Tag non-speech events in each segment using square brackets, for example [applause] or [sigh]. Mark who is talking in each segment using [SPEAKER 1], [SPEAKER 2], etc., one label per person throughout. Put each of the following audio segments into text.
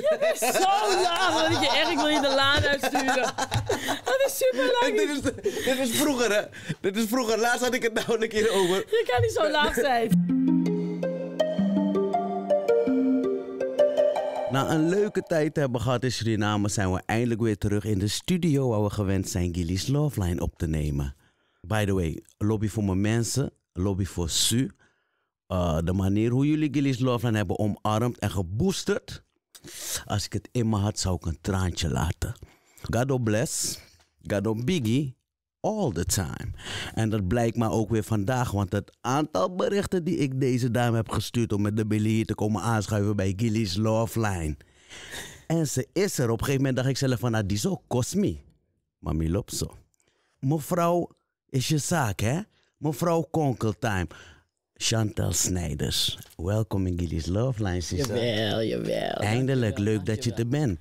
[SPEAKER 1] Je bent zo laag dat ik je echt wil je de laan uitsturen.
[SPEAKER 2] Dat is super lang. Dit is, dit is vroeger, hè? Dit is vroeger. Laatst had ik het nou een keer over.
[SPEAKER 1] Je kan niet zo laag zijn.
[SPEAKER 2] Na een leuke tijd te hebben gehad in Suriname zijn we eindelijk weer terug in de studio waar we gewend zijn Gilly's Loveline op te nemen. By the way, lobby voor mijn mensen, lobby voor Su. Eh, de manier hoe jullie Gilly's Loveline hebben omarmd en geboosterd. Als ik het in me zou ik een traantje laten. God bless. God biggie. All the time. En dat blijkt maar ook weer vandaag. Want het aantal berichten die ik deze dame heb gestuurd om met de Billy hier te komen aanschuiven bij Gilly's Love Line. En ze is er. Op een gegeven moment dacht ik zelf van, nou, die zo kost me. Mami loopt zo. Mevrouw, is je zaak hè? Mevrouw Konkeltime. Chantal Snijders. Welkom in Gilly's Love Line, sister. Jawel, jawel. Eindelijk, leuk dat je er bent.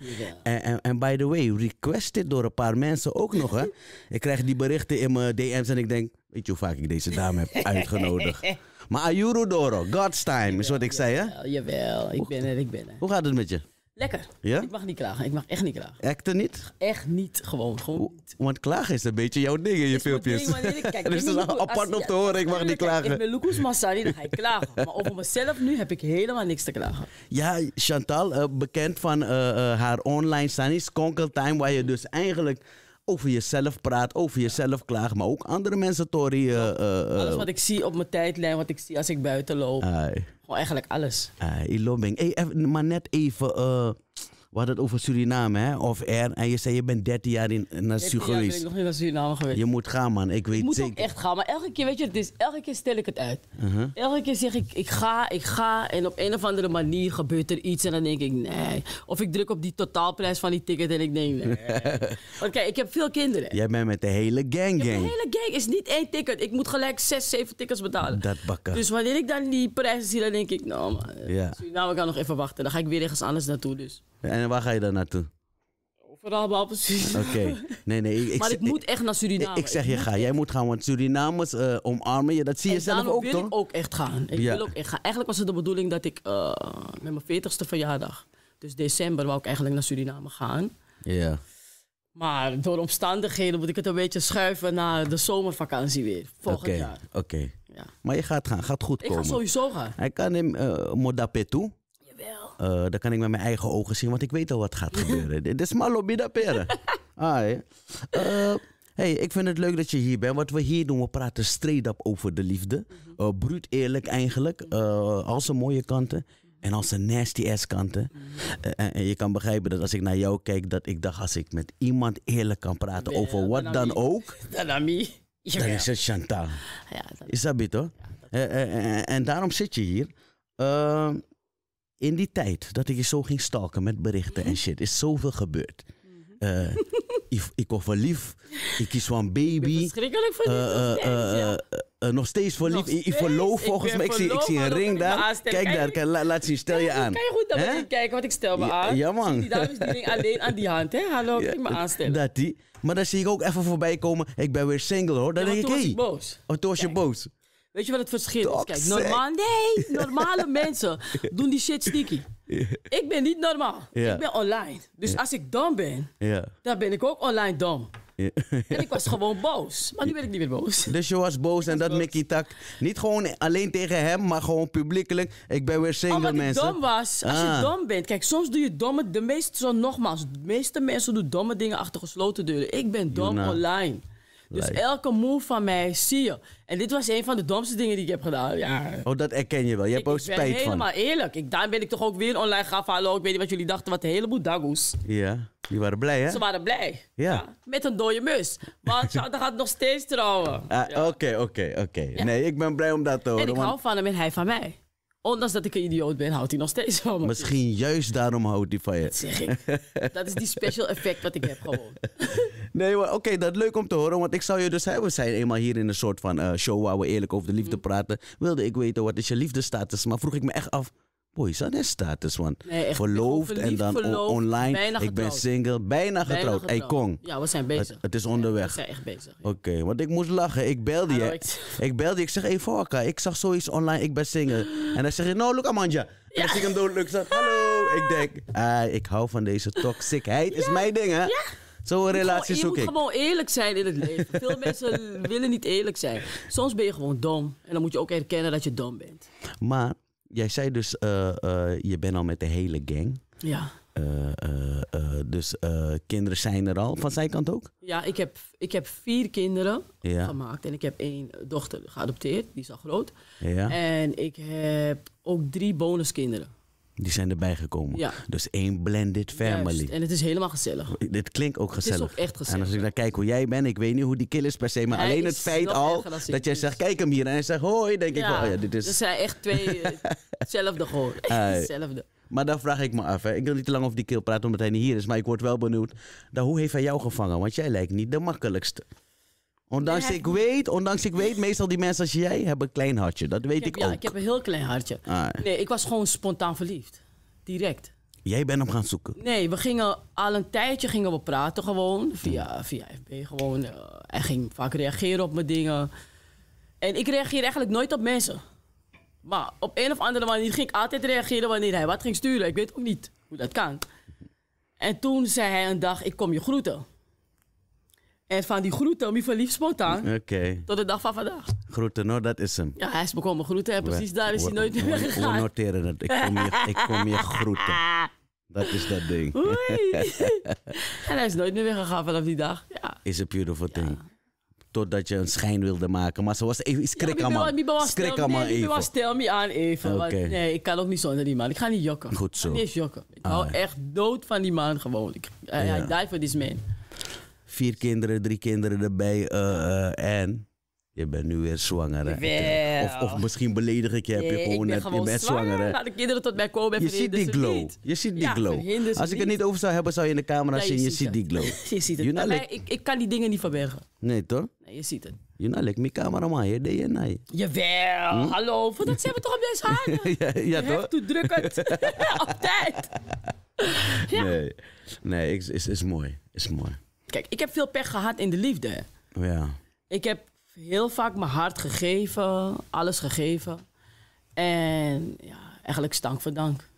[SPEAKER 2] En, by the way, requested door een paar mensen ook nog, hè. [laughs] ik krijg die berichten in mijn DM's en ik denk... Weet je hoe vaak ik deze dame heb [laughs] uitgenodigd? maar Ayuru Doro, God's time, is wat ik zei, hè? jawel. ik ben er, ik ben er. Hoe gaat het met je? Lekker. Ja? Ik mag niet klagen. Ik mag echt niet klagen. Acten niet?
[SPEAKER 1] Echt niet,
[SPEAKER 2] gewoon. gewoon Want klagen is een beetje jouw ding in je filmpjes. Ding,
[SPEAKER 1] kijk, [laughs] is dus apart op te horen, ik mag niet klagen. Ik ben Lucas Massari, dan ga ik klagen. Maar over mezelf nu heb ik helemaal niks te klagen.
[SPEAKER 2] Ja, Chantal, eh, bekend van eh, eh, haar online Sunny's Conkle Time, waar je dus eigenlijk over jezelf praat, over jezelf klaagt, maar ook andere mensen torie. Eh, eh, eh, alles wat
[SPEAKER 1] ik zie op mijn tijdlijn, wat ik zie als
[SPEAKER 2] ik buiten loop. Gewoon eigenlijk alles. Iloming. Hey, maar net even, we hadden het over Suriname, hè? Of er. En je zei, je bent 13 jaar in, naar Suriname geweest. ben nog niet naar Suriname geweest. Je moet gaan, man. Ik weet ik moet zeker. moet
[SPEAKER 1] echt gaan. Maar elke keer, weet je, het is, elke keer stel ik het uit. Uh-huh. Elke keer zeg ik, ik ga, ik ga. En op een of andere manier gebeurt er iets. En dan denk ik, nee. Of ik druk op die totaalprijs van die ticket en ik denk, nee. Oké, [laughs] ik heb veel kinderen.
[SPEAKER 2] Jij bent met de hele gang, gang. de hele
[SPEAKER 1] gang is niet één ticket. Ik moet gelijk zes, zeven tickets betalen.
[SPEAKER 2] Dat bakken. Dus
[SPEAKER 1] wanneer ik dan die prijzen zie, dan denk ik, nou man. Suriname kan nog even wachten. Dan ga ik weer ergens anders naartoe, dus.
[SPEAKER 2] En waar ga je dan naartoe?
[SPEAKER 1] Vooral behalve Oké.
[SPEAKER 2] Nee, nee. Ik, [laughs] maar ik, moet
[SPEAKER 1] echt naar Suriname. Ik, zeg je ga.
[SPEAKER 2] Jij moet gaan, want Surinamers eh, omarmen je. Dat zie je zelf ook, toch? ik ook echt gaan. Ik wil ook
[SPEAKER 1] echt gaan. Eigenlijk was het de bedoeling dat ik eh, met mijn 40ste verjaardag... Dus december wou ik eigenlijk naar Suriname gaan. Ja. Maar door omstandigheden moet ik het een beetje schuiven naar de zomervakantie weer. Volgend jaar.
[SPEAKER 2] Oké. Ja. Maar je gaat gaan. Gaat goed komen. Ik ga sowieso gaan. Hij kan in uh, eh, toe. Uh, kan ik met mijn eigen ogen zien, want ik weet al wat gaat gebeuren. Dit is malo Ah Hé, hey, ik vind het leuk dat je hier bent. Wat we hier doen, we praten straight up over de liefde. Uh, bruut eerlijk eigenlijk. Mhm. Eh, als ze mooie kanten. En als een nasty ass kanten. Mhm. En, je kan begrijpen dat als ik naar jou kijk, dat ik dacht als ik met iemand eerlijk kan praten over wat dan
[SPEAKER 1] ook. [laughs] Dan Dan is het
[SPEAKER 2] Chantal. Ja, dat... Is dat beter? Ja, dat... en, en, daarom zit je hier. Uh, in die tijd dat ik je zo ging stalken met berichten en shit, is zoveel gebeurd. Mhm. Eh, [laughs] ik, was word verliefd. Ik kies een baby. Verschrikkelijk voor Uh, uh, nog steeds verliefd. Nog steeds? Ik, ik verloof volgens mij. Ik zie, ik zie een ring daar. Kijk daar, laat zien. Stel je aan. Kan je goed naar kijken,
[SPEAKER 1] want ik stel me aan. Ja, man. Die dames die ring alleen aan die hand,
[SPEAKER 2] hè? Hallo, ik me aanstellen. Dat die. Maar dan zie ik ook even voorbij komen. Ik ben weer single, hoor. Dan ja, denk ik, hé. Boos. Oh, toen was je boos.
[SPEAKER 1] Weet je wat het verschil is? Kijk, normaal, nee, [laughs] normale mensen [laughs] doen die shit sneaky. Ik ben niet normaal. Ik ben online. Dus als ik dom ben, dan ben ik ook online dom. [laughs] en ik was gewoon boos. Maar nu ben ik niet meer boos. Dus je was boos en dat Mickey Tak. Niet gewoon alleen tegen
[SPEAKER 2] hem, maar gewoon publiekelijk. Ik ben weer single, mensen. Als je dom was. Als je ah. dom
[SPEAKER 1] bent. Kijk, soms doe je domme... De meeste, zo nogmaals, de meeste mensen doen domme dingen achter gesloten deuren. Ik ben dom nou. online. Dus elke move van mij zie je. En dit was een van de domste dingen die ik heb gedaan. Ja.
[SPEAKER 2] Oh, dat erken je wel. Je hebt ook spijt van. Ik ben helemaal
[SPEAKER 1] eerlijk. Ik, daar ben ik toch ook weer online gaan verhalen. ik weet niet wat jullie dachten. Wat een heleboel dagoes.
[SPEAKER 2] Ja, die waren blij, hè? Ze waren blij. Ja.
[SPEAKER 1] met een dode mus. Want [laughs] dat gaat nog steeds trouwen. Ah,
[SPEAKER 2] oké, oké, oké. Nee, ik ben blij om dat te horen. En ik hou
[SPEAKER 1] van hem en hij van mij. Ondanks dat ik een idioot ben,
[SPEAKER 2] houdt hij nog steeds van me. Misschien juist daarom houdt hij van je. Dat
[SPEAKER 1] zeg ik. dat is die special effect wat ik heb gewoon.
[SPEAKER 2] [laughs] nee, maar oké, dat is leuk om te horen. Want ik zou je dus hebben. We zijn eenmaal hier in een soort van eh, show waar we eerlijk over de liefde mhm. praten. Wilde ik weten wat is je liefdestatus. Maar vroeg ik me echt af, Boy, dat is status nee, verloofd en dan online. Ik ben single, bijna getrouwd. Bijna getrouwd. Hey, Kong. Ja, we zijn bezig. Het, is onderweg. Ja, we zijn echt bezig. Oké, want ik moest lachen. Ik belde je. Ik... belde belde Ik zeg, hey Forka, ik zag zoiets online. Ik ben single. en dan zeg je, nou, look Amandja. En dan
[SPEAKER 1] ik hem doodelijk. Zeg, hallo.
[SPEAKER 2] Ik denk, ik hou van deze toxicheid. Is mijn ding, hè? Zo'n relatie zoek ik. Je moet
[SPEAKER 1] gewoon eerlijk zijn in het leven. Veel [laughs] mensen willen niet eerlijk zijn. Soms ben je gewoon dom. En dan moet je ook erkennen dat je dom bent.
[SPEAKER 2] Maar jij zei dus, eh, eh, je bent al met de hele gang. Ja. Eh, dus kinderen zijn er al, van zijkant ook?
[SPEAKER 1] Ja, ik heb, ik heb vier kinderen gemaakt. En ik heb één dochter geadopteerd, die is al groot. Ja. En ik heb ook drie bonuskinderen.
[SPEAKER 2] Die zijn erbij gekomen. Ja. Dus één blended family. En
[SPEAKER 1] het is helemaal gezellig.
[SPEAKER 2] Dit klinkt ook gezellig. Het is ook echt gezellig. En als ik naar kijk hoe jij bent, ik weet niet hoe die kill is per se. Maar alleen het feit al dat jij zegt, kijk hem hier. En hij zegt, hoi. denk ik, oh ja, dit is... Dat
[SPEAKER 1] zijn echt twee, eh, [laughs] hetzelfde gewoon. hetzelfde.
[SPEAKER 2] Maar dan vraag ik me af. Hè. Ik wil niet te lang over die kill praten, omdat hij niet hier is. Maar ik word wel benieuwd. Dan, hoe heeft hij jou gevangen? Want jij lijkt niet de makkelijkste. Ondanks ik weet, ondanks ik weet, meestal die mensen als jij hebben een klein hartje. Dat weet ik, ook. Ja, ik heb een heel klein hartje. Ah.
[SPEAKER 1] Nee, ik was gewoon spontaan verliefd. Direct.
[SPEAKER 2] Jij bent hem gaan zoeken?
[SPEAKER 1] Nee, we gingen al een tijdje gingen we praten gewoon. Via, hmm. via FB gewoon. Eh, hij ging vaak reageren op mijn dingen. En ik reageer eigenlijk nooit op mensen. Maar op een of andere manier ging ik altijd reageren wanneer hij wat ging sturen. Ik weet ook niet hoe dat kan. En toen zei hij een dag, ik kom je groeten. En van die groeten, van verliefd spontaan.
[SPEAKER 2] Oké. Tot
[SPEAKER 1] de dag van vandaag.
[SPEAKER 2] Groeten, nou, dat is hem.
[SPEAKER 1] Ja, hij is bekomen groeten en precies daar is hij nooit meer we, gegaan. We
[SPEAKER 2] noteren dat. Ik kom je, ik kom je groeten. [laughs] Dat is dat ding. [laughs]
[SPEAKER 1] en hij is nooit meer weggegaan vanaf die dag.
[SPEAKER 2] Ja. Is een beautiful thing. Totdat je een schijn wilde maken. Maar ze was even iets allemaal. Schrik aan even.
[SPEAKER 1] Stel me aan even. nee, ik kan ook niet zonder die man. Ik ga niet jokken. Goed zo. Ik niet jokken. Ik hou ah. echt dood van die man gewoon. Hij uh, ja. I die for man
[SPEAKER 2] vier kinderen, drie kinderen erbij. Eh, eh, en je bent nu weer zwanger. Eh, of, of misschien beledig ik je, heb je gewoon, net zwanger. de
[SPEAKER 1] kinderen tot mij komen. Je ziet die glow. Je ziet die glow. Als ik het niet
[SPEAKER 2] over zou hebben, zou je in de camera zien. Je, ziet, die glow. [laughs] je ziet het. Nou, ik,
[SPEAKER 1] ik kan die dingen niet verbergen. Nee, toch? Nee, je ziet het.
[SPEAKER 2] Je nou, like mijn maar je deed je nee.
[SPEAKER 1] Jawel, hm? hallo. Voor dat zijn we toch op deze [laughs] handen. ja, ja, je toch? Toe druk het. op tijd.
[SPEAKER 2] Nee, nee, het is, is mooi. Is mooi.
[SPEAKER 1] Kijk, ik heb veel pech gehad in de liefde. Ja. Ik heb heel vaak mijn hart gegeven, alles gegeven. En ja, eigenlijk stank voor dank.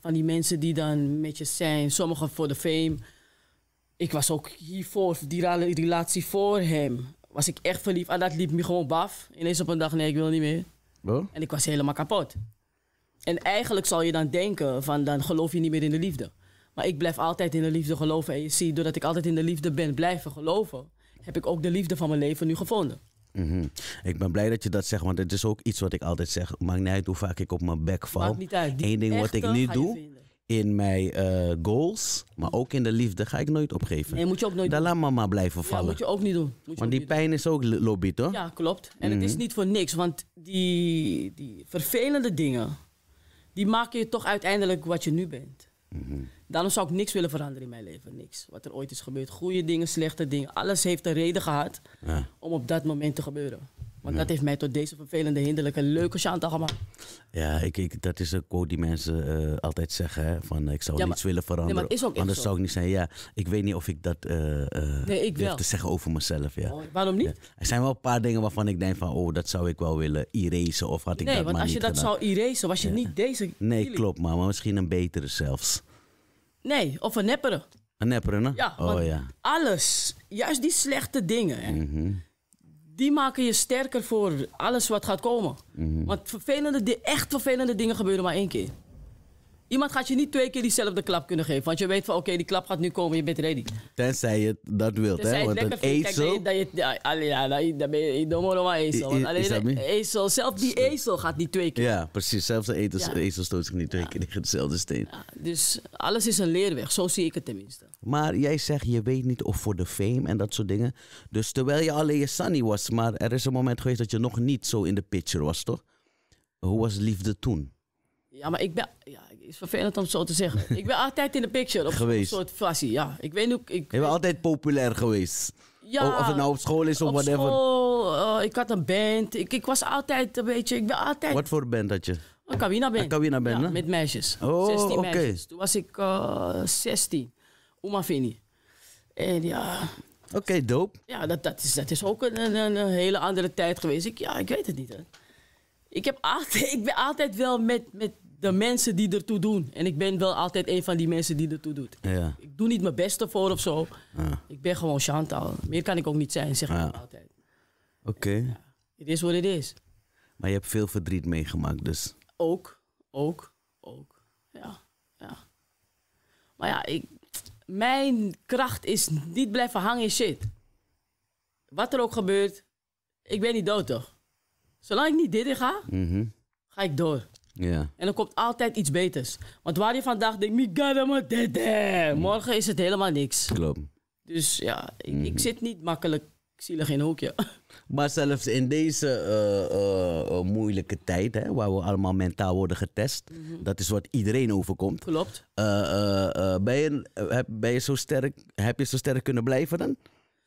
[SPEAKER 1] Van die mensen die dan met je zijn, sommigen voor de fame. Ik was ook hiervoor, die relatie voor hem. Was ik echt verliefd en ah, dat liep me gewoon baf. Ineens op een dag, nee, ik wil niet meer. En ik was helemaal kapot. En eigenlijk zal je dan denken van, dan geloof je niet meer in de liefde. Maar ik blijf altijd in de liefde geloven. En je ziet, doordat ik altijd in de liefde ben blijven geloven, heb ik ook de liefde van mijn leven nu gevonden.
[SPEAKER 2] Mhm. Ik ben blij dat je dat zegt, want het is ook iets wat ik altijd zeg. Maakt niet uit hoe vaak ik op mijn bek val. Eén ding wat ik nu doe, in mijn eh, goals, maar ook in de liefde, ga ik nooit opgeven. Nee, moet je ook nooit Dan laat mama blijven vallen. Ja, moet je ook niet doen. want die pijn is ook lobby, toch?
[SPEAKER 1] Ja, klopt. En het is mhm. niet voor niks, want die, die vervelende dingen, die maken je toch uiteindelijk wat je nu bent. Daarom zou ik niks willen veranderen in mijn leven. Niks. Wat er ooit is gebeurd. Goede dingen, slechte dingen. Alles heeft een reden gehad om op dat moment te gebeuren. Want dat heeft mij tot deze vervelende, hinderlijke, leuke Chantal gemaakt.
[SPEAKER 2] Ja, ik, ik, dat is een quote die mensen eh, altijd zeggen. Hè, van eh, ik zou ja, niets willen veranderen. anders zou ik niet zijn. Ja, ik weet niet of ik dat uh, ik durf wel. te zeggen over mezelf. Ja. Oh, waarom niet? Er zijn wel een paar dingen waarvan ik denk van... Oh, dat zou ik wel willen eraseren. Of had ik nee, dat maar niet Nee, want als je dat
[SPEAKER 1] zou eraseren, was je niet deze... Nee,
[SPEAKER 2] klopt maar. misschien een betere zelfs.
[SPEAKER 1] Nee, of een neppere. Een neppere, hè? Ja, oh, ja. alles. Juist die slechte dingen. Hè. Mhm die maken je sterker voor alles wat gaat komen. Mhm. Want vervelende, echt vervelende dingen gebeuren maar één keer. Iemand gaat je niet twee keer diezelfde klap kunnen geven. Want je weet van, oké, die klap gaat nu komen, je bent ready. Tenzij je dat wilt, hè? Want een ezel... dat je, ja, ja, dan ben je domme ezel. Want ezel, zelf die ezel gaat niet twee
[SPEAKER 2] keer. Ja, precies. Zelfs de ezel, ezel stoot zich niet twee keer tegen dezelfde steen.
[SPEAKER 1] dus alles is een leerweg, zo zie ik het tenminste.
[SPEAKER 2] Maar jij zegt, je weet niet of voor de fame en dat soort dingen. Dus terwijl je alleen je Sunny was, maar er is een moment geweest dat je nog niet zo in de picture was, toch? Hoe was liefde toen?
[SPEAKER 1] Ja, maar ik ben... Ja, is vervelend om zo te zeggen. [laughs] ik ben altijd in de picture op een soort fassie. Ja, ik weet ook. Ik,
[SPEAKER 2] je bent altijd populair geweest.
[SPEAKER 1] Ja, of, het nou
[SPEAKER 2] op school is of op whatever.
[SPEAKER 1] School, eh, ik had een band. Ik, ik was altijd een beetje. Ik ben altijd. Wat
[SPEAKER 2] voor band had je?
[SPEAKER 1] Een cabina band. Een
[SPEAKER 2] cabina band, ja, Met meisjes. Oh, oké.
[SPEAKER 1] Toen was ik uh, eh, 16. Oma Vini. En ja. Oké, okay, dope. Ja, dat, dat, is, dat is ook een, een, een hele andere tijd geweest. Ik, ja, ik weet het niet. Hè. Ik, heb altijd, [laughs] ik ben altijd wel met, met de mensen die ertoe doen. En ik ben wel altijd een van die mensen die ertoe doet. Ja. Ik doe niet mijn beste voor of zo. Ja. Ik ben gewoon Chantal. Meer kan ik ook niet zijn, zeg ik altijd. Oké. Het is wat het is.
[SPEAKER 2] Maar je hebt veel verdriet meegemaakt, dus.
[SPEAKER 1] Ook, ook, ook. Ja, ja. Maar ja, ik, mijn kracht is niet blijven hangen in shit. Wat er ook gebeurt, ik ben niet dood toch? Zolang ik niet dit ga, mhm. ga ik door. Ja. En er komt altijd iets beters. Want waar je vandaag denkt, Migadama dede, mm. morgen is het helemaal niks. Klopt. Dus ja, ik, mm-hmm. zit niet makkelijk zielig in een hoekje. [laughs]
[SPEAKER 2] Maar zelfs in deze eh, eh, eh, moeilijke tijd, hè, waar we allemaal mentaal worden getest, mm-hmm. dat is wat iedereen overkomt. Klopt. ben, je, heb, ben je zo sterk, heb je zo sterk kunnen blijven dan?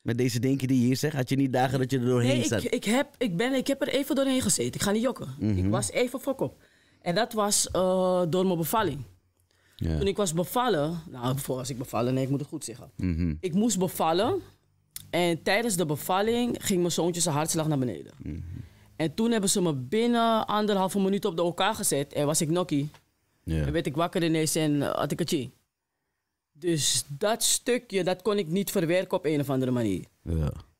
[SPEAKER 2] Met deze dingen die je hier zegt, had je niet dagen dat je er doorheen nee, zat? Ik,
[SPEAKER 1] ik, heb, ik, ben, ik heb er even doorheen gezeten. Ik ga niet jokken. Ik mm-hmm. was even fok op. En dat was eh, door mijn bevalling. Yeah. Toen ik was bevallen, nou, voor als ik bevallen, nee, ik moet het goed zeggen. Mhm. Ik moest bevallen en tijdens de bevalling ging mijn zoontje zijn hartslag naar beneden. Mhm. En toen hebben ze me binnen anderhalve minuut op de elkaar gezet en was ik nokkie. Yeah. En werd ik wakker ineens en eh, had ik het Dus dat stukje, dat kon ik niet verwerken op een of andere manier.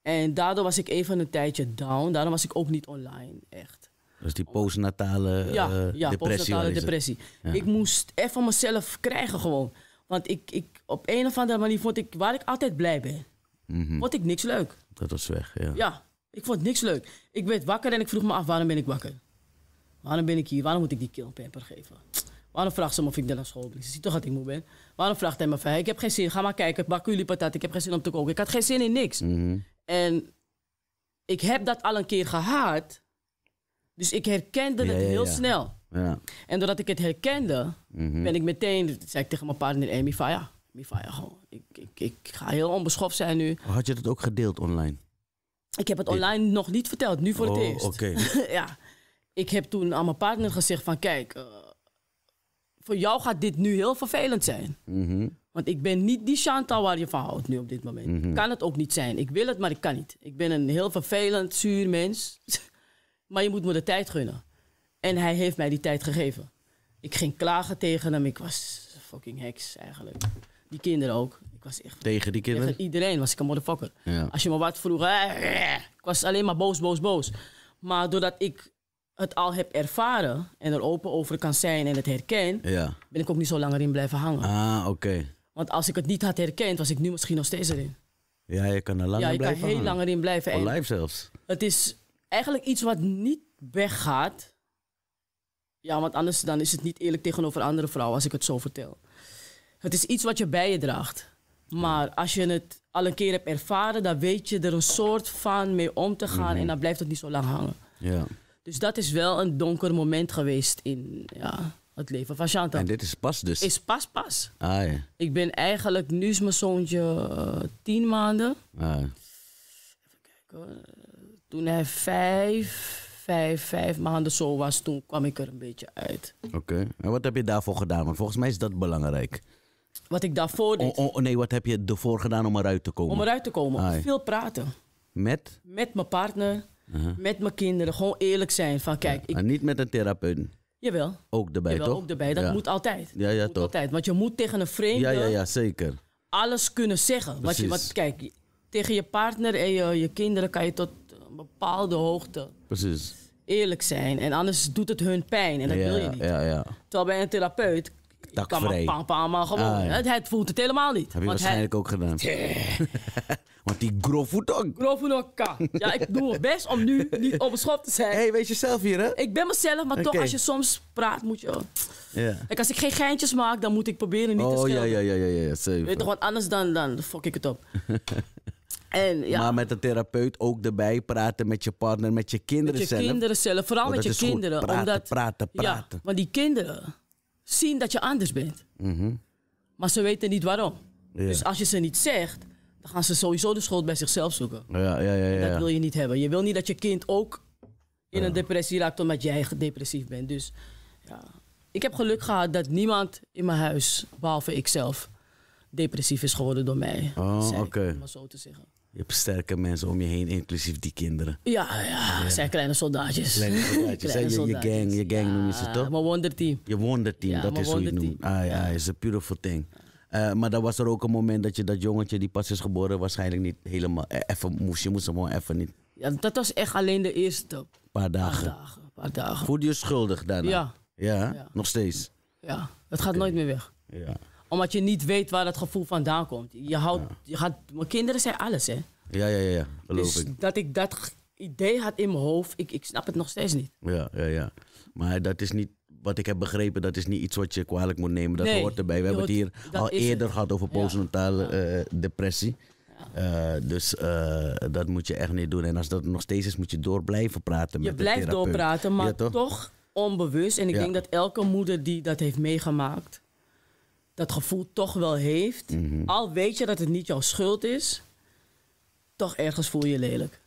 [SPEAKER 1] En daardoor was ik even een tijdje down. Daarom was ik ook niet online, echt.
[SPEAKER 2] Dus die postnatale ja, ja, eh, Postnatale depressie.
[SPEAKER 1] Ik moest even mezelf krijgen gewoon. Want ik, ik, op een of andere manier vond ik, waar ik altijd blij ben, mm vond ik niks leuk.
[SPEAKER 2] Dat was weg, ja.
[SPEAKER 1] Ja, ik vond niks leuk. Ik werd wakker en ik vroeg me af, waarom ben ik wakker? Waarom ben ik hier? Waarom moet ik die killpamper geven? Waarom vraagt ze me of ik naar school ben? Ze ziet toch dat ik moe ben? Waarom vraagt hij me van, ik heb geen zin, ga maar kijken, bakken jullie patat, ik heb geen zin om te koken. Ik had geen zin in niks. Mhm. En ik heb dat al een keer gehad, dus ik herkende het heel ja. snel. En doordat ik het herkende, mhm. ben ik meteen, zei ik tegen mijn partner, Amy Mifaya, Mifaya, gewoon, ik, ik, ik ga heel onbeschoft zijn nu. Oh, had je dat ook gedeeld online? Ik heb het online nog niet verteld, nu voor het oh, eerst. Okay. [laughs] ja. Ik heb toen aan mijn partner gezegd van, kijk, eh, voor jou gaat dit nu heel vervelend zijn. Mhm. Want ik ben niet die Chantal waar je van houdt nu op dit moment. Mhm. Kan het ook niet zijn. Ik wil het, maar ik kan niet. Ik ben een heel vervelend, zuur mens. [laughs] Maar je moet me de tijd gunnen. En hij heeft mij die tijd gegeven. Ik ging klagen tegen hem. Ik was fucking heks eigenlijk. Die kinderen ook. Ik was echt... Tegen die kinderen? Tegen iedereen was ik een motherfucker. Als je me wat vroeg... Ik was alleen maar boos, boos, boos. Maar doordat ik het al heb ervaren en er open over kan zijn en het herken, ben ik ook niet zo langer in blijven hangen. Ah, oké. Want als ik het niet had herkend, was ik nu misschien nog steeds erin.
[SPEAKER 2] Ja, je kan er langer blijven Ja, je kan heel langer in blijven. Voor live zelfs.
[SPEAKER 1] Het is eigenlijk iets wat niet weggaat. Ja, want anders dan is het niet eerlijk tegenover andere vrouwen als ik het zo vertel. Het is iets wat je bij je draagt. Maar als je het al een keer hebt ervaren, dan weet je er een soort van mee om te gaan en mhm. dan blijft het niet zo lang hangen. Ja. Dus dat is wel een donker moment geweest in ja, het leven van Chantal. En dit is pas dus? Is pas pas. Ah, ja. Ik ben eigenlijk, nu is mijn zoontje eh, tien maanden. Ah. Even kijken hoor. Toen hij vijf, vijf, vijf maanden zo was, toen kwam ik er een beetje uit.
[SPEAKER 2] Oké. En wat heb je daarvoor gedaan? Want volgens mij is dat belangrijk.
[SPEAKER 1] Wat ik daarvoor oh, oh, oh,
[SPEAKER 2] nee, wat heb je ervoor gedaan om eruit te komen? Om eruit te komen. Veel praten. Met?
[SPEAKER 1] Met mijn partner, uh-huh. met mijn kinderen. Gewoon eerlijk zijn. Van, kijk, ik...
[SPEAKER 2] En niet met een therapeut? Jawel. Ook erbij, toch? ook erbij. Dat moet altijd. Ja, ja, toch?
[SPEAKER 1] Altijd. Want je moet tegen een vreemde... Ja, ja,
[SPEAKER 2] ja, zeker.
[SPEAKER 1] Alles kunnen zeggen. Precies. Want, je, kijk, tegen je partner en je, je kinderen kan je tot bepaalde hoogte. Precies. Eerlijk zijn. En anders doet het hun pijn. En dat wil je niet. Ja, ja. Terwijl bij een therapeut
[SPEAKER 2] kan maar pam, maar gewoon. Ah, het,
[SPEAKER 1] het, voelt het helemaal niet. Heb je waarschijnlijk ook gedaan. [laughs] Want die grof voet Grof kan. Ja, ik doe mijn best om nu niet op schop te zijn. Hé, hey, weet zelf hier, hè? Ik ben mezelf, maar toch, als je soms praat, moet je... Kijk, als ik geen geintjes maak, dan moet ik proberen niet te schelen. Oh, ja,
[SPEAKER 2] ja, ja, ja. ja, Weet toch, wat?
[SPEAKER 1] anders dan, dan fuck ik het op. [laughs] En, ja.
[SPEAKER 2] Maar met de therapeut ook erbij praten met je partner, met je kinderen zelf. Met je kinderen
[SPEAKER 1] zelf, vooral met je kinderen. Praten, omdat,
[SPEAKER 2] praten, praten. Ja,
[SPEAKER 1] want die kinderen zien dat je anders bent. Mhm. Maar ze weten niet waarom. Dus als je ze niet zegt, dan gaan ze sowieso de schuld bij zichzelf zoeken.
[SPEAKER 2] Ja, ja, ja, ja Dat wil je
[SPEAKER 1] niet hebben. Je wil niet dat je kind ook in een depressie raakt omdat jij depressief bent. Dus ja. ik heb geluk gehad dat niemand in mijn huis, behalve ikzelf, depressief is geworden door mij. Oh, oké. Om maar zo te
[SPEAKER 2] zeggen. Je hebt sterke mensen om je heen, inclusief die kinderen.
[SPEAKER 1] Ja, ja, ja. zijn kleine soldaatjes. Kleine [laughs] soldaatjes. je, gang,
[SPEAKER 2] je gang noem je ze toch? Mijn wonderteam. Je wonderteam, ja, dat is hoe je het noemt. Ah ja, is a beautiful thing. Eh, maar dan was er ook een moment dat je dat jongetje die pas is geboren waarschijnlijk niet helemaal eh, even moest. Je moest hem gewoon even niet.
[SPEAKER 1] Ja, dat was echt alleen de eerste
[SPEAKER 2] paar dagen. Paar dagen, paar dagen. je schuldig daarna? Ja. Ja, ja. nog steeds?
[SPEAKER 1] Ja, het gaat nooit meer weg. Ja omdat je niet weet waar dat gevoel vandaan komt. Je houdt, je gaat, mijn kinderen zijn alles, hè?
[SPEAKER 2] Ja, ja, ja, dus
[SPEAKER 1] dat ik dat idee had in mijn hoofd, ik, ik snap het nog steeds niet.
[SPEAKER 2] Ja, ja, ja. Maar dat is niet wat ik heb begrepen, dat is niet iets wat je kwalijk moet nemen. Dat hoort erbij. We hebben het hier al eerder gehad over postnatale eh, depressie. Eh, dus eh, dat moet je echt niet doen. En als dat nog steeds is, moet je door blijven praten je met de therapeut. Je blijft doorpraten, maar toch?
[SPEAKER 1] onbewust. En ik denk dat elke moeder die dat heeft meegemaakt, dat gevoel toch wel heeft. Mhm. Al weet je dat het niet jouw schuld is, toch ergens voel je lelijk.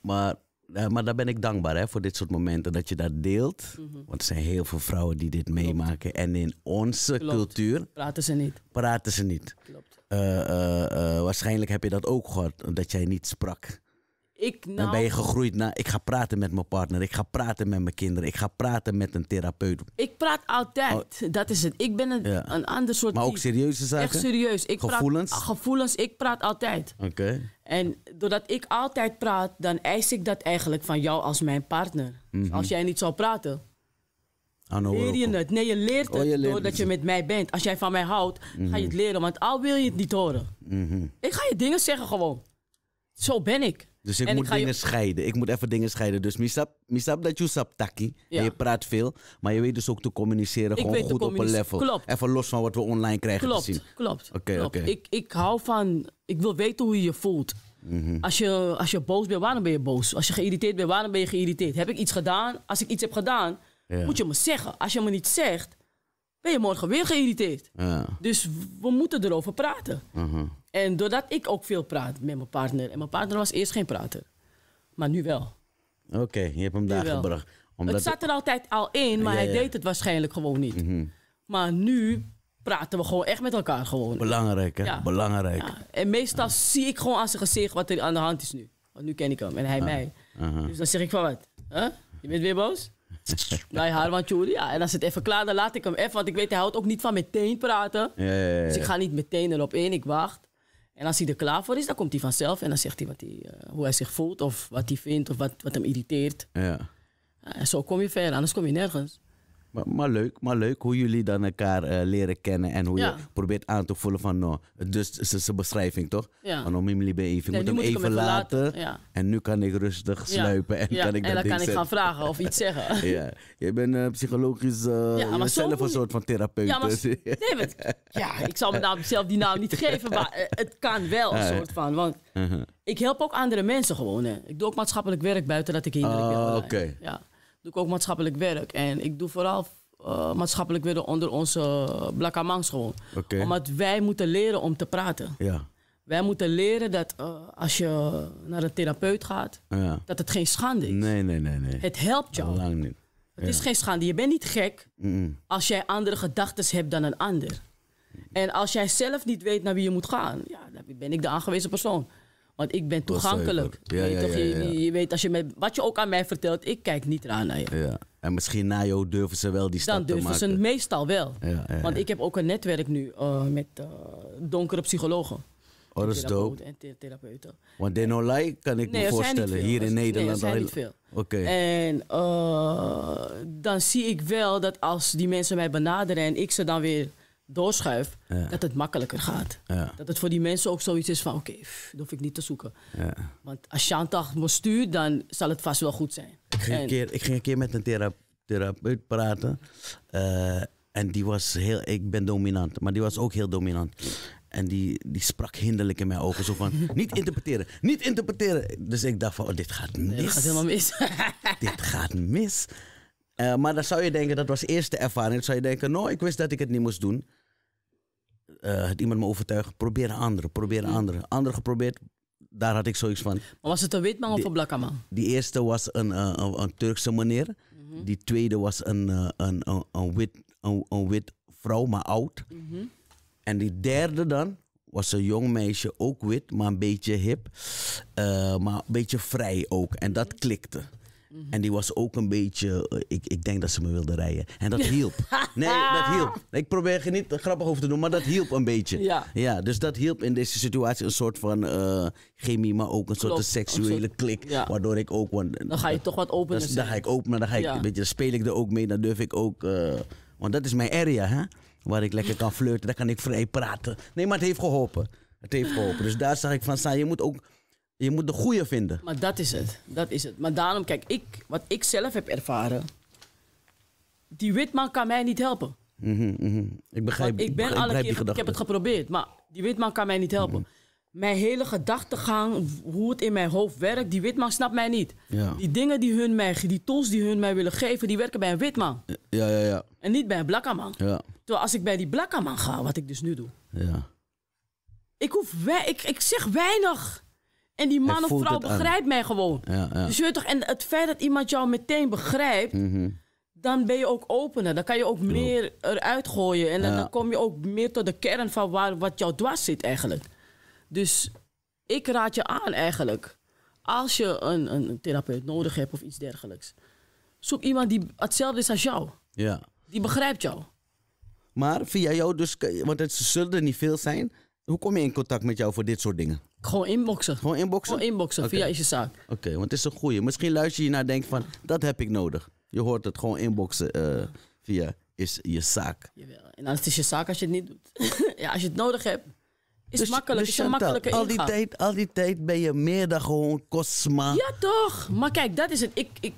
[SPEAKER 2] Maar, eh, maar daar ben ik dankbaar hè, voor dit soort momenten, dat je dat deelt. Mhm. Want er zijn heel veel vrouwen die dit meemaken. En in onze cultuur...
[SPEAKER 1] Praten ze niet.
[SPEAKER 2] Praten ze niet. Klopt. Eh, eh, waarschijnlijk heb je dat ook gehad, dat jij niet sprak.
[SPEAKER 1] Ik, Dan ben je nou- gegroeid
[SPEAKER 2] naar, ik ga praten met mijn partner, ik ga praten met mijn kinderen, ik ga praten met een therapeut.
[SPEAKER 1] Ik praat altijd, oh. dat is het. Ik ben een, een ander soort... Maar ook serieuze zaken? Echt serieus. Ik gevoelens? Praat, ah, gevoelens, ik praat altijd. Oké. En doordat ik altijd praat, dan eis ik dat eigenlijk van jou als mijn partner. Mhm. Als jij niet zou praten,
[SPEAKER 2] ah, nou, leer je
[SPEAKER 1] het. Nee, je leert oh, het doordat je met mij bent. Als jij van mij houdt, ga je mhm. het leren, want al wil je het niet horen. Mhm. Ik ga je dingen zeggen gewoon. Zo ben ik. Dus ik moet dingen scheiden.
[SPEAKER 2] Ik moet even dingen scheiden. Dus misap, misap dat je sap taki. Je praat veel, maar je weet dus ook te communiceren gewoon goed op een level. Even los van wat we online krijgen te zien. Klopt, okay, klopt. Okay. Ik,
[SPEAKER 1] ik hou van, ik wil weten hoe je je voelt. Mhm. als, je, als je boos bent, waarom ben je boos? Als je geïrriteerd bent, waarom ben je geïrriteerd? Heb ik iets gedaan? Als ik iets heb gedaan, moet je me zeggen. Als je me niet zegt, ben je morgen weer geïrriteerd. Ja. Dus we moeten erover praten. Mhm. En doordat ik ook veel praat met mijn partner. En mijn partner was eerst geen prater. Maar nu wel.
[SPEAKER 2] Oké, je hebt hem daar gebracht. Omdat het zat
[SPEAKER 1] er altijd al in, maar hij deed het waarschijnlijk gewoon niet. Mhm. Maar nu praten we gewoon echt met elkaar gewoon. Belangrijk, hè? Belangrijk. Ja. En meestal zie ik gewoon aan zijn gezicht wat er aan de hand is nu. Want nu ken ik hem en hij ah. mij. Dus dan zeg ik van wat? Je bent weer boos? Bij [laughs] want Churi, ja. En als het even klaar, dan laat ik hem even. Want ik weet, hij houdt ook niet van meteen praten.
[SPEAKER 2] dus ik ga niet
[SPEAKER 1] meteen erop in, ik wacht. En als hij er klaar voor is, dan komt hij vanzelf. En dan zegt hij, wat hij eh, hoe hij zich voelt, of wat hij vindt, of wat, wat hem irriteert. Ja. En zo kom je verder, anders kom je nergens
[SPEAKER 2] maar leuk, maar leuk hoe jullie dan elkaar eh, leren kennen en hoe je probeert aan te voelen van, no, dus zijn beschrijving toch? Ja. Van om nou, hem even, ik moet hem even, laten. Ja. En nu kan ik rustig sluipen en kan ik en dan kan ik gaan vragen
[SPEAKER 1] of iets zeggen. [laughs] ja.
[SPEAKER 2] Eh, eh, je bent uh, psychologisch zelf een soort van therapeut. Ja, maar, dus. [laughs] nee, maar,
[SPEAKER 1] ja, ik zal mezelf die naam niet [laughs] geven, maar het kan wel een ah. soort van. Want uh-huh. ik help ook andere mensen gewoon. Hè. Ik doe ook maatschappelijk werk buiten dat ik hier. heb. Ah, oké. Ja ik ook maatschappelijk werk. En ik doe vooral eh, maatschappelijk werk onder onze Blakamangschool. Okay. Omdat wij moeten leren om te praten. Ja. Wij moeten leren dat eh, als je naar een therapeut gaat, ja. dat het geen schande is. Nee, nee, nee. nee. Het helpt jou. Lang Het is geen schande. Je bent niet gek als jij andere gedachten hebt dan een ander. En als jij zelf niet weet naar wie je moet gaan, ja, dan ben ik de aangewezen persoon. Want ik ben toegankelijk. je, je, weet, als je met, wat je ook aan mij vertelt, ik kijk niet raar naar je.
[SPEAKER 2] En misschien na jou durven ze wel die stap te maken. Dan durven ze
[SPEAKER 1] meestal wel. Want ik heb ook een netwerk nu eh, met eh, donkere psychologen.
[SPEAKER 2] Oh, dat is dope.
[SPEAKER 1] En therapeuten. Want they no like kan ik me voorstellen. Hier in Nederland. Nee, er zijn niet veel. Oké. En eh, dan zie ik wel dat als die mensen mij benaderen en ik ze dan weer doorschuif, dat het makkelijker gaat. Dat het voor die mensen ook zoiets is van, oké, dat hoef ik niet te zoeken. Ja. Want als je Shantag me sturen, dan zal het vast wel goed zijn. Ik ging, een,
[SPEAKER 2] keer, ik ging een keer met een therapeut praten. Eh, en die was heel, ik ben dominant, maar die was ook heel dominant. En die, die sprak hinderlijk in mijn ogen. Zo van, [laughs] niet interpreteren, niet interpreteren. Dus ik dacht van, oh, [laughs] dit gaat mis. dit gaat helemaal mis. dit gaat mis. maar dan zou je denken, dat was eerste ervaring. Dan zou je denken, nou, ik wist dat ik het niet moest doen. Eh, het iemand me overtuigen, probeer een andere, probeer een andere. Andere geprobeerd, daar had ik zoiets van. Maar
[SPEAKER 1] was het een wit man of een man?
[SPEAKER 2] Die eerste was een, eh, een, Turkse meneer. Mhm. Die tweede was een, eh, een, een, een, wit, een, een, wit vrouw, maar oud. Mhm. En die derde dan was een jong meisje, ook wit, maar een beetje hip. maar een beetje vrij ook. En dat mhm. klikte. Mhm. En die was ook een beetje, eh, ik, ik denk dat ze me wilde rijden. En dat [laughs] hielp. Nee, dat hielp. Ik probeer er niet grappig over te doen, maar dat hielp een beetje. Ja. ja dus dat hielp in deze situatie een soort van eh, chemie, maar ook een soort seksuele klik. Ja. Waardoor ik ook... Want, dan ga je toch wat openen. dan ga ik openen, dan, ga ik, ja. beetje. dan speel ik er ook mee, dan durf ik ook... Eh, want dat is mijn area, hè? Waar ik lekker kan flirten, daar kan ik vrij praten. Nee, maar het heeft geholpen. Het heeft geholpen. Dus daar zag ik van staan, je moet ook je moet de goede vinden.
[SPEAKER 1] Maar dat is het. Dat is het. Maar daarom, kijk, ik, wat ik zelf heb ervaren. Die witman kan mij niet helpen.
[SPEAKER 2] Mhm, mhm. Ik
[SPEAKER 1] begrijp, ik ben begrijp, alle keer, Ik heb het geprobeerd, maar die witman kan mij niet helpen. Mhm. Mijn hele gedachtegang, hoe het in mijn hoofd werkt, die witman snapt mij niet. Die dingen die hun mij, die tools die hun mij willen geven, die werken bij een witman. Ja, ja, ja. En niet bij een blakkerman. Ja. Terwijl als ik bij die blakkerman ga, wat ik dus nu doe. Ja. Ik hoef, ik, ik zeg weinig. En die man of vrouw begrijpt mij gewoon. Dus je toch, en het feit dat iemand jou meteen begrijpt, mhm. dan ben je ook opener. Dan kan je ook meer eruit gooien. En dan, kom je ook meer tot de kern van waar, wat jou dwars zit eigenlijk. Dus ik raad je aan eigenlijk. Als je een, een therapeut nodig hebt of iets dergelijks, zoek iemand die hetzelfde is als jou. Ja. Die begrijpt jou.
[SPEAKER 2] Maar via jou dus, want het zullen er niet veel zijn, hoe kom je in contact met jou voor dit soort dingen?
[SPEAKER 1] Gewoon inboxen. Gewoon inboxen? Gewoon inboxen, via
[SPEAKER 2] is je zaak. Oké, want het is een goeie. Misschien luister je naar en denk van, dat heb ik nodig. Je hoort het, gewoon inboxen eh, via is je zaak. Jawel.
[SPEAKER 1] En het is je zaak als je het niet doet. [laughs] ja, als je het nodig hebt,
[SPEAKER 2] is dus, makkelijk. Dus is al die, tijd, al die
[SPEAKER 1] tijd ben je meer dan gewoon
[SPEAKER 2] Cosma. Ja,
[SPEAKER 1] toch? Maar kijk, dat is het. Ik, ik,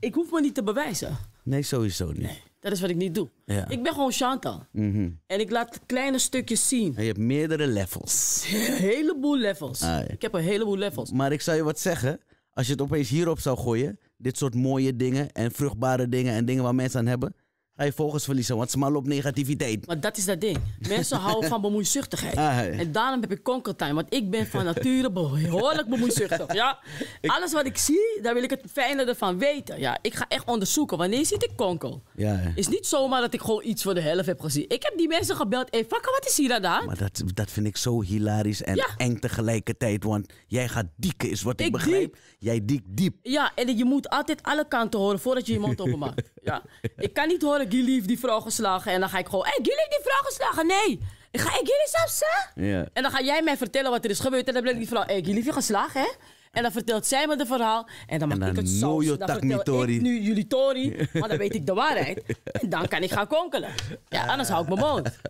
[SPEAKER 1] ik hoef me niet te bewijzen.
[SPEAKER 2] Nee, sowieso niet.
[SPEAKER 1] Dat is wat ik niet doe. Ik ben gewoon Chantal. Mhm. En ik laat kleine stukjes zien. je
[SPEAKER 2] hebt meerdere levels. [laughs]
[SPEAKER 1] Een heleboel levels. Ah, ik heb een heleboel levels.
[SPEAKER 2] Maar ik zou je wat zeggen. Als je het opeens hierop zou gooien. Dit soort mooie dingen en vruchtbare dingen en dingen waar mensen aan hebben ga je volgers verliezen, want smal op negativiteit.
[SPEAKER 1] Maar dat is dat ding. Mensen [laughs] houden van bemoeizuchtigheid. Ah, en daarom heb ik konkeltuin, want ik ben van nature behoorlijk bemoeizuchtig. Ja? Alles wat ik zie, daar wil ik het fijne ervan weten. Ja, ik ga echt onderzoeken. Wanneer zit ik conkel? Ja, Is niet zomaar dat ik gewoon iets voor de helft heb gezien. Ik heb die mensen gebeld. Hé, fuck, wat is hier aan de Maar
[SPEAKER 2] dat, dat vind ik zo hilarisch en eng tegelijkertijd. Want jij gaat dieken, is wat ik, ik begrijp. Jij dik diep.
[SPEAKER 1] Ja, en je moet altijd alle kanten horen voordat je je mond openmaakt. Ja? [laughs] Ik kan niet horen Gili die vrouw geslagen. En dan ga ik gewoon, hé, hey, heeft die vrouw geslagen. Nee. Ik ga, hé, hey, is sapsa. En dan ga jij mij vertellen wat er is gebeurd. En dan blijkt die vrouw, hé, hey, heeft je geslagen, hè? En dan vertelt zij me de verhaal. En dan maak ik het zo. Dan vertel ik nu jullie tori. Maar dan weet ik de waarheid. En dan kan ik gaan konkelen. Ja, anders hou ik mijn mond. [laughs]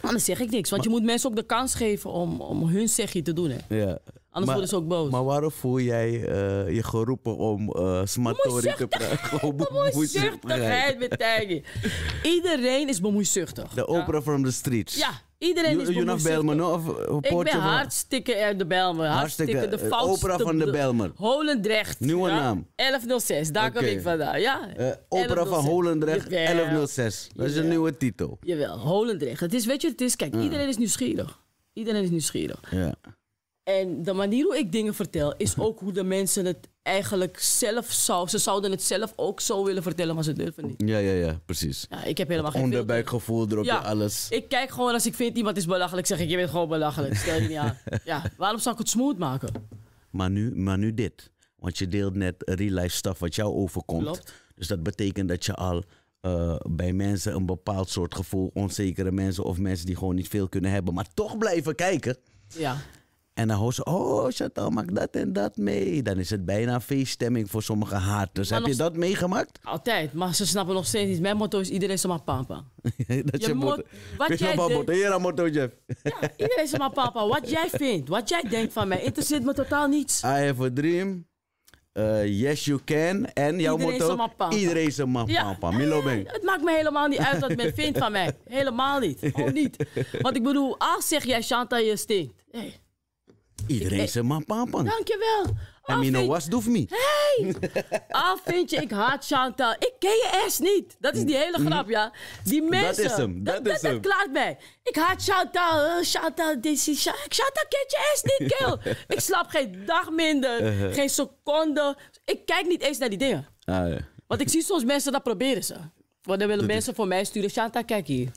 [SPEAKER 1] Anders zeg ik niks. Want je moet mensen ook de kans geven om, om hun zegje te doen. Hè. Ja. Anders maar, worden ze
[SPEAKER 2] ook boos. Maar waarom voel jij eh, je geroepen om uh, eh, smatori te praten? Bemoeizuchtigheid [laughs] betekent.
[SPEAKER 1] Iedereen is bemoeizuchtig.
[SPEAKER 2] De opera from the streets. Ja,
[SPEAKER 1] iedereen is bemoeizuchtig. Je
[SPEAKER 2] Belmer, of, Ik ben
[SPEAKER 1] hartstikke uit eh, de Belmer. Hartstikke, de Opera van de Belmer. Holendrecht. Nieuwe naam. 1106, daar kom ik vandaan. Ja. opera van Holendrecht, 1106.
[SPEAKER 2] Dat is een nieuwe titel.
[SPEAKER 1] Jawel, Holendrecht. Het is, weet je, het is, kijk, iedereen is nieuwsgierig. Iedereen is nieuwsgierig. Ja. En de manier hoe ik dingen vertel is mhm. ook hoe de mensen het eigenlijk zelf zou. Ze zouden het zelf ook zo willen vertellen, maar ze durven niet.
[SPEAKER 2] Ja, ja, ja, precies.
[SPEAKER 1] Ja, ik heb helemaal geen
[SPEAKER 2] onderbuikgevoel erop ja. alles.
[SPEAKER 1] Ik kijk gewoon als ik vind iemand is belachelijk, zeg ik je bent gewoon belachelijk. Stel je niet aan. Ja, waarom zou ik het smooth maken?
[SPEAKER 2] Maar nu, maar nu dit. Want je deelt net real life stuff wat jou overkomt. Klopt. Dus dat betekent dat je al eh, bij mensen een bepaald soort gevoel, onzekere mensen of mensen die gewoon niet veel kunnen hebben, maar toch blijven kijken. Ja. En dan hoor ze, oh Chantal, maak dat en dat mee. Dan is het bijna feeststemming voor sommige haters. Heb je dat meegemaakt?
[SPEAKER 1] Altijd, maar ze snappen nog steeds niet. Mijn motto is iedereen zomaar papa. [laughs]
[SPEAKER 2] dat je, je motto. Wat jij motto. Hier motto, Jeff. ja, iedereen
[SPEAKER 1] zomaar papa. Wat jij vindt, wat jij denkt van mij, interesseert me totaal niets.
[SPEAKER 2] I have a dream. Eh, yes, you can. En jouw iedereen motto? Iedereen is een papa. Milo ben. Het
[SPEAKER 1] maakt me helemaal niet uit wat men vindt van mij. Helemaal niet. Gewoon
[SPEAKER 2] niet. Want
[SPEAKER 1] ik bedoel, als zeg jij Chantal, je stinkt. Hey.
[SPEAKER 2] Iedereen zijn maar
[SPEAKER 1] papa. Dankjewel.
[SPEAKER 2] En Mino was doef me. Hey!
[SPEAKER 1] Al vind je, ik haat Chantal. Ik ken je ass niet. Dat is die mm. hele grap, ja. Die mensen. Dat is hem. Dat, hem. dat klaart mij. Ik haat Chantal. Eh, Chantal, dit is Chantal kent je ass niet, kill. [laughs] ik slaap geen dag minder. Uh-huh. Geen seconde. Ik kijk niet eens naar die dingen. Ah, ja. Want ik zie soms mensen dat proberen ze. Want dan willen mensen voor mij sturen. Chantal, kijk hier.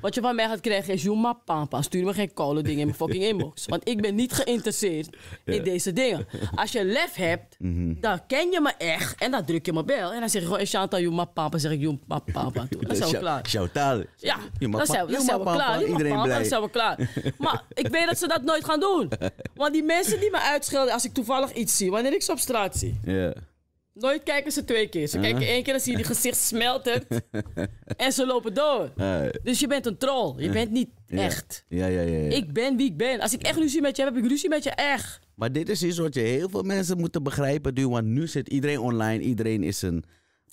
[SPEAKER 1] Wat je van mij gaat krijgen is Juma Stuur me geen koude dingen in mijn fucking [laughs] inbox. Want ik ben niet geïnteresseerd in deze dingen. Als je lef hebt, mhm. dan ken je me echt. En dan druk je mijn bel. En dan zeg je gewoon, Shanta Juma zeg ik Juma Papa. Toe. Dan zijn we klaar.
[SPEAKER 2] Ja, dan zijn we, klaar. Iedereen blij klaar.
[SPEAKER 1] Maar ik weet dat ze dat nooit gaan doen. Want die mensen die me uitschelden als ik toevallig iets zie. Wanneer ik ze op straat zie. Nooit kijken ze twee keer. Ze kijken één keer, dan zie je die gezicht smelten. [laughs] en ze lopen door. Dus je bent een troll. Je bent niet echt.
[SPEAKER 2] Ja, ja, ja, ja,
[SPEAKER 1] Ik ben wie ik ben. Als ik echt ruzie met je heb, heb ik ruzie met je echt.
[SPEAKER 2] Maar dit is iets wat je heel veel mensen moeten begrijpen nu. Want nu zit iedereen online. Iedereen is een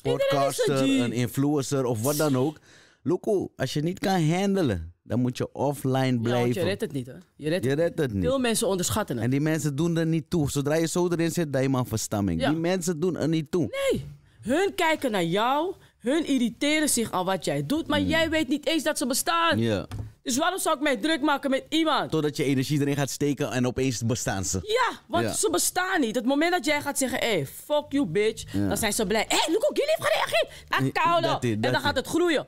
[SPEAKER 2] podcaster, een, een, influencer of wat dan ook. Loco, als je niet kan handelen dan moet je offline blijven. je redt het niet hoor. Je redt, het niet. Veel
[SPEAKER 1] mensen onderschatten het. En
[SPEAKER 2] die mensen doen er niet toe. Zodra je zo erin zit, ben je man verstamming. Die mensen doen er niet toe.
[SPEAKER 1] Nee. Hun kijken naar jou. Hun irriteren zich aan wat jij doet. Maar mm. jij weet niet eens dat ze bestaan. Ja. Dus waarom zou ik mij druk maken met iemand?
[SPEAKER 2] Totdat je energie erin gaat steken en opeens bestaan ze. Ja,
[SPEAKER 1] want ze bestaan niet. Het moment dat jij gaat zeggen, hé, fuck you bitch. Dan zijn ze blij. Hé, hey, look, jullie heeft gereageerd. Koude. En dan gaat het groeien.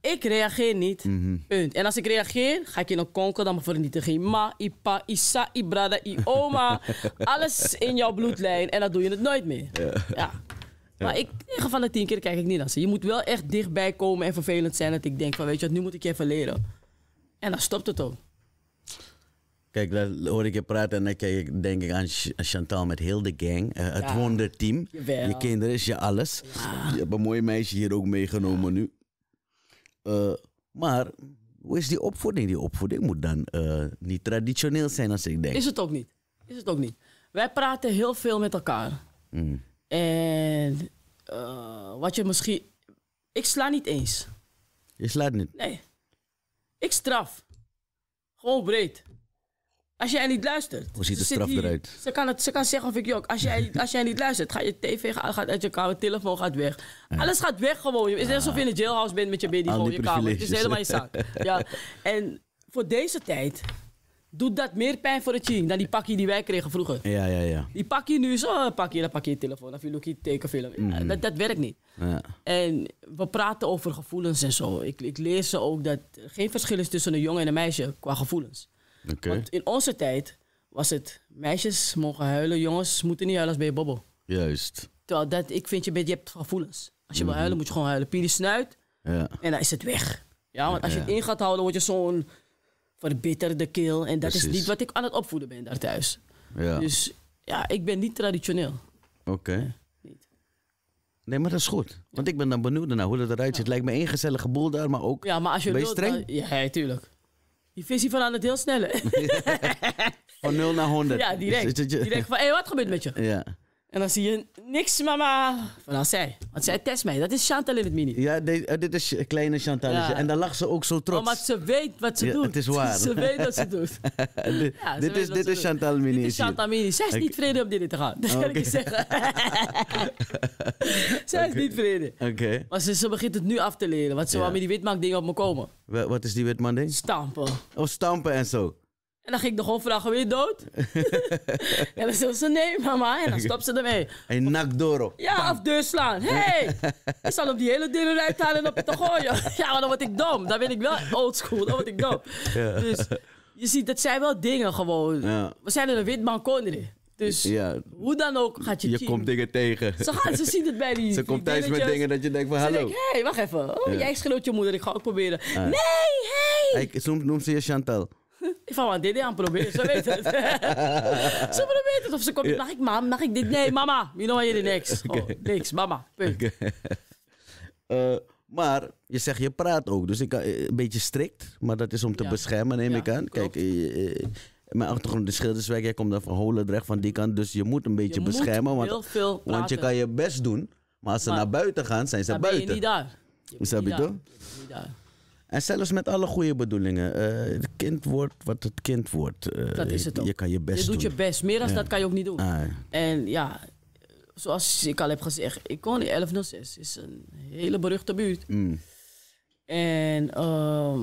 [SPEAKER 1] Ik reageer niet. Mhm. Punt. En als ik reageer, ga ik in een konkel. Dan vernietig je ma, i pa, Ibrada, Ioma, i oma. [laughs] Alles in jouw bloedlijn. En dan doe je het nooit meer. Ja. Maar ik, 9 van de tien keer kijk ik niet naar ze. Je moet wel echt dichtbij komen en vervelend zijn. Dat ik denk van, weet je wat, nu moet ik je even leren. En dan stopt het ook.
[SPEAKER 2] Kijk, daar hoor ik je praten en dan ik denk ik aan Chantal met heel de gang. Eh, het ja. wonderteam. Je kinderen is je alles. Ah. Je hebt een mooi meisje hier ook meegenomen nu. Eh, maar hoe is die opvoeding? Die opvoeding moet dan eh, niet traditioneel zijn als ik denk. Is het
[SPEAKER 1] ook niet. Is het ook niet. Wij praten heel veel met elkaar. Mm. En wat je misschien... Ik sla niet eens. Je slaat niet? Nee. Ik straf. Gewoon breed. Als jij niet luistert. Hoe ziet de straf eruit? Ze kan, het, ze kan zeggen of ik jok. Als jij, als jij niet luistert, ga je tv gaat uit je kamer, telefoon gaat weg. Alles gaat weg gewoon. Het is net alsof je in de jailhouse bent met je baby gewoon je kamer. Het is helemaal je zaak. [laughs] Ja. En voor deze tijd doet dat meer pijn voor het ching dan die pakje die wij kregen vroeger. Ja, ja, ja. Die pakje nu zo oh, pak je, pak je telefoon of je look je tekenfilm. Mm dat, dat werkt niet. Ja. En we praten over gevoelens en zo. Ik, ik lees ze ook dat er geen verschil is tussen een jongen en een meisje qua gevoelens. Oké. Want in onze tijd was het, meisjes mogen huilen, jongens moeten niet huilen als bij bobbel. Juist. Terwijl dat, ik vind, je, je hebt gevoelens. Als je wil mhm. huilen, moet je gewoon huilen. Pier snuit ja. en dan is het weg. Ja, want als je het in gaat houden, word je zo'n verbitterde keel. En dat is niet wat ik aan het opvoeden ben daar thuis. Ja. Dus ja, ik ben niet traditioneel.
[SPEAKER 2] Oké. Okay. Nee, maar dat is goed. Want ik ben dan benieuwd naar hoe dat eruit ziet. Het lijkt me één gezellige boel daar, maar ook. Ja,
[SPEAKER 1] maar als je ben je streng? ja, tuurlijk. Die visie van aan het heel snel. [laughs]
[SPEAKER 2] van 0 naar 100. Ja, direct. direct van,
[SPEAKER 1] hé, wat gebeurt met je? Ja. En dan zie je niks, mama. Van zij. Want zij test mij. Dat is Chantal in het mini. Ja, eh, dit, is kleine Chantal. En dan lacht ze ook zo trots. Omdat ze weet wat ze ja, doet. Het is waar. [laughs] ze weet wat ze doet.
[SPEAKER 2] dit, is, dit is Chantal
[SPEAKER 1] mini. Dit is Chantal mini. Zij is niet vrede om dit te gaan. [laughs] Dat kan ik zeggen. [laughs] zij is niet vrede. Oké. Maar ze, ze, begint het nu af te leren. Want ze met die witmaak dingen op me komen.
[SPEAKER 2] Wat is die witman ding?
[SPEAKER 1] Stampen. Of
[SPEAKER 2] oh, stampen en zo.
[SPEAKER 1] En dan ging ik de gewoon vragen, wil je dood? en [laughs] dan zei ze, nee mama. En dan stopt ze ermee. En nak door. Ja, of deur slaan. Hé, hey, ik zal op die hele deur halen en op je te gooien. ja, maar dan word ik dom. Dan ben ik wel oldschool, dan word ik dom. Dus je ziet, dat zijn wel dingen gewoon. We zijn in een wit mancondrie. Dus hoe dan ook gaat je Je komt dingen tegen. Ze, gaan, ze zien het bij die Ze komt thuis met dingen
[SPEAKER 2] dat je denkt van ze Hé,
[SPEAKER 1] hey, wacht even. Oh, jij schreeuwt je moeder, ik ga ook proberen. Nee, hé. Hey.
[SPEAKER 2] Hey, noem ze je Chantal?
[SPEAKER 1] Ik van, wat dit aan proberen? Ze weten het.
[SPEAKER 2] [laughs] ze
[SPEAKER 1] probeert het. Of ze komt, mag ik mam, mag ik dit? Nee, mama. wie noem jullie niks. Oh, niks, mama.
[SPEAKER 2] [laughs] Eh, maar je zegt, je praat ook. Dus ik, eh, een beetje strikt, maar dat is om te beschermen, neem ik aan. Kijk, eh, mijn achtergrond is Schilderswijk. Jij komt dan van Holendrecht, van die kant. Dus je moet een beetje beschermen. want, want je kan je best doen. Maar als ze naar buiten gaan, zijn ze buiten. Ben je niet daar.
[SPEAKER 1] Je je daar.
[SPEAKER 2] En zelfs met alle goede bedoelingen. Uh, het kind wordt wat het kind wordt. Eh, dat is het ook. Je kan je best doen. Je doet je
[SPEAKER 1] best. Meer dan dat kan je ook niet doen. Ah. En ja, zoals ik al heb gezegd, ik woon in 1106. is een hele beruchte buurt. Mm. En ehm,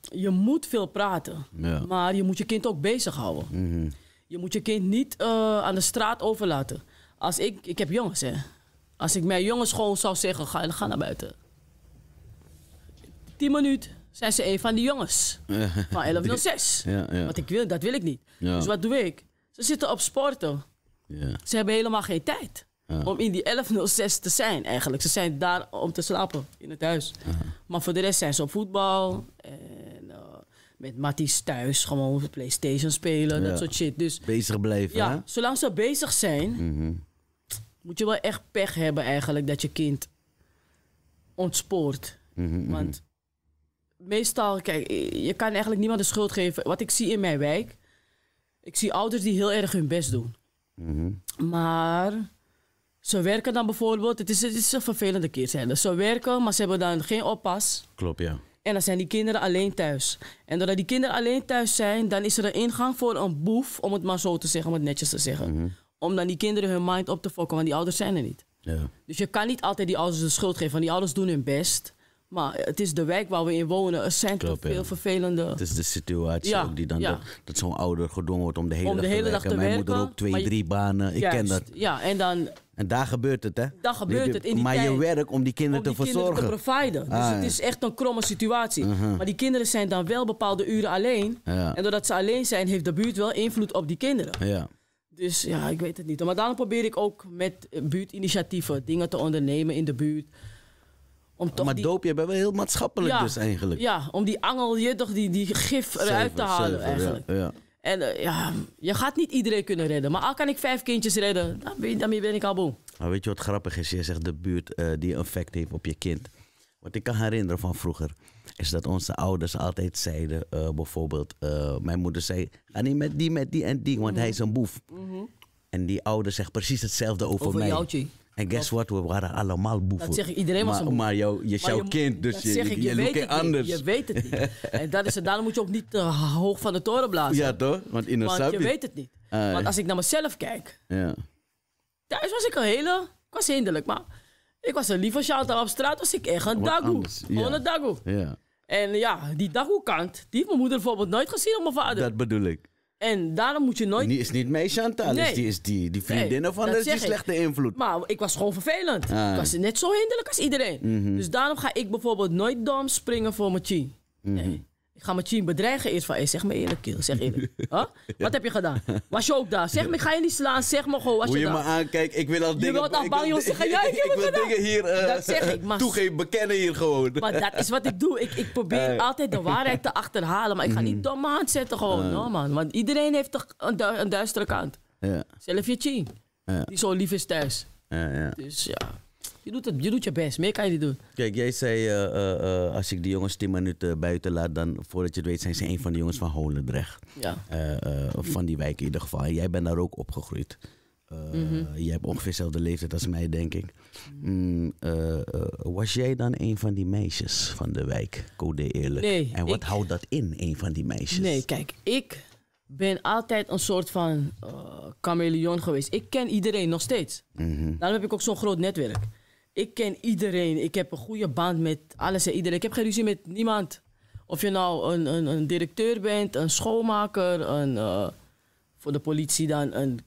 [SPEAKER 1] je moet veel praten. Maar je moet je kind ook bezighouden. Mm Je moet je kind niet eh, aan de straat overlaten. Als ik, ik heb jongens hè. Als ik mijn jongens gewoon zou zeggen, ga, ga naar buiten 10 minuten zijn ze een van die jongens [laughs] van 1106. Ja, ja. Want ik wil, dat wil ik niet. Dus wat doe ik? Ze zitten op sporten. Ze hebben helemaal geen tijd om in die 1106 te zijn eigenlijk. Ze zijn daar om te slapen in het huis. Maar voor de rest zijn ze op voetbal. En, eh, met Matties thuis gewoon Playstation spelen, dat soort shit. Dus,
[SPEAKER 2] bezig blijven, Ja,
[SPEAKER 1] zolang ze bezig zijn... Mhm. Moet je wel echt pech hebben eigenlijk dat je kind ontspoort. Mhm, mhm. Want meestal, kijk, je kan eigenlijk niemand de schuld geven. Wat ik zie in mijn wijk, ik zie ouders die heel erg hun best doen. Mhm. Maar ze werken dan bijvoorbeeld, het is, het is een vervelende keer zijn. Ze werken, maar ze hebben dan geen oppas. Klopt, ja. En dan zijn die kinderen alleen thuis. En doordat die kinderen alleen thuis zijn, dan is er een ingang voor een boef, om het maar zo te zeggen, om het netjes te zeggen. Mhm. Om dan die kinderen hun mind op te fokken, want die ouders zijn er niet. Ja. Dus je kan niet altijd die ouders de schuld geven, want die ouders doen hun best. Maar het is de wijk waar we in wonen. Een centrum. veel ja. vervelende... Het is de situatie ook die dan... Dat, zo'n ouder gedwongen wordt om de hele, dag, te werken. Mijn moeder ook twee, drie
[SPEAKER 2] banen. Ik ken dat.
[SPEAKER 1] Ja, en dan...
[SPEAKER 2] En daar gebeurt het, hè? Daar gebeurt het. In die maar je werk om die kinderen om die te verzorgen. Kinderen te providen. Dus ah, het is echt
[SPEAKER 1] een kromme situatie. Mhm. Maar die kinderen zijn dan wel bepaalde uren alleen. En doordat ze alleen zijn, heeft de buurt wel invloed op die kinderen. Ja. Dus ja, ik weet het niet. Maar daarom probeer ik ook met buurtinitiatieven dingen te ondernemen in de buurt maar doop, je bent wel heel maatschappelijk dus eigenlijk. Ja, om die angel, toch, die, die gif eruit te halen eigenlijk. Ja, En eh, ja, je gaat niet iedereen kunnen redden. Maar al kan ik vijf kindjes redden, dan ben, daarmee ben ik al boe.
[SPEAKER 2] Maar weet je wat grappig is? Je zegt de buurt uh, die effect heeft op je kind. Wat ik kan herinneren van vroeger, is dat onze ouders altijd zeiden, eh, bijvoorbeeld, mijn moeder zei, ga niet met die, met die en die, want hij is een boef. Mhm. En die ouder zegt precies hetzelfde over, over mij. Jouwtje. En guess what, we waren allemaal boeven. Dat zeg ik, iedereen was maar, een Maar jou, je is jouw kind, dus je, je, je, het anders. Niet, je weet het niet. [laughs] en dat is, daarom
[SPEAKER 1] moet je ook niet te eh, hoog van de toren blazen. Ja
[SPEAKER 2] toch? Want, in Want je weet het niet. Ah, Want als ik
[SPEAKER 1] naar mezelf kijk. Ja. Thuis was ik een hele... Ik was hinderlijk, maar... Ik was een lieve Shalta op straat, was ik echt een dagoe. Gewoon een dagoe. Ja. En ja, die dagoe-kant, die heeft mijn moeder bijvoorbeeld nooit gezien op mijn vader. Dat bedoel ik. En daarom moet je nooit... Die is niet mee, Chantal. die is die, die vriendin nee, of die slechte invloed. Maar ik was gewoon vervelend. Ah. Ik was net zo hinderlijk als iedereen. Mhm. Dus daarom ga ik bijvoorbeeld nooit dom springen voor mijn chi. Mhm. Nee. Ik ga mijn team bedreigen eerst van, zeg me eerlijk, kill, zeg eerlijk. [laughs] Wat heb je gedaan? Was je ook daar? Zeg me, ga je niet slaan, zeg me gewoon, was Hoe je, je daar? me ik wil al dingen... Ik wil al bang, ons. [laughs] jij Ik gedaan. dingen hier eh, dat zeg ik, maar, [laughs] toegeven, bekennen hier gewoon. Maar dat is wat ik doe. Ik, ik probeer eh. altijd de waarheid te achterhalen, maar ik ga niet domme hand zetten gewoon, no, eh. man. Want iedereen heeft toch een, duistere kant. Ja. Zelf je team, die zo lief is thuis.
[SPEAKER 2] Dus ja...
[SPEAKER 1] Je doet, het, je doet je best, meer kan je niet doen.
[SPEAKER 2] Kijk, jij zei eh, eh, eh, als ik die jongens tien minuten buiten laat, dan voordat je het weet zijn ze een van de jongens van Holendrecht. Ja. van die wijk in ieder geval. jij bent daar ook opgegroeid. Mm Je hebt ongeveer dezelfde leeftijd als mij, denk ik. Mm, was jij dan een van die meisjes van de wijk, Code Eerlijk? Nee, en wat houdt dat in, een van die meisjes?
[SPEAKER 1] Nee, kijk, ik ben altijd een soort van uh, chameleon geweest. Ik ken iedereen nog steeds. Mm Daarom heb ik ook zo'n groot netwerk ik ken iedereen. Ik heb een goede band met alles en iedereen. Ik heb geen ruzie met niemand. Of je nou een, een, directeur bent, een schoonmaker, een, eh, voor de politie dan een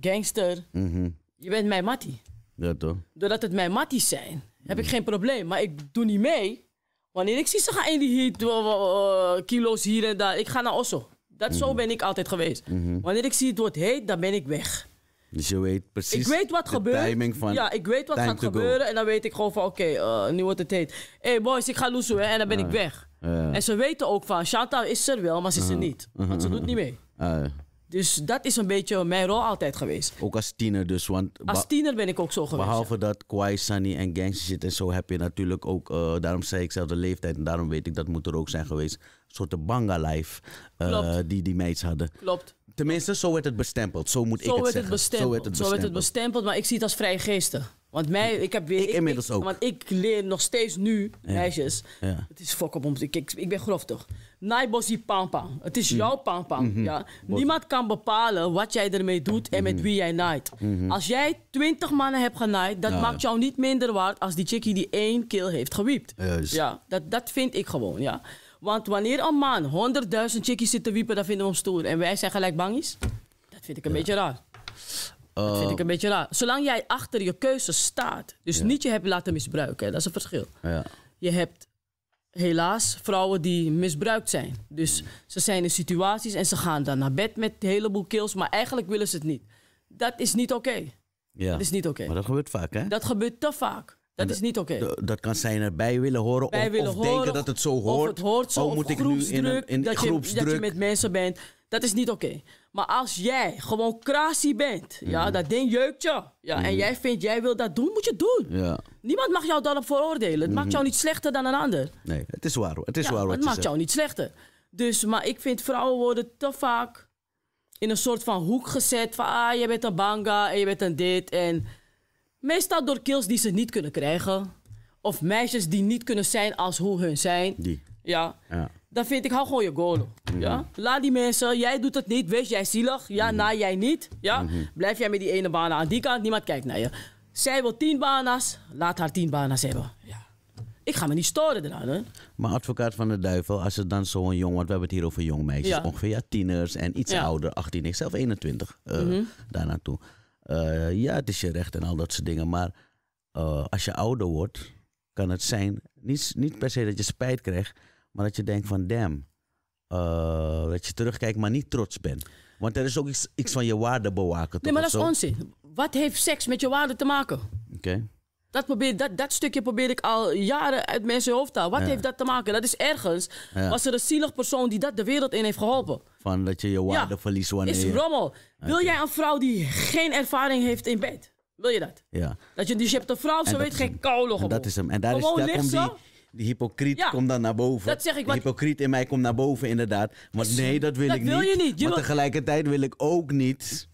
[SPEAKER 1] gangster. Mhm. Je bent mijn mattie. Ja, toch? Doordat het mijn matties zijn, heb ik geen probleem. Maar ik doe niet mee. Wanneer ik zie ze gaan in die heat, eh, eh, kilo's hier en daar. Ik ga naar Osso. Dat mhm. zo ben ik altijd geweest. Mhm. Wanneer ik zie het wordt heet, dan ben ik weg.
[SPEAKER 2] Dus je weet precies ik weet wat gebeurt. timing van Ja, ik weet wat gaat gebeuren. En dan
[SPEAKER 1] weet ik gewoon van, oké, eh, nu wordt het heet. Hé hey boys, ik ga loesoe en dan ben ik eh, weg. Eh. En ze weten ook van, Chantal is er wel, maar ze is er niet. Want ze doet niet mee. Dus dat is een beetje mijn rol
[SPEAKER 2] altijd geweest. ook als tiener dus, want... Als
[SPEAKER 1] tiener ben ik ook zo geweest. Behalve
[SPEAKER 2] dat Kwai, Sunny en gangster zitten en zo heb je natuurlijk ook, daarom zei ik zelf de leeftijd en daarom weet ik dat moet er ook zijn geweest. Een soort banga life die die meids hadden. Klopt. Tenminste, zo werd het bestempeld. Zo moet ik het zeggen. Zo werd het bestempeld. Zo het
[SPEAKER 1] bestempeld, maar ik zie het als vrije geesten. Want mij, ik heb weer. Ik, inmiddels ook. Want ik leer nog steeds nu, meisjes. Het is fuck op Ik, ik, ik ben toch? Naibosi pampang. Het is mm. jouw pampang. Mhm. ja. Niemand kan bepalen wat jij ermee doet en met mhm. wie jij naait. Mhm. Als jij twintig mannen hebt genaaid, dat maakt jou niet minder waard als die chickie die één keel heeft gewiept. Ja, dat, dat vind ik gewoon. Ja. Want wanneer een man 100.000 chickies zit te wiepen, dat vinden we hem stoer. En wij zijn gelijk bang Dat vind ik een beetje raar. dat vind ik een oh. beetje raar. Zolang jij achter je keuze staat, dus niet je hebt laten misbruiken, dat is een verschil. Ja. Je hebt helaas vrouwen die misbruikt zijn. Dus ze zijn in situaties en ze gaan dan naar bed met een heleboel kills, maar eigenlijk willen ze het niet. Dat is niet oké. Ja. Dat is niet oké.
[SPEAKER 2] Maar dat gebeurt vaak, hè?
[SPEAKER 1] Dat gebeurt te vaak. Dat is niet oké.
[SPEAKER 2] Dat kan zijn erbij willen horen of, denken dat het zo hoort. Of het hoort zo, oh, moet ik nu in, een, in dat groepsdruk. Je, dat je met
[SPEAKER 1] mensen bent. Dat is niet oké. Maar als jij gewoon krasie bent, ja, mhm. dat ding jeukt je. Ja, En mhm. jij vindt, jij wil dat doen, moet je het doen. Ja. Niemand mag jou daarop veroordelen. Het maakt mhm. jou niet slechter dan een ander.
[SPEAKER 2] Nee, het is waar. Het is waar wat het maakt jou niet
[SPEAKER 1] slechter. Dus, maar ik vind vrouwen worden te vaak in een soort van hoek gezet. Van, ah, je bent een banga en je bent een dit en... Meestal door kills die ze niet kunnen krijgen. Of meisjes die niet kunnen zijn als hoe hun zijn. Die. Ja. ja. Dan vind ik, hou gewoon je goal. Mhm. Ja? Laat die mensen, jij doet het niet, wees jij zielig. Ja, mhm. na jij niet. Ja? Mhm. Blijf jij met die ene baan aan die kant, niemand kijkt naar je. Zij wil tien bana's, laat haar tien bana's hebben. Ja. Ik ga me niet storen eraan. Hè?
[SPEAKER 2] Maar advocaat van de duivel, als het dan zo'n jong, want we hebben het hier over jong meisjes, ja. ongeveer ja, tieners en iets ouder, 18, ik zelf 21, uh, eh, -hmm. daarnaartoe. Eh, ja, het is je recht en al dat soort dingen. Maar eh, als je ouder wordt, kan het zijn, niet, niet per se dat je spijt krijgt, maar dat je denkt van damn. Eh, dat je terugkijkt, maar niet trots bent. Want er is ook iets, van je waarde bewaken. Nee, maar dat is onzin.
[SPEAKER 1] Wat heeft seks met je waarde te maken? Oké. Okay. Dat, probeer, dat, dat stukje probeer ik al jaren uit mensen hoofd te halen. Wat heeft dat te maken? Dat is ergens. Was er een zielig persoon die dat de wereld in heeft geholpen?
[SPEAKER 2] Van dat je je waarde verliest wanneer... is
[SPEAKER 1] rommel. Wil jij een vrouw die geen ervaring heeft in bed? Wil je dat? Ja. Dat je, dus je hebt een vrouw, ze weet geen koude op. Dat
[SPEAKER 2] is hem. En daar, is, daar komt die, die hypocriet komt dan naar boven. Dat zeg ik. hypocriet in mij komt naar boven, inderdaad. Want nee, dat wil dat ik wil niet. Je niet. maar tegelijkertijd wil ik ook niet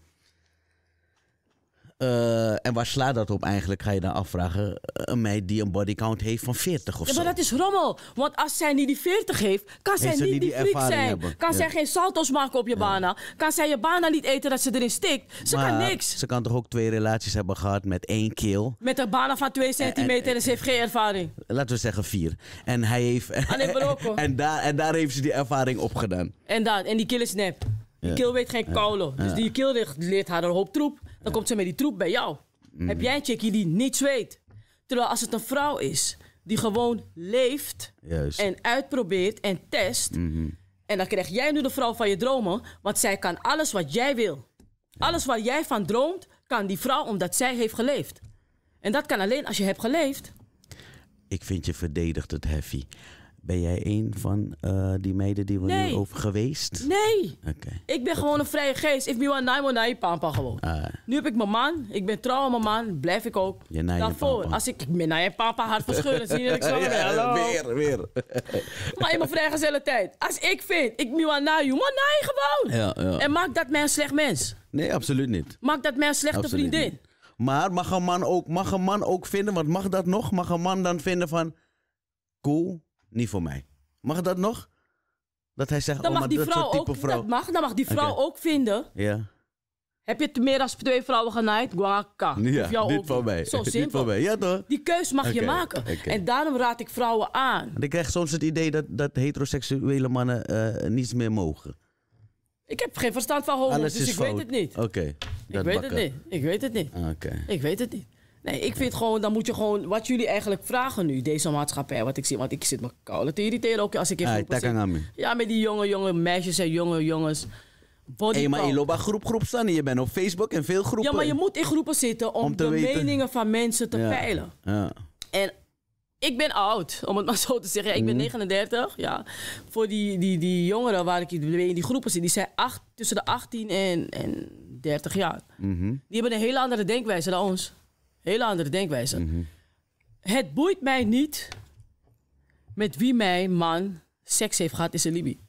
[SPEAKER 2] eh, en waar slaat dat op eigenlijk, ga je dan afvragen. Eh, een meid die een bodycount heeft van 40 of ja, zo. Maar
[SPEAKER 1] dat is rommel. Want als zij niet die 40 heeft, kan zij niet, die, die zijn. Hebben. Kan zij geen salto's maken op je bana. Kan zij je bana niet eten dat ze erin stikt. Ze
[SPEAKER 2] kan niks. Ze kan toch ook twee relaties hebben gehad met één keel.
[SPEAKER 1] Met een bana van 2 centimeter en, ze heeft geen ervaring.
[SPEAKER 2] Laten we zeggen vier. En hij heeft... Alleen [laughs] en, daar, en daar heeft ze die ervaring op gedaan.
[SPEAKER 1] En dat. En die kill is nep. Die keel weet geen koude. Dus die keel leert, haar een hoop troep. Dan komt ze met die troep bij jou. Mm. Heb jij een chickie die niets weet? Terwijl als het een vrouw is die gewoon leeft Juist. en uitprobeert en test. Mhm. En dan krijg jij nu de vrouw van je dromen, want zij kan alles wat jij wil. Alles waar jij van droomt, kan die vrouw omdat zij heeft geleefd. En dat kan alleen als je hebt geleefd.
[SPEAKER 2] Ik vind je verdedigt het heffie. Ben jij een van eh, die meiden die we nu over geweest? Nee. Oké.
[SPEAKER 1] Ik ben gewoon een vrije geest. Ik ben een naai naai papa gewoon. Ah. Nu heb ik mijn man. Ik ben trouw aan mijn man. Blijf ik ook. Dan voor. Als ik, ik ben naai papa hard verscheuren. Zie je dat zo [laughs] Weer,
[SPEAKER 2] weer. [laughs]
[SPEAKER 1] maar in mijn vrijgezelle tijd. Als ik vind, ik ben een naai. Maar naai gewoon. Ja, ja. En maakt dat mij een slecht mens.
[SPEAKER 2] Nee, absoluut niet.
[SPEAKER 1] Maakt dat mij een slechte absoluut vriendin. Niet.
[SPEAKER 2] Maar mag een, man ook, mag een man ook vinden, want mag dat nog? Mag een man dan vinden van... Cool, niet voor mij. Mag dat nog? Dat hij zegt, dan oh, mag die dat vrouw soort type ook, vrouw... Dat mag,
[SPEAKER 1] dan mag die vrouw ook vinden. Ja. Heb je te meer dan twee vrouwen genaaid? Guaka. Ja, niet van mij. Zo [laughs] simpel. Mij. Ja, toch? Die keus mag je maken. En daarom raad ik vrouwen aan. Want
[SPEAKER 2] ik krijg soms het idee dat, dat heteroseksuele mannen eh, niets meer mogen.
[SPEAKER 1] Ik heb geen verstand van homo's, dus ik ik weet het niet.
[SPEAKER 2] Ah, oké. Ik weet het niet.
[SPEAKER 1] Ik weet het niet. Oké. Ik weet het niet. Nee, ik vind gewoon, dan moet je gewoon, wat jullie eigenlijk vragen nu, deze maatschappij, wat ik zie, want ik zit me koude te irriteren ook als ik even. Hey, ja, met die jonge, jonge meisjes en jonge jongens. Hé, hey, maar in
[SPEAKER 2] Loba groep groep staan. Je
[SPEAKER 1] bent op Facebook en
[SPEAKER 2] veel groepen. Ja, maar je moet in groepen
[SPEAKER 1] zitten om, de meningen van mensen te peilen. Ja. En ik ben oud, om het [laughs] maar zo te zeggen. ik ben 39, mhm. ja. Voor die, die, die jongeren waar ik in die groepen zit, die zijn tussen de 18 en, en 30 jaar. Mhm. Die hebben een hele andere denkwijze dan ons. Hele andere denkwijze. Mhm. Het boeit mij niet met wie mijn man seks heeft gehad in zijn Libië.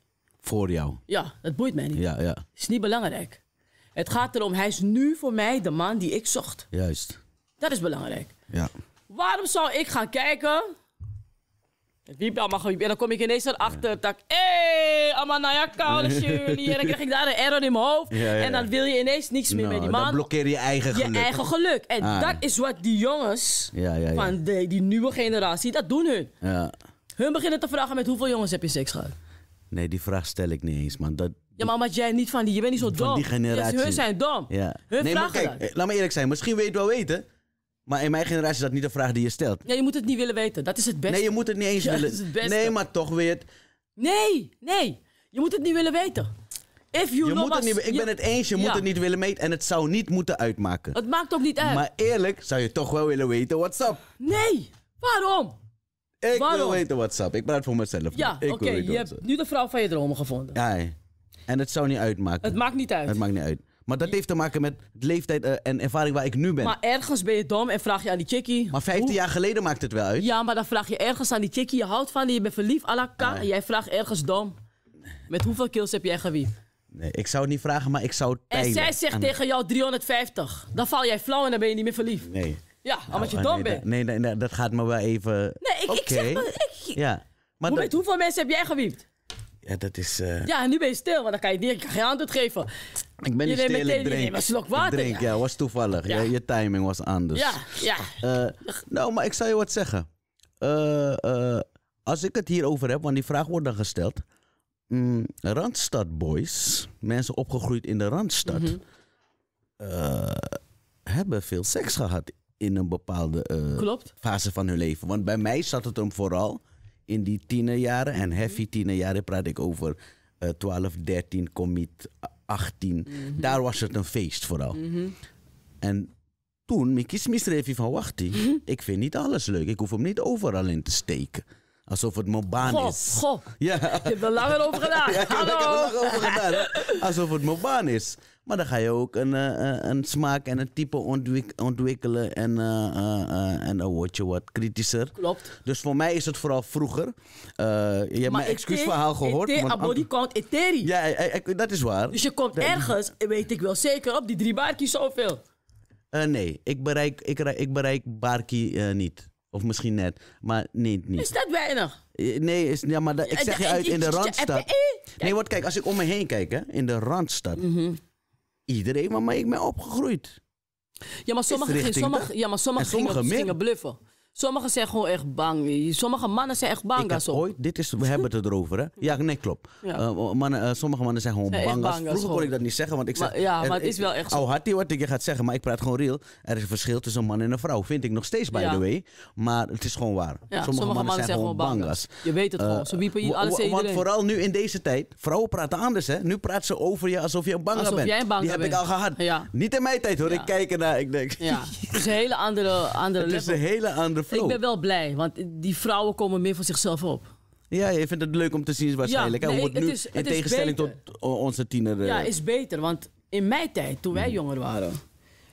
[SPEAKER 1] Voor jou? Ja, dat boeit mij niet. Ja, ja. Is niet belangrijk. Het gaat erom, hij is nu voor mij de man die ik zocht. Juist. Dat is belangrijk. Ja. Waarom zou ik gaan kijken allemaal gewoon. En dan kom ik ineens erachter. Tak, hé, hey, allemaal naar je koude [laughs] jullie. En dan krijg ik daar een error in mijn hoofd. En dan wil je ineens niks meer met die nou, man. Dan
[SPEAKER 2] blokkeer je eigen geluk. Je eigen geluk. En ah. dat
[SPEAKER 1] is wat die jongens van de, die nieuwe generatie, dat doen hun. Hun beginnen te vragen met hoeveel jongens heb je seks gehad?
[SPEAKER 2] Nee, die vraag stel ik niet eens, man. Dat,
[SPEAKER 1] ja, maar omdat jij niet van die... Je bent niet zo dom. Van die generatie. Dus hun zijn dom.
[SPEAKER 2] Ja. Hun nee, vragen maar kijk, eh, Laat me eerlijk zijn. Misschien weet je het wel weten... Maar in mijn generatie is dat niet de vraag die je stelt.
[SPEAKER 1] Ja, je moet het niet willen weten. Dat is het beste. Nee, je moet het niet eens willen. Nee, maar toch weer. Nee, nee. Je moet het niet willen weten. If you je know moet het niet, ik ben het eens, je moet het niet
[SPEAKER 2] willen weten En het zou niet moeten uitmaken. Het
[SPEAKER 1] maakt ook niet uit. Maar
[SPEAKER 2] eerlijk zou je toch wel willen weten WhatsApp.
[SPEAKER 1] up. Nee, waarom? Ik waarom? wil weten
[SPEAKER 2] WhatsApp? up. Ik praat voor mezelf. Ja, oké. je hebt
[SPEAKER 1] nu de vrouw van je dromen gevonden.
[SPEAKER 2] Ja, en het zou niet uitmaken. Het maakt niet uit. Het maakt niet uit. Maar dat heeft te maken met leeftijd eh, en ervaring waar ik nu ben. Maar
[SPEAKER 1] ergens ben je dom en vraag je aan die chickie.
[SPEAKER 2] Maar 15 jaar geleden maakt het wel uit.
[SPEAKER 1] Ja, maar dan vraag je ergens aan die chickie. Je houdt van die, je bent verliefd, alaka. En jij vraagt ergens dom. Met hoeveel kills heb jij gewiept?
[SPEAKER 2] Nee, ik zou het niet vragen, maar ik zou het En zij zegt tegen
[SPEAKER 1] jou 350. Dan val jij flauw en dan ben je niet meer verliefd. Nee. Ja, nou, omdat je dom bent.
[SPEAKER 2] Nee, nee, dat gaat me wel even... Nee, ik, zeg maar... Ik, Ja. met
[SPEAKER 1] hoeveel mensen heb jij gewiept?
[SPEAKER 2] Ja, dat is... Eh, ja,
[SPEAKER 1] nu ben je stil, want dan kan je, niet, kan geen antwoord geven.
[SPEAKER 2] Ik ben niet stil, ik drink. Je slok water. Ik drink, ja. ja was toevallig. Je, je, timing was anders. Ja, ja. Eh, nou, maar ik zal je wat zeggen. Eh, als ik het hierover heb, want die vraag wordt dan gesteld. Mm, Randstad boys, mensen opgegroeid in de Randstad, mhm. hebben veel seks gehad in een bepaalde fase van hun leven. Want bij mij zat het hem vooral in die tienerjaren. En mhm. heavy tienerjaren praat ik over 12, eh, 13, commit 18. Mhm. Daar was het een feest vooral. Mhm. En toen, mijn Smith schreef van, wacht, ik vind niet alles leuk. Ik hoef hem niet overal in te steken. Alsof het mijn baan is. Goh, ja. je hebt er langer over gedaan. [laughs] ja, ik heb er langer over gedaan. Alsof het mijn baan is. Maar dan ga je ook een, eh, eh, een smaak en een type ontwikkelen. En, uh, uh, en dan word je wat kritischer. Klopt. Dus voor mij is het vooral vroeger. je hebt mijn excuusverhaal gehoord. Ah, ik want body count Ja, dat is waar. Dus je komt ergens,
[SPEAKER 1] weet ik wel zeker, op die drie barkies zoveel.
[SPEAKER 2] nee, ik bereik, ik, ik bereik barkie niet. Of misschien net, maar nee, niet. Is
[SPEAKER 1] dat weinig?
[SPEAKER 2] Nee, is, ja, maar ik zeg je uit in de Randstad. Nee, want kijk, als ik om me heen kijk, hè, in de Randstad... Mhm iedereen waarmee ik ben opgegroeid.
[SPEAKER 1] Ja, maar sommigen, ging, sommige, ja, maar sommige, sommige gingen, gingen, bluffen. Sommigen zijn gewoon echt bang. Sommige mannen zijn echt bang. Ik heb ooit,
[SPEAKER 2] dit is, we hebben het erover, hè? [laughs] Ja, nee, klopt. Eh, oh, mannen, eh, sommige mannen zijn gewoon zijn bang. Vroeger kon ik dat niet zeggen, want ik zeg... ja, maar het is wel echt zo. Oh, hartie wat ik je gaat zeggen, maar ik praat gewoon real. Er is een verschil tussen een man en een vrouw. Vind ik nog steeds, by the way. Maar het is gewoon waar. sommige, mannen, zijn, gewoon bang. Je weet het eh, gewoon. Ze je Want vooral nu in deze tijd, vrouwen praten anders, hè? Nu praten ze over je alsof je een bent. alsof bent. Jij een bent. Die heb ik al gehad. Niet in mijn tijd, hoor. Ik kijk ernaar, ik denk... Ja,
[SPEAKER 1] het is een hele andere... [laughs] andere het is een hele andere ik oh. ben wel blij, want die vrouwen komen meer voor zichzelf op. Ja, je vindt het leuk om te zien waarschijnlijk. Ja, nee, het nu, is, het in is tegenstelling beter.
[SPEAKER 2] tot onze tiener... Ja, eh, is
[SPEAKER 1] beter. Want in mijn tijd, toen wij mhm. jonger waren...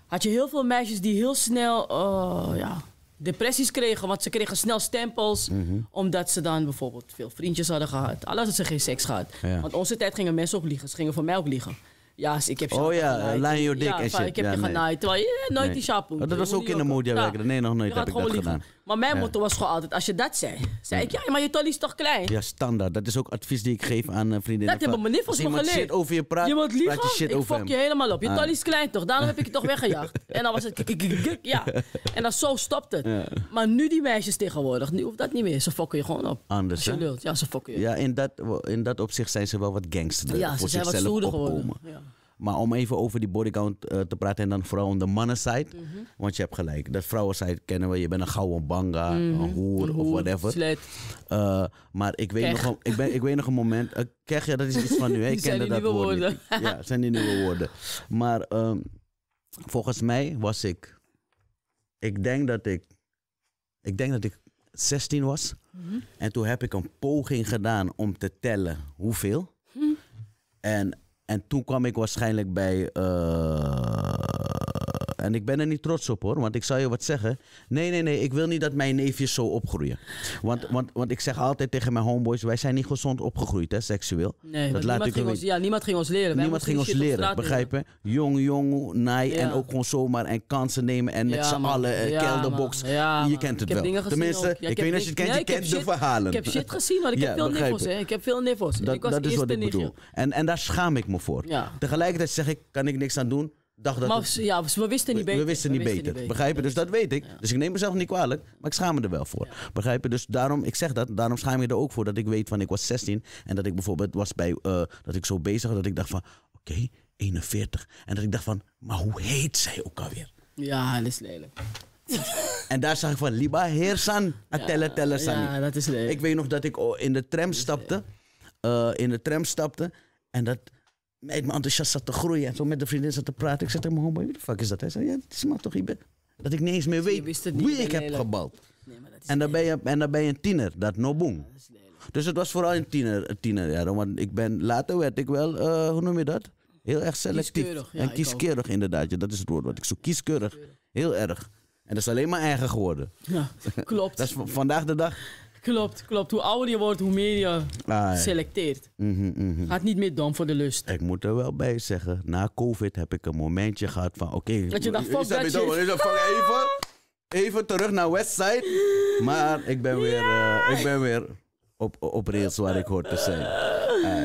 [SPEAKER 1] had je heel veel meisjes die heel snel uh, ja, depressies kregen. Want ze kregen snel stempels. Mhm. Omdat ze dan bijvoorbeeld veel vriendjes hadden gehad. Alles hadden ze geen seks gehad. Want onze tijd gingen mensen ook liegen. Ze gingen voor mij ook liegen. Ja, ik heb Oh ja, eh, line je dik en shit. ik heb je genaaid. Terwijl je nooit die shampoo. Oh, dat was ook in de werken. Nee, nog nooit heb ik dat gedaan. Maar mijn motto was gewoon altijd, als je dat zei, zei ik, ja, maar je tolly is toch klein?
[SPEAKER 2] Ja, standaard. Dat is ook advies die ik geef aan uh, vriendinnen. Dat hebben mijn niffels me geleerd. shit over je praat, je liever. praat je ik fok je helemaal op. Je ah. tolly is
[SPEAKER 1] klein toch? Daarom heb ik je toch weggejaagd. En dan was het, ja. En dan zo stopt het. Maar nu die meisjes tegenwoordig, nu hoeft dat niet meer. Ze fokken je gewoon op. Anders, hè? Ja, ze fokken je. Ja,
[SPEAKER 2] in dat, in dat opzicht zijn ze wel wat gangster. Ja, ze zijn wat stoerder geworden. Ja. Maar om even over die bodycount uh, te praten en dan vooral de mannenzijde. Mhm. Want je hebt gelijk, de vrouwenzijde kennen we. Je bent een gouden banga, een, mhm. hoer, of whatever. Uh, maar ik weet, nog een, ik, ben, ik weet nog een moment. Uh, Kech, ja, dat is iets van nu. Hè? [laughs] Ik kende dat woord woorden. Niet. Ja, [laughs] zijn die nieuwe woorden. Maar ehm, volgens mij was ik. Ik denk dat ik. Ik denk dat ik 16 was. Mhm. En toen heb ik een poging gedaan om te tellen hoeveel. En en toen kwam ik waarschijnlijk bij uh, en ik ben er niet trots op hoor, want ik zal je wat zeggen. Nee, nee, nee, ik wil niet dat mijn neefjes zo opgroeien. Want, want, want ik zeg altijd tegen mijn homeboys, wij zijn niet gezond opgegroeid, hè, seksueel.
[SPEAKER 1] Nee, dat laat ik ons, ja, niemand ging ons leren. Niemand ging ons leren, Begrijpen?
[SPEAKER 2] Jong, jong, naai en ook gewoon zomaar en kansen nemen en met z'n allen, eh, kelderbox. je kent het wel. Tenminste, ik, ik weet niet je het kent, je kent de verhalen. Ik heb shit gezien, maar ik heb veel niveaus. Ik
[SPEAKER 1] heb veel niffels. Dat is wat ik bedoel.
[SPEAKER 2] En daar schaam ik me voor. Tegelijkertijd zeg ik, kan ik niks aan doen dacht dat...
[SPEAKER 1] ja, we wisten niet beter. We, wisten niet, beter,
[SPEAKER 2] Dus dat weet ik. Dus ik neem mezelf niet kwalijk, maar ik schaam me er wel voor. Ja. Dus daarom, ik zeg dat, daarom schaam ik er ook voor dat ik weet van ik was 16 en dat ik bijvoorbeeld was bij, eh, dat ik zo bezig was dat ik dacht van, oké, 41. En dat ik dacht van, maar hoe heet zij ook alweer? Ja, dat is lelijk. [laughs] en daar zag ik van Liba Heersan, Atelle ah, Telle San. Ja, dat is lelijk. Ik weet nog dat ik in de tram stapte. Eh, in de tram stapte. En dat made me enthousiast zat te groeien. En zo met de vriendin zat te praten. Ik zei tegen mijn homeboy, wie de fuck is dat? Hij zei, ja, dat is maar toch je Dat ik niet eens meer weet wie ik heb gebald. en, dan ben je, en dan ben je een tiener, dat no boom. dus het was vooral een tiener, tiener ja, want ik ben, later werd ik wel, eh, hoe noem je dat? Heel erg selectief. Kieskeurig, en kieskeurig inderdaad, dat is het woord wat ik zoek. Kieskeurig, heel erg. En dat is alleen maar erger geworden. Ja, [laughs] klopt. dat is vandaag
[SPEAKER 1] de dag Klopt, klopt. Hoe ouder je wordt, hoe meer je ah, selecteert.
[SPEAKER 2] Mhm, mhm. Gaat niet meer dom voor de lust. Ik moet er wel bij zeggen, na COVID heb ik een momentje gehad van oké. Okay,
[SPEAKER 1] dat je dacht, fuck dat je... Even,
[SPEAKER 2] even terug naar Westside. Maar ik ben weer, eh, ik ben weer op, op rails waar ik hoor te zijn.
[SPEAKER 1] Eh,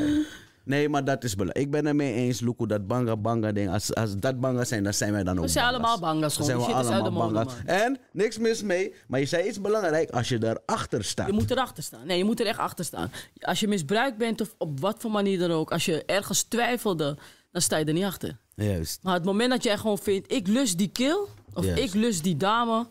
[SPEAKER 2] Nee, maar dat is belangrijk. Ik ben het mee eens, Luko, dat banga banga ding. Als, als dat banga zijn, dan zijn wij dan ook. We zijn allemaal bangas. We zijn we allemaal bangas. En niks mis mee. Maar je zei iets belangrijk als je daarachter staat. Je
[SPEAKER 1] moet erachter staan. Nee, je moet er echt achter staan. Als je misbruikt bent of op wat voor manier dan ook. Als je ergens twijfelde, dan sta je er niet achter. Juist. Maar het moment dat jij gewoon vindt, ik lust die kill. Of ik lust die dame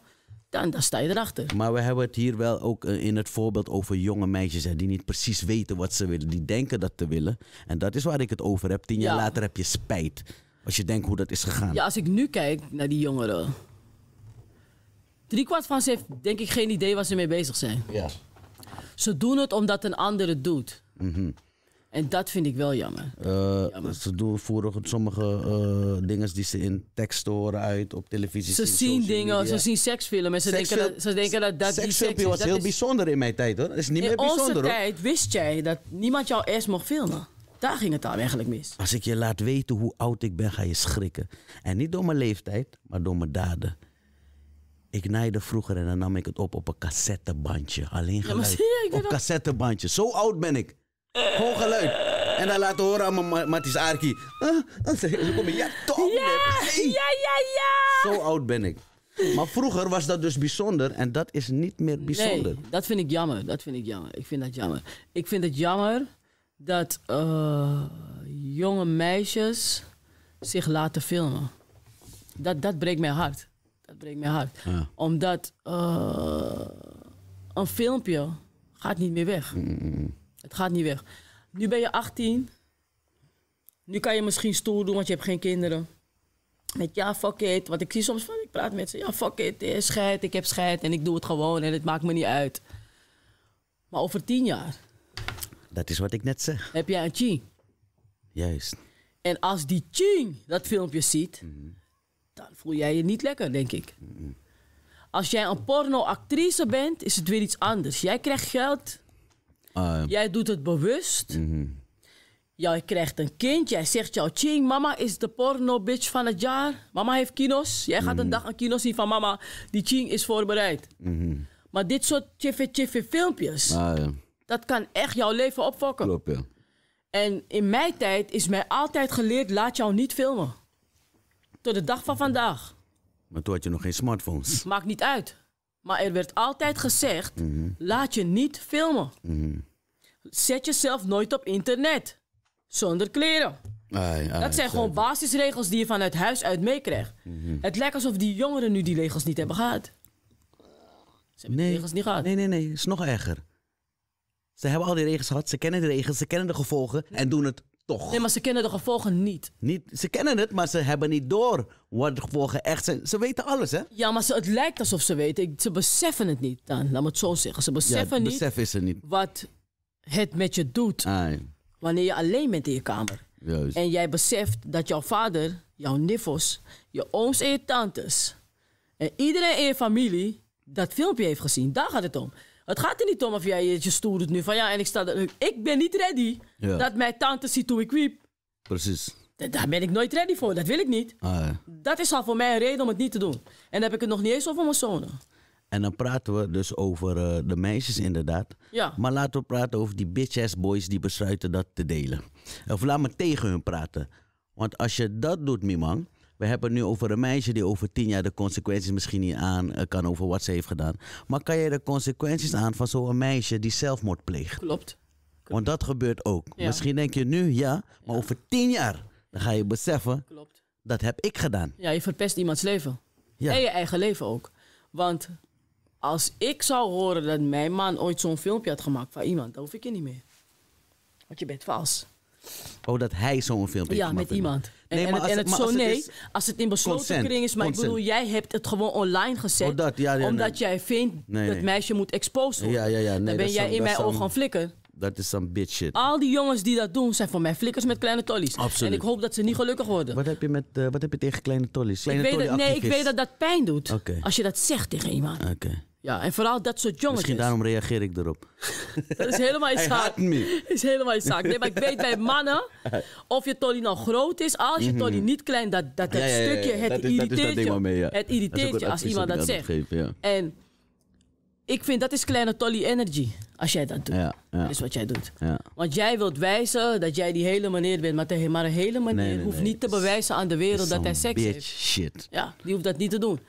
[SPEAKER 1] dan, dan sta je erachter.
[SPEAKER 2] Maar we hebben het hier wel ook eh, in het voorbeeld over jonge meisjes hè, die niet precies weten wat ze willen. Die denken dat te willen. En dat is waar ik het over heb. Tien jaar later heb je spijt. Als je denkt hoe dat is gegaan.
[SPEAKER 1] Ja, als ik nu kijk naar die jongeren. Driekwart van ze heeft denk ik geen idee waar ze mee bezig zijn. Ja. Ze doen het omdat een ander het doet. Mm -hmm. En dat vind ik wel jammer.
[SPEAKER 2] Eh, ze doen voeren sommige uh, eh, dingen die ze in teksten horen uit op televisie. Ze zien dingen, ze zien
[SPEAKER 1] seksfilmen, en ze, denken, dat, ze denken dat dat die seks was heel
[SPEAKER 2] bijzonder in mijn tijd hoor. Dat is niet meer bijzonder hoor. In onze tijd
[SPEAKER 1] wist jij dat niemand jou eerst mocht filmen. Daar ging het aan
[SPEAKER 2] eigenlijk mis. Als ik je laat weten hoe oud ik ben, ga je schrikken. En niet door mijn leeftijd, maar door mijn daden. Ik naaide vroeger en dan nam ik het op op een cassettebandje. Alleen geluid. op cassettebandje. Zo oud ben ik. Gewoon. geluid. En dan laten horen aan mijn Matis Arki. Ze komen, ja
[SPEAKER 1] toch. Ja, ja, ja, ja. Zo
[SPEAKER 2] oud ben ik. Maar vroeger was dat dus bijzonder en dat is niet meer bijzonder. Nee,
[SPEAKER 1] dat vind ik jammer. Dat vind ik jammer. Ik vind dat jammer. Ik vind het jammer dat eh, jonge meisjes zich laten filmen. Dat, dat breekt mijn hart. Dat breekt mijn hart. Omdat eh, een filmpje gaat niet meer weg. Mm. Het gaat niet weg. Nu ben je 18. Nu kan je misschien stoer doen, want je hebt geen kinderen. Met ja, fuck it. Want ik zie soms van, ik praat met ze. Ja, fuck it. Eh, scheid, ik heb scheid. En ik doe het gewoon. En het maakt me niet uit. Maar over tien jaar.
[SPEAKER 2] Dat is wat ik net zeg.
[SPEAKER 1] Heb jij een ching? Juist. En als die ching dat filmpje ziet, dan voel jij je niet lekker, denk ik. Als jij een pornoactrice bent, is het weer iets anders. Jij krijgt geld Ah, Jij doet het bewust. Mhm. Jij krijgt een kind. Jij zegt jouw Ching, mama is de porno bitch van het jaar. Mama heeft kinos. Jij gaat een mhm. dag een kino zien van mama. Die Ching is voorbereid. Mhm. Maar dit soort chiffy chiffy filmpjes, ah, dat kan echt jouw leven opfokken. Klopt, ja. En in mijn tijd is mij altijd geleerd, laat jou niet filmen. Tot de dag van vandaag.
[SPEAKER 2] Maar toen had je nog geen smartphones.
[SPEAKER 1] Maakt niet uit. Maar er werd altijd gezegd: mhm. laat je niet filmen. Mhm. Zet jezelf nooit op internet zonder kleren. dat zijn gewoon basisregels die je vanuit huis uit meekrijgt. Mhm. Het lijkt alsof die jongeren nu die regels niet hebben gehad. Ze hebben die regels niet gehad. Nee, nee,
[SPEAKER 2] nee. Het is nog erger. Ze hebben al die regels gehad. Ze kennen de regels, ze kennen de gevolgen en doen
[SPEAKER 1] het Nee, maar ze kennen de gevolgen niet. niet. Ze kennen het, maar ze hebben niet door wat de gevolgen echt zijn. Ze weten alles, hè? Ja, maar het lijkt alsof ze weten. ze beseffen het niet dan, laat me het zo zeggen. Ze beseffen niet, besef is er niet wat het met je doet ah, wanneer je alleen bent in je kamer. Juist. En jij beseft dat jouw vader, jouw niffels, je ooms en je tantes en iedereen in je familie dat filmpje heeft gezien. Daar gaat het om. Het gaat er niet om of jij je stoert doet nu. Van ja, en ik sta... Ik ben niet ready dat mijn tante ziet hoe ik wiep. Precies. Daar ben ik nooit ready voor. Dat wil ik niet. Ah, dat is al voor mij een reden om het niet te doen. En dan heb ik het nog niet eens over mijn zonen.
[SPEAKER 2] En dan praten we dus over eh, de meisjes inderdaad. Ja. Maar laten we praten over die bitch-ass boys die besluiten dat te delen. Of laat me tegen hun praten. Want als je dat doet, Mimang... We hebben het nu over een meisje die over tien jaar de consequenties misschien niet aan eh, kan over wat ze heeft gedaan. Maar kan je de consequenties aan van zo'n meisje die zelfmoord pleegt? Klopt. Want dat gebeurt ook. Misschien denk je nu ja, maar over tien jaar dan ga je beseffen, Klopt. dat heb ik gedaan.
[SPEAKER 1] Ja, je verpest iemands leven. Ja. En je eigen leven ook. Want als ik zou horen dat mijn man ooit zo'n filmpje had gemaakt van iemand, dan hoef ik je niet meer. Want je bent vals.
[SPEAKER 2] Oh, dat hij zo'n filmpje Ja, met
[SPEAKER 1] iemand. En, nee, en, maar als, en het, zo, nee, als het in besloten kring is, maar ik bedoel, jij hebt het gewoon online gezet. Oh, omdat jij vindt dat meisje moet exposed worden.
[SPEAKER 2] Ja, ja, ja, dan ben jij in mijn ogen gaan flikken. Dat is some bitch shit.
[SPEAKER 1] Al die jongens die dat doen zijn voor mij flikkers met kleine tollies. Absoluut. En ik hoop dat ze niet gelukkig worden. Wat heb je, met, eh, wat heb je tegen kleine tollies? Kleine ik weet nee, ik weet dat dat pijn doet. Als je dat zegt tegen iemand. Oké. Ja, en vooral dat soort jongens. Misschien daarom
[SPEAKER 2] reageer ik erop.
[SPEAKER 1] [laughs] Dat is helemaal je zaak. [laughs] is helemaal je zaak. maar ik weet bij mannen, [laughs] of je tollie nou groot is, als je mhm. tollie niet klein, dat, dat, dat stukje, het dat irriteert is, dat je. Mee, het irriteert als iemand dat zegt. En ik vind dat is kleine Tolly energy. Als jij dat doet. Ja, ja. Dat is wat jij doet. Ja. Want jij wilt wijzen dat jij die hele manier bent. Maar, tegen maar een hele manier hoeft niet te bewijzen aan de wereld dat hij seks heeft.
[SPEAKER 2] shit.
[SPEAKER 1] Ja, die hoeft dat niet te doen.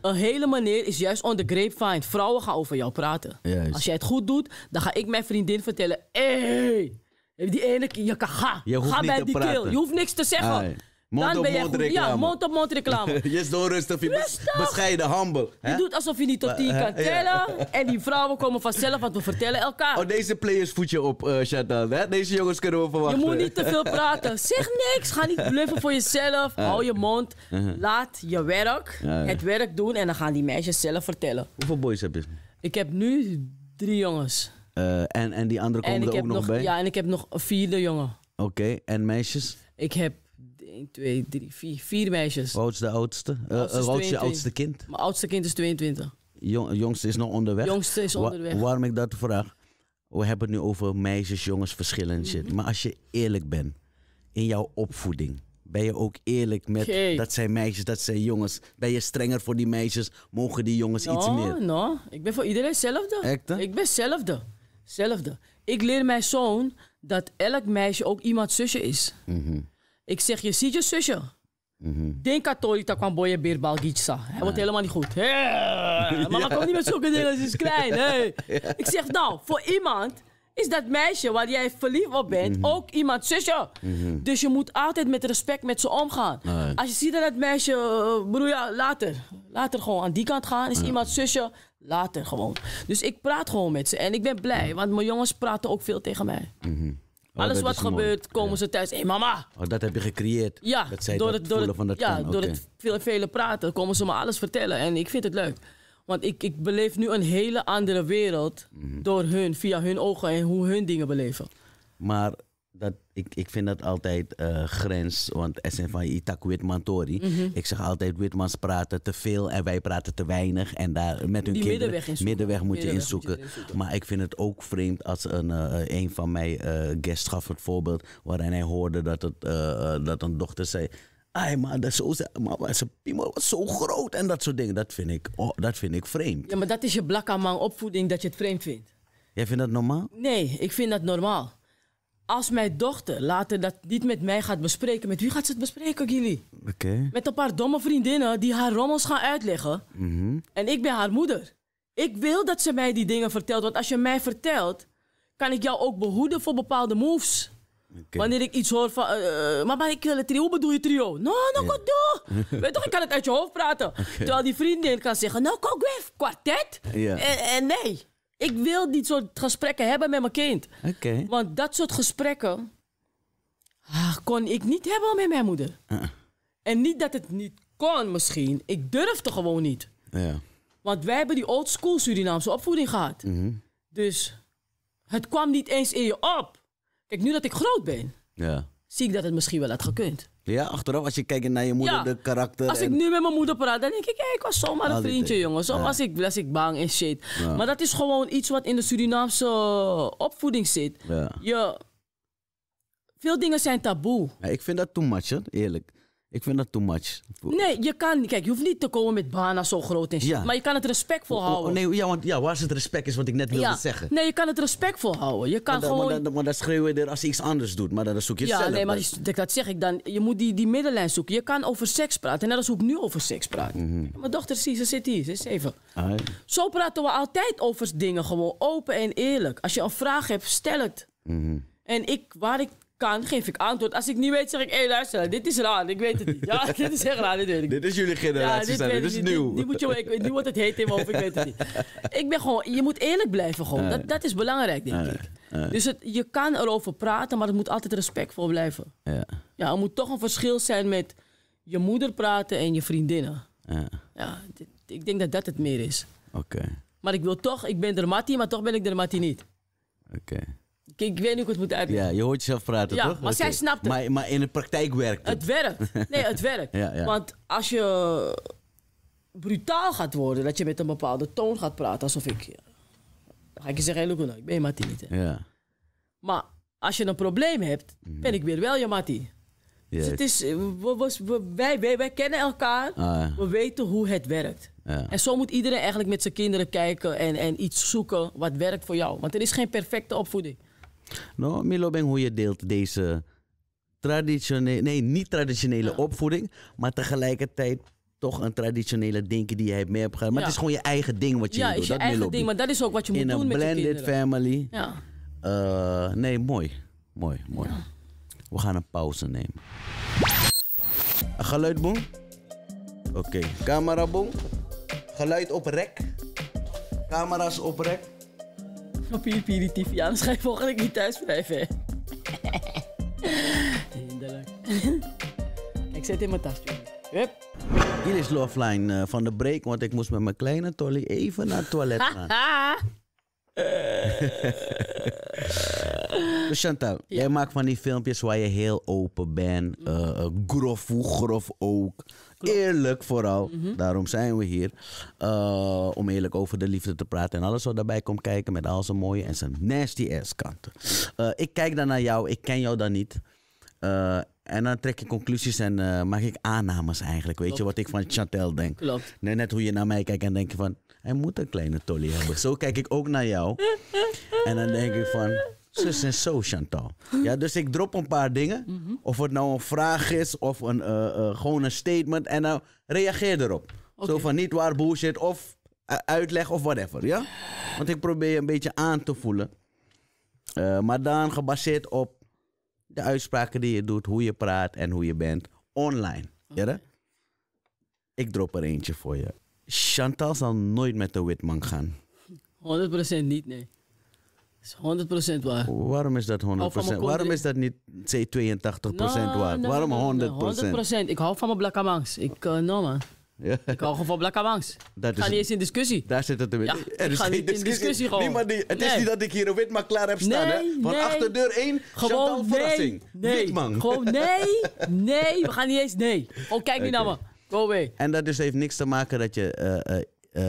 [SPEAKER 1] Een hele manier is juist on the grapevine. Vrouwen gaan over jou praten. Als jij het goed doet, dan ga ik mijn vriendin vertellen. Hé, hey, die ene keer, je kan ga. Je hoeft ga niet bij te die praten. keel. Je hoeft niks te zeggen.
[SPEAKER 2] Dan ben mond Ja, mond-op-mond reclame. [laughs] je is door rustig, je rustig. bescheiden, humble. Je doet
[SPEAKER 1] alsof je niet tot tien kan tellen. [laughs] En die vrouwen komen vanzelf, want we vertellen elkaar. Oh, deze
[SPEAKER 2] players voet je op, uh, Chantal. Hè? Deze jongens kunnen we verwachten. Je moet niet te veel [laughs] praten.
[SPEAKER 1] Zeg niks. Ga niet bluffen voor jezelf. Hou je mond. Laat je werk, het werk doen. En dan gaan die meisjes zelf vertellen. Hoeveel boys heb je? Ik heb nu drie jongens. Eh, en, en die andere komen er ook nog, nog bij? Ja, en ik heb nog een vierde jongen.
[SPEAKER 2] Oké, en meisjes?
[SPEAKER 1] Ik heb 1, 2, 3, 4. Vier meisjes.
[SPEAKER 2] Wat is de oudste? Eh, oudste wat is je oudste kind?
[SPEAKER 1] Mijn oudste kind is 22.
[SPEAKER 2] Jong, jongste is nog onderweg. Jongste is onderweg. waarom ik dat vraag? We hebben het nu over meisjes, jongens, verschillen shit. Mhm. Maar als je eerlijk bent in jouw opvoeding, ben je ook eerlijk met dat zijn meisjes, dat zijn jongens? Ben je strenger voor die meisjes? Mogen die jongens iets nou, meer?
[SPEAKER 1] No, ik ben voor iedereen hetzelfde. Echt? Ik ben hetzelfde. Zelfde. Ik leer mijn zoon dat elk meisje ook iemands zusje is. Mm ik zeg, je ziet je zusje. Denk aan Tori, kwam boeien beerbal Hij wordt ah. helemaal niet goed. Maar mama kom niet met zulke dingen, ze dus is klein. [laughs] Ik zeg, nou, voor iemand is dat meisje waar jij verliefd op bent mhm. ook iemand zusje. Mhm. Dus je moet altijd met respect met ze omgaan. Als je ziet dat het meisje, eh, broer, later. Later gewoon aan die kant gaan. Is iemand zusje, later gewoon. Dus ik praat gewoon met ze. En ik ben blij, want mijn jongens praten ook veel tegen mij. Mhm. Oh, alles wat gebeurt, komen ze thuis. Hé hey, mama!
[SPEAKER 2] Oh, dat heb je gecreëerd? Ja. door het, door het, Ja, door het
[SPEAKER 1] vele, praten komen ze me alles vertellen. En ik vind het leuk. Want ik, ik beleef nu een hele andere wereld mhm. door hun, via hun ogen en hoe hun dingen beleven.
[SPEAKER 2] Maar dat, ik, ik vind dat altijd eh, grens, want zijn van Itak Witmantori. Mhm. Ik zeg altijd, Witmans praten te veel en wij praten te weinig. En daar met hun kinderen, middenweg, moet, je inzoeken. Maar ik vind het ook vreemd als een, eh, een van mijn uh, eh, guests gaf het voorbeeld... waarin hij hoorde dat, het, dat een dochter zei... Ai, maar, dat zo, maar zijn was zo groot en dat soort dingen. Dat vind ik, oh, dat vind ik vreemd.
[SPEAKER 1] Ja, maar dat is je man opvoeding dat je het vreemd vindt.
[SPEAKER 2] Jij vindt dat normaal?
[SPEAKER 1] Nee, ik vind dat normaal als mijn dochter later dat niet met mij gaat bespreken, met wie gaat ze het bespreken, jullie? Oké. Met een paar domme vriendinnen die haar rommels gaan uitleggen. Mhm. En ik ben haar moeder. Ik wil dat ze mij die dingen vertelt, want als je mij vertelt, kan ik jou ook behoeden voor bepaalde moves. Wanneer ik iets hoor van, uh, eh, eh, mama, ik wil een trio, hoe bedoel je trio? Nou, nou, yeah. doe. Weet toch, ik kan het uit je hoofd praten. Terwijl die vriendin kan zeggen, nou, kom, kwartet. Yeah. En, en nee. Ik wil die soort gesprekken hebben met mijn kind. Want dat soort gesprekken ah, kon ik niet hebben met mijn moeder. Uh-uh. En niet dat het niet kon misschien. Ik durfde gewoon niet. Ja. Want wij hebben die old school Surinaamse opvoeding gehad. Mhm. Dus het kwam niet eens in je op. Kijk, nu dat ik groot ben, ja. zie ik dat het misschien wel had gekund.
[SPEAKER 2] Ja, achteraf als je kijkt naar je moeder, de karakter. Als ik nu
[SPEAKER 1] met mijn moeder praat, dan denk ik, hey, ik was zomaar een vriendje, jongen. Zo was, ik, was ik bang en shit. Maar dat is gewoon iets wat in de Surinaamse eh, opvoeding zit. Je, veel dingen
[SPEAKER 2] zijn taboe. ik vind dat too much, eerlijk. Ik vind dat too much.
[SPEAKER 1] Nee, je kan Kijk, je hoeft niet te komen met banen zo groot en shit. Maar je kan het respectvol houden.
[SPEAKER 2] nee, ja, want ja, waar is het respect is wat ik net wilde zeggen. Nee,
[SPEAKER 1] je kan het respectvol houden. Je kan maar, gewoon... maar, maar,
[SPEAKER 2] maar dan schreeuwen je er als je iets anders doet. Maar dan zoek je ja, zelf. Ja, nee, maar
[SPEAKER 1] dat zeg ik dan. Je moet die, die middenlijn zoeken. Je kan over seks praten. Net als hoe ik nu over seks praat. Mhm. Mijn dochter zie, ze zit hier. Ze is even. Ah, zo praten we altijd over dingen. Gewoon open en eerlijk. Als je een vraag hebt, stel het. Mhm. En ik, waar ik kan, geef ik antwoord. Als ik niet weet, zeg ik, hé luister, dit is raar, ik weet het niet. Ja, [laughs] dit is raar, dit weet
[SPEAKER 2] ik Dit is jullie generatie, ja, dit, is nieuw. Nu moet je, ik weet niet
[SPEAKER 1] het heet in of ik weet het niet. [laughs] Ik ben gewoon, je moet eerlijk blijven gewoon. Dat, dat is belangrijk, denk ik. Dus het, je kan erover praten, maar het moet altijd respectvol blijven. Ja. ja, er moet toch een verschil zijn met je moeder praten en je vriendinnen. Ja, ik denk dat dat het meer is. Oké. Maar ik wil toch, ik ben dermatie, maar toch ben ik matti niet. Oké. Ik weet niet hoe ik het moet uitleggen.
[SPEAKER 2] Ja, je hoort jezelf praten, ja, toch? maar zij snapt het. Maar, maar, in de praktijk werkt het. Het werkt. Nee, het
[SPEAKER 1] werkt. [laughs] Want als je brutaal gaat worden, dat je met een bepaalde toon gaat praten, alsof ik... Dan ga ik je zeggen, hey, ik ben je mattie niet. Hè. Ja. Maar als je een probleem hebt, mhm. ben ik weer wel je mattie. Dus het is, eh, we, we, wij, wij, kennen elkaar, ah, we weten hoe het werkt. En zo moet iedereen eigenlijk met zijn kinderen kijken en, en iets zoeken wat werkt voor jou. Want er is geen perfecte opvoeding.
[SPEAKER 2] No, Milo je deelt deze traditionele, nee, niet traditionele opvoeding, maar tegelijkertijd toch een traditionele denken die je hebt mee hebt gehad. Maar het is gewoon je eigen ding wat je ja, doet. Ja, is je eigen ding, maar
[SPEAKER 1] dat is ook wat je moet In doen met kinderen. In een blended family. Ja.
[SPEAKER 2] Eh, nee, mooi. Mooi, mooi. We gaan een pauze nemen. Een geluidboom. Oké, camera cameraboom. Geluid op rek. Camera's op rek
[SPEAKER 1] je Piri TV aan. Schrijf volgende keer thuis blijven. Hinderlijk. [laughs] ik zit in mijn tas, Yep.
[SPEAKER 2] Hier is Loveline uh, van de break, want ik moest met mijn kleine Tolly even naar het toilet gaan. [laughs] dus Chantal, jij maakt van die filmpjes waar je heel open bent. Eh, eh, grof, grof ook. Eerlijk vooral. Mhm. Daarom zijn we hier. Eh, om eerlijk over de liefde te praten. En alles wat daarbij komt kijken. Met al zijn mooie en zijn nasty ass kanten. Eh, ik kijk dan naar jou. Ik ken jou dan niet. Eh, en dan trek ik conclusies en maak ik aannames eigenlijk. Weet je wat ik van Chantel denk? Klopt. net hoe je naar mij kijkt en denk je van... Hij moet een kleine tolly hebben. Zo kijk ik ook naar jou. [laughs] en dan denk ik van zus en zo, Chantal. Ja, dus ik drop een paar dingen. Mhm. Of het nou een vraag is of een, eh, eh, gewoon een statement. En nou, reageer erop. Zo van niet waar bullshit of eh, uitleg of whatever. Ja? Want ik probeer je een beetje aan te voelen. maar dan gebaseerd op de uitspraken die je doet, hoe je praat en hoe je bent online. Ja, ik drop er eentje voor je. Chantal zal nooit met de witman gaan.
[SPEAKER 1] 100% niet, nee. 100%
[SPEAKER 2] waar. Waarom is dat 100%? Waarom is dat niet, c 82% no, waar? Waarom 100%? Nou, 100%.
[SPEAKER 1] Nou, ik hou van mijn blakkamangs. Ik, uh, eh, no man. Ja. Ik hou gewoon van blakkamangs. Ik ga niet eens in discussie. Daar zit het ja, er is geen discussie. discussie gewoon. die, het is niet dat
[SPEAKER 2] ik hier een witman klaar heb staan. hè? Van nee. achter deur 1, gewoon nee, verrassing. Nee. Gewoon nee,
[SPEAKER 1] nee, we gaan niet eens, nee. Oh, kijk niet naar me. Go away.
[SPEAKER 2] En dat dus heeft niks te maken dat je... Eh,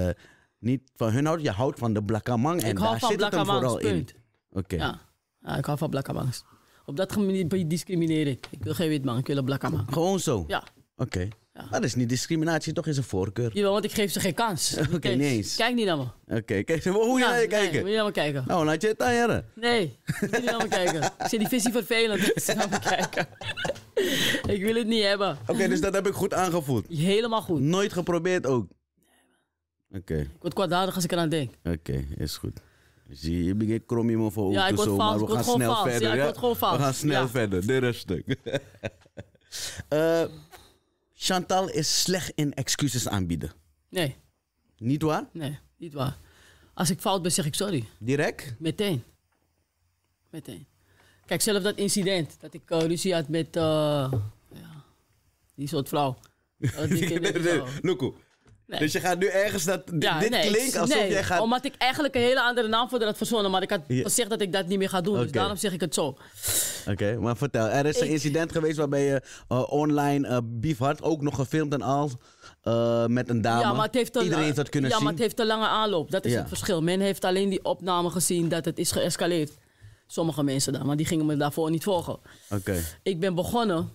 [SPEAKER 2] eh, niet van hun houdt. Je houdt van de Blakkamang en daar zit het hem vooral in. Oké.
[SPEAKER 1] Ja. ik hou van Blakkamangs. Op dat gebied je ik. Ik wil geen wit man, ik wil een Blakkamang. Gewoon zo? Ja. Oké. Dat is niet discriminatie, toch is een voorkeur. Ja, want ik geef ze geen kans. [laughs] Oké, nee eens. Kijk niet naar me. Oké, okay, kijk, hoe ja, naar je nee, kijken? moet je naar me kijken.
[SPEAKER 2] Nou, laat je het aan
[SPEAKER 1] Nee, moet je niet naar me kijken. [laughs] Ik zit die visie vervelend. naar me kijken. [laughs] ik wil het niet hebben. Oké, dus dat
[SPEAKER 2] heb ik goed aangevoeld.
[SPEAKER 1] Helemaal goed. Nooit
[SPEAKER 2] geprobeerd ook. Oké. Ik
[SPEAKER 1] word kwaadaardig als ik eraan denk.
[SPEAKER 2] Oké, is goed. Zie, je begint krom iemand voor ja, zo, maar we gaan snel verder. Ja, ik word gewoon vals. We gaan snel ja. verder, dit stuk. [laughs] uh, eh, Chantal is slecht in excuses aanbieden.
[SPEAKER 1] Nee. Niet waar? Nee, niet waar. Als ik fout ben, zeg ik sorry. Direct? Meteen. Meteen. Kijk, zelf dat incident dat ik uh, ruzie had met eh, ja, die soort vrouw. Luko, [laughs] oh, dus je gaat nu ergens dat. dit nee, klinkt alsof nee, jij gaat. Omdat ik eigenlijk een hele andere naam voor dat had verzonnen. Maar ik had ja. gezegd dat ik dat niet meer ga doen. Dus daarom zeg ik het zo.
[SPEAKER 2] Oké, maar vertel. Er is een incident geweest waarbij je eh, online uh, beef had. Ook nog gefilmd en al. Eh, met een dame. het Iedereen heeft dat kunnen zien. Ja, maar het
[SPEAKER 1] heeft een lange aanloop. Dat is het verschil. Men heeft alleen die opname gezien dat het is geëscaleerd. Sommige mensen dan, maar die gingen me daarvoor niet volgen.
[SPEAKER 2] Oké. Ik
[SPEAKER 1] ben begonnen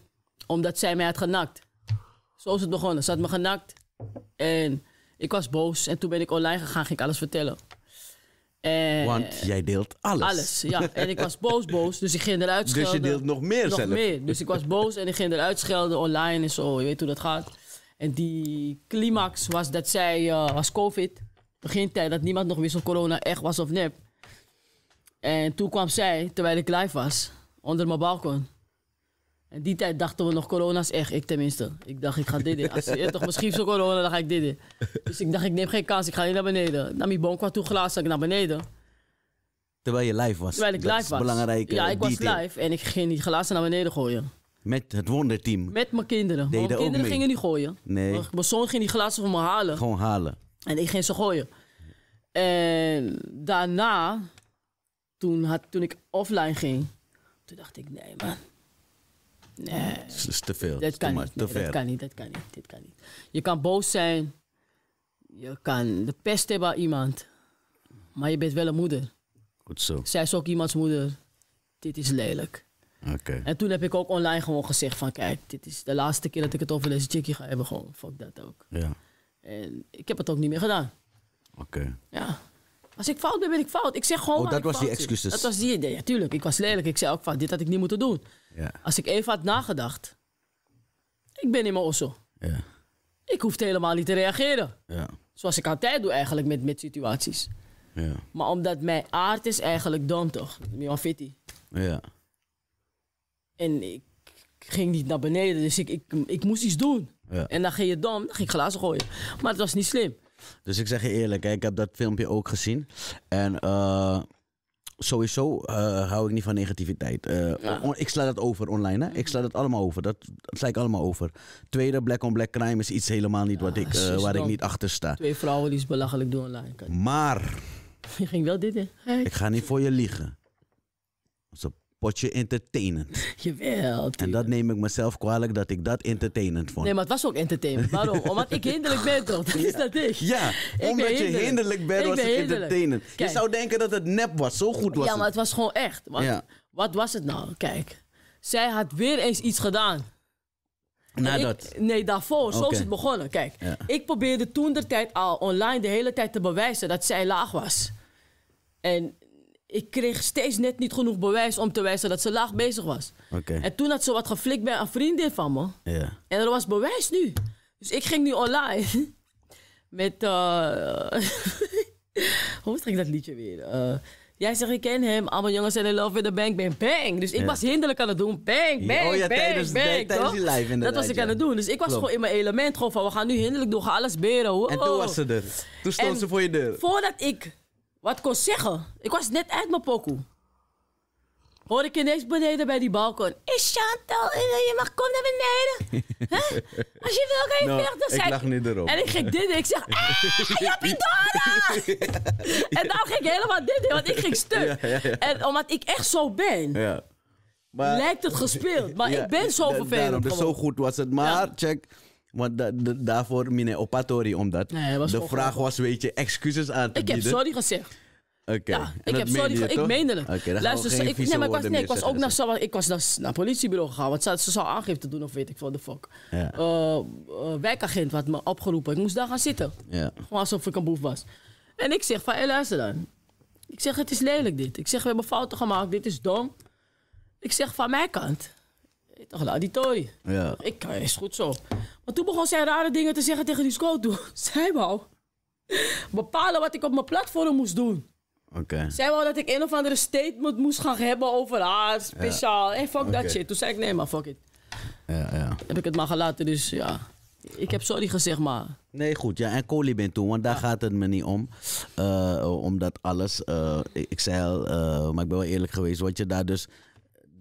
[SPEAKER 1] omdat zij mij had genakt. Zo is het begonnen. Ze had me genakt. En ik was boos. En toen ben ik online gegaan, ging ik alles vertellen. Want
[SPEAKER 2] jij deelt alles. Alles, ja. En ik was
[SPEAKER 1] boos, boos. Dus ik ging eruit schelden. Dus je deelt nog meer nog Meer. Dus ik was boos en ik ging eruit schelden online en zo. Je weet hoe dat gaat. En die climax was dat zij, eh, was COVID. tijd dat niemand nog wist of corona echt was of nep. En toen kwam zij, terwijl ik live was, onder mijn balkon. En die tijd dachten we nog, corona is echt. Ik tenminste. Ik dacht, ik ga dit in. Als je toch misschien zo corona, dan ga ik dit in. Dus ik dacht, ik neem geen kans. Ik ga hier naar beneden. Naar mijn boom kwam toe ik naar beneden.
[SPEAKER 2] Terwijl je live was. Terwijl ik live was. Belangrijk. Ja, ik was live
[SPEAKER 1] en ik ging die glazen naar beneden gooien.
[SPEAKER 2] Met het wonderteam.
[SPEAKER 1] Met mijn kinderen. mijn kinderen gingen niet gooien. Nee. Mijn zoon ging die glazen voor me halen. Gewoon halen. En ik ging ze gooien. En daarna, toen, had, toen ik offline ging, toen dacht ik, nee man, Nee. Dat is te veel. Dat kan, niet. dat kan niet. Dat kan niet. Dit kan niet. Je kan boos zijn. Je kan de pest hebben aan iemand. Maar je bent wel een moeder. Goed zo. Zij is ook iemands moeder. Dit is lelijk. Oké. En toen heb ik ook online gewoon gezegd van... Kijk, dit is de laatste keer dat ik het over deze chickie ga hebben. Gewoon, fuck dat ook. Ja. En ik heb het ook niet meer gedaan. Oké. Ja. Als ik fout ben, ben ik fout. Ik zeg gewoon. Oh, dat was die excuses. Dat was die idee, ja, tuurlijk. Ik was lelijk. Ik zei ook van: dit had ik niet moeten doen. Ja. Als ik even had nagedacht, ik ben in mijn osso. Ja. Ik hoefde helemaal niet te reageren. Ja. Zoals ik altijd doe eigenlijk met, met situaties. Ja. Maar omdat mijn aard is eigenlijk dom toch? Milan fitty. Ja. En ik ging niet naar beneden, dus ik, ik, ik moest iets doen. Ja. En dan ging je dom, dan ging ik glazen gooien. Maar het was niet slim.
[SPEAKER 2] Dus ik zeg je eerlijk, ik heb dat filmpje ook gezien. En eh, sowieso eh, hou ik niet van negativiteit. Eh, ik sla dat over online. Hè? Ik sla dat allemaal over. Dat, sla ik allemaal over. Tweede, black on black crime is iets helemaal niet wat ik, waar ik niet achter sta. Twee
[SPEAKER 1] vrouwen die is belachelijk doen online.
[SPEAKER 2] Maar.
[SPEAKER 1] [laughs] Je ging wel dit in. Ik
[SPEAKER 2] ga niet voor je liegen potje entertainend.
[SPEAKER 1] Geweldig.
[SPEAKER 2] En dat neem ik mezelf kwalijk dat ik dat entertainend vond.
[SPEAKER 1] Nee, maar het was ook entertainend. Waarom? Omdat ik hinderlijk ben toch? Dat is dat ik. Ja, omdat je hinderlijk bent was ben het entertainend. Je zou denken dat het
[SPEAKER 2] nep was. Zo goed was het. Ja, maar het
[SPEAKER 1] was gewoon echt. Want, ja. Wat was het nou? Kijk, zij had weer eens iets gedaan. Nadat? nee, daarvoor. Okay. Zo is het begonnen. Kijk, ik probeerde toen de tijd al online de hele tijd te bewijzen dat zij laag was. En ik kreeg steeds net niet genoeg bewijs om te wijzen dat ze laag bezig was. En toen had ze wat geflikt bij een vriendin van me. En er was bewijs nu. Dus ik ging nu online [laughs] met... Uh, [laughs] Hoe ik dat liedje weer? Eh, jij zegt, ik ken hem. Allemaal jongens zijn in love in de bang, bang, bang. Dus ik was hinderlijk aan het doen. Bang, bang, oh, ja, bang, tijdens, bang. die live Dat was ik aan het doen. Dus ik was gewoon in mijn element. Gewoon van, we gaan nu hinderlijk doen. Ga alles beren. Wow. En toen was ze er. Toen stond ze voor je deur. Voordat ik wat kon zeggen? Ik was net uit mijn pokoe. Hoor ik ineens beneden bij die balkon. Is Chantal, je mag kom naar beneden. [laughs] Als je wil, kan je no, Ik lag niet erop. En ik ging dit Ik zeg, ah, dood. [laughs] en dan nou ging ik helemaal dit want ik ging stuk. En omdat ik echt zo ben, maar, lijkt het gespeeld. Maar ik ben zo vervelend. Daarom, dus zo goed
[SPEAKER 2] was het. Maar check want daarvoor mine opatori, omdat de vraag was, weet je, excuses aan te ik bieden. Ik heb sorry gezegd. Oké. Ja, ik heb sorry gezegd. Ik meende het. Luister, dus, ik, nee, maar ik was, nee, ik was ook naar,
[SPEAKER 1] ik politiebureau gegaan. Want ze, ze zou aangifte doen of weet ik wat de fuck. Ja. Uh, wijkagent had me opgeroepen. Ik moest daar gaan zitten. Ja. Gewoon alsof ik een boef was. En ik zeg van, hé, luister dan. Ik zeg, het is lelijk dit. Ik zeg, we hebben fouten gemaakt. Dit is dom. Ik zeg, van mijn kant toch, laat nou, die toy, Ja. Ik, eh, is goed zo. Maar toen begon zij rare dingen te zeggen tegen die scout. [laughs] Zij wou bepalen wat ik op mijn platform moest doen. Oké. Zij wou dat ik een of andere statement moest gaan hebben over haar, speciaal. Ja. Hey, fuck okay. dat shit. Toen zei ik, nee maar fuck it. Ja, ja. Heb ik het maar gelaten, dus ja. Ik heb sorry gezegd, maar... Nee,
[SPEAKER 2] goed. Ja, en Koli ben toen, want daar gaat het me niet om. Eh, omdat alles, eh, ik, zei al, maar ik ben wel eerlijk geweest, wat je daar dus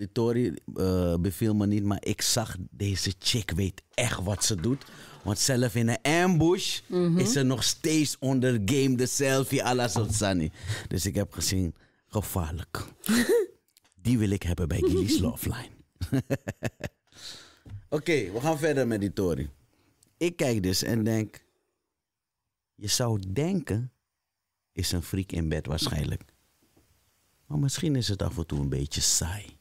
[SPEAKER 2] de Tory eh, beviel me niet, maar ik zag deze chick weet echt wat ze doet. Want zelf in een ambush mhm. is ze nog steeds onder game, de selfie, à la Dus ik heb gezien, gevaarlijk. [laughs] die wil ik hebben bij Gilly's Love Line. [laughs] Oké, we gaan verder met die Tory. Ik kijk dus en denk, je zou denken, is een freak in bed waarschijnlijk. Maar misschien is het af en toe een beetje saai.